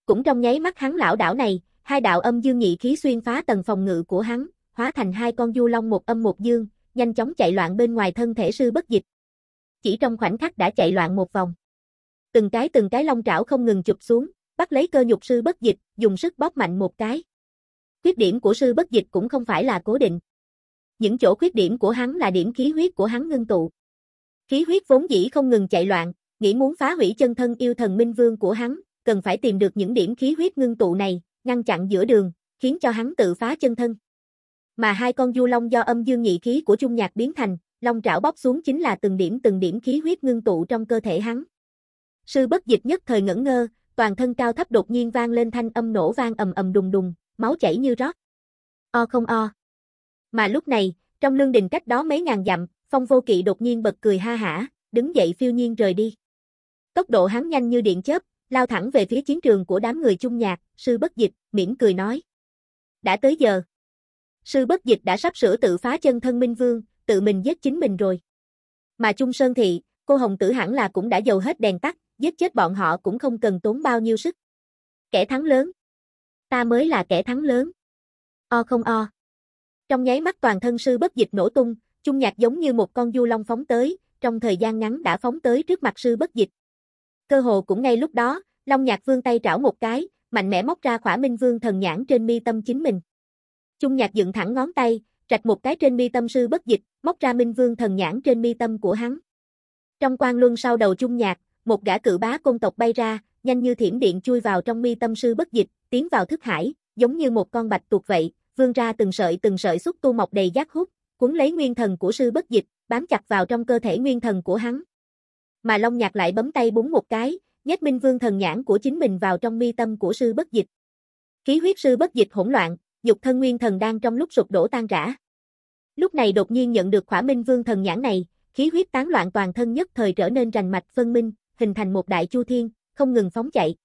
Cũng trong nháy mắt hắn lão đảo này, hai đạo âm dương nhị khí xuyên phá tầng phòng ngự của hắn, hóa thành hai con du long một âm một dương, nhanh chóng chạy loạn bên ngoài thân thể sư bất dịch. Chỉ trong khoảnh khắc đã chạy loạn một vòng. Từng cái từng cái long trảo không ngừng chụp xuống, bắt lấy cơ nhục sư bất dịch, dùng sức bóp mạnh một cái. Khuyết điểm của sư bất dịch cũng không phải là cố định. Những chỗ khuyết điểm của hắn là điểm khí huyết của hắn ngưng tụ. Khí huyết vốn dĩ không ngừng chạy loạn, nghĩ muốn phá hủy chân thân yêu thần minh vương của hắn, cần phải tìm được những điểm khí huyết ngưng tụ này, ngăn chặn giữa đường, khiến cho hắn tự phá chân thân. Mà hai con du long do âm dương nhị khí của trung nhạc biến thành, long trảo bóc xuống chính là từng điểm từng điểm khí huyết ngưng tụ trong cơ thể hắn. Sư bất dịch nhất thời ngẩn ngơ, toàn thân cao thấp đột nhiên vang lên thanh âm nổ vang ầm ầm đùng đùng, máu chảy như rót. O không o. Mà lúc này, trong lương đình cách đó mấy ngàn dặm, Phong Vô Kỵ đột nhiên bật cười ha hả, đứng dậy phiêu nhiên rời đi. Tốc độ hắn nhanh như điện chớp, lao thẳng về phía chiến trường của đám người chung nhạc, sư bất dịch, mỉm cười nói. Đã tới giờ. Sư bất dịch đã sắp sửa tự phá chân thân Minh Vương, tự mình giết chính mình rồi. Mà Trung Sơn Thị, cô Hồng Tử hẳn là cũng đã dầu hết đèn tắt, giết chết bọn họ cũng không cần tốn bao nhiêu sức. Kẻ thắng lớn ta mới là kẻ thắng lớn. O không o. Trong nháy mắt toàn thân sư bất dịch nổ tung, trung nhạc giống như một con du long phóng tới, trong thời gian ngắn đã phóng tới trước mặt sư bất dịch. Cơ hồ cũng ngay lúc đó, Long Nhạc vương tay trảo một cái, mạnh mẽ móc ra khỏa minh vương thần nhãn trên mi tâm chính mình. trung nhạc dựng thẳng ngón tay, rạch một cái trên mi tâm sư bất dịch, móc ra minh vương thần nhãn trên mi tâm của hắn. Trong quan luân sau đầu trung nhạc, một gã cự bá công tộc bay ra, nhanh như thiểm điện chui vào trong mi tâm sư bất dịch, tiến vào thức hải, giống như một con bạch tuộc vậy, vươn ra từng sợi từng sợi xúc tu mọc đầy giác hút, cuốn lấy nguyên thần của sư bất dịch, bám chặt vào trong cơ thể nguyên thần của hắn. Mà Long Nhạc lại bấm tay búng một cái, nhét Minh Vương thần nhãn của chính mình vào trong mi tâm của sư bất dịch. Khí huyết sư bất dịch hỗn loạn, dục thân nguyên thần đang trong lúc sụp đổ tan rã. Lúc này đột nhiên nhận được khỏa Minh Vương thần nhãn này, khí huyết tán loạn toàn thân nhất thời trở nên rành mạch phân minh, hình thành một đại chu thiên, không ngừng phóng chạy.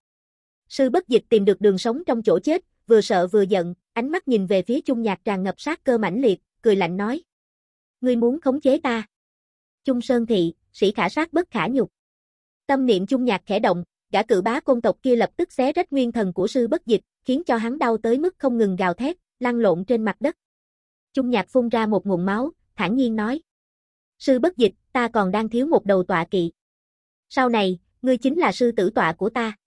Sư bất dịch tìm được đường sống trong chỗ chết, vừa sợ vừa giận, ánh mắt nhìn về phía trung nhạc tràn ngập sát cơ mãnh liệt, cười lạnh nói. Ngươi muốn khống chế ta. trung sơn thị, sĩ khả sát bất khả nhục. Tâm niệm trung nhạc khẽ động, gã cự bá côn tộc kia lập tức xé rách nguyên thần của sư bất dịch, khiến cho hắn đau tới mức không ngừng gào thét, lăn lộn trên mặt đất. trung nhạc phun ra một nguồn máu, thản nhiên nói. Sư bất dịch, ta còn đang thiếu một đầu tọa kỵ. Sau này, ngươi chính là sư tử tọa của ta.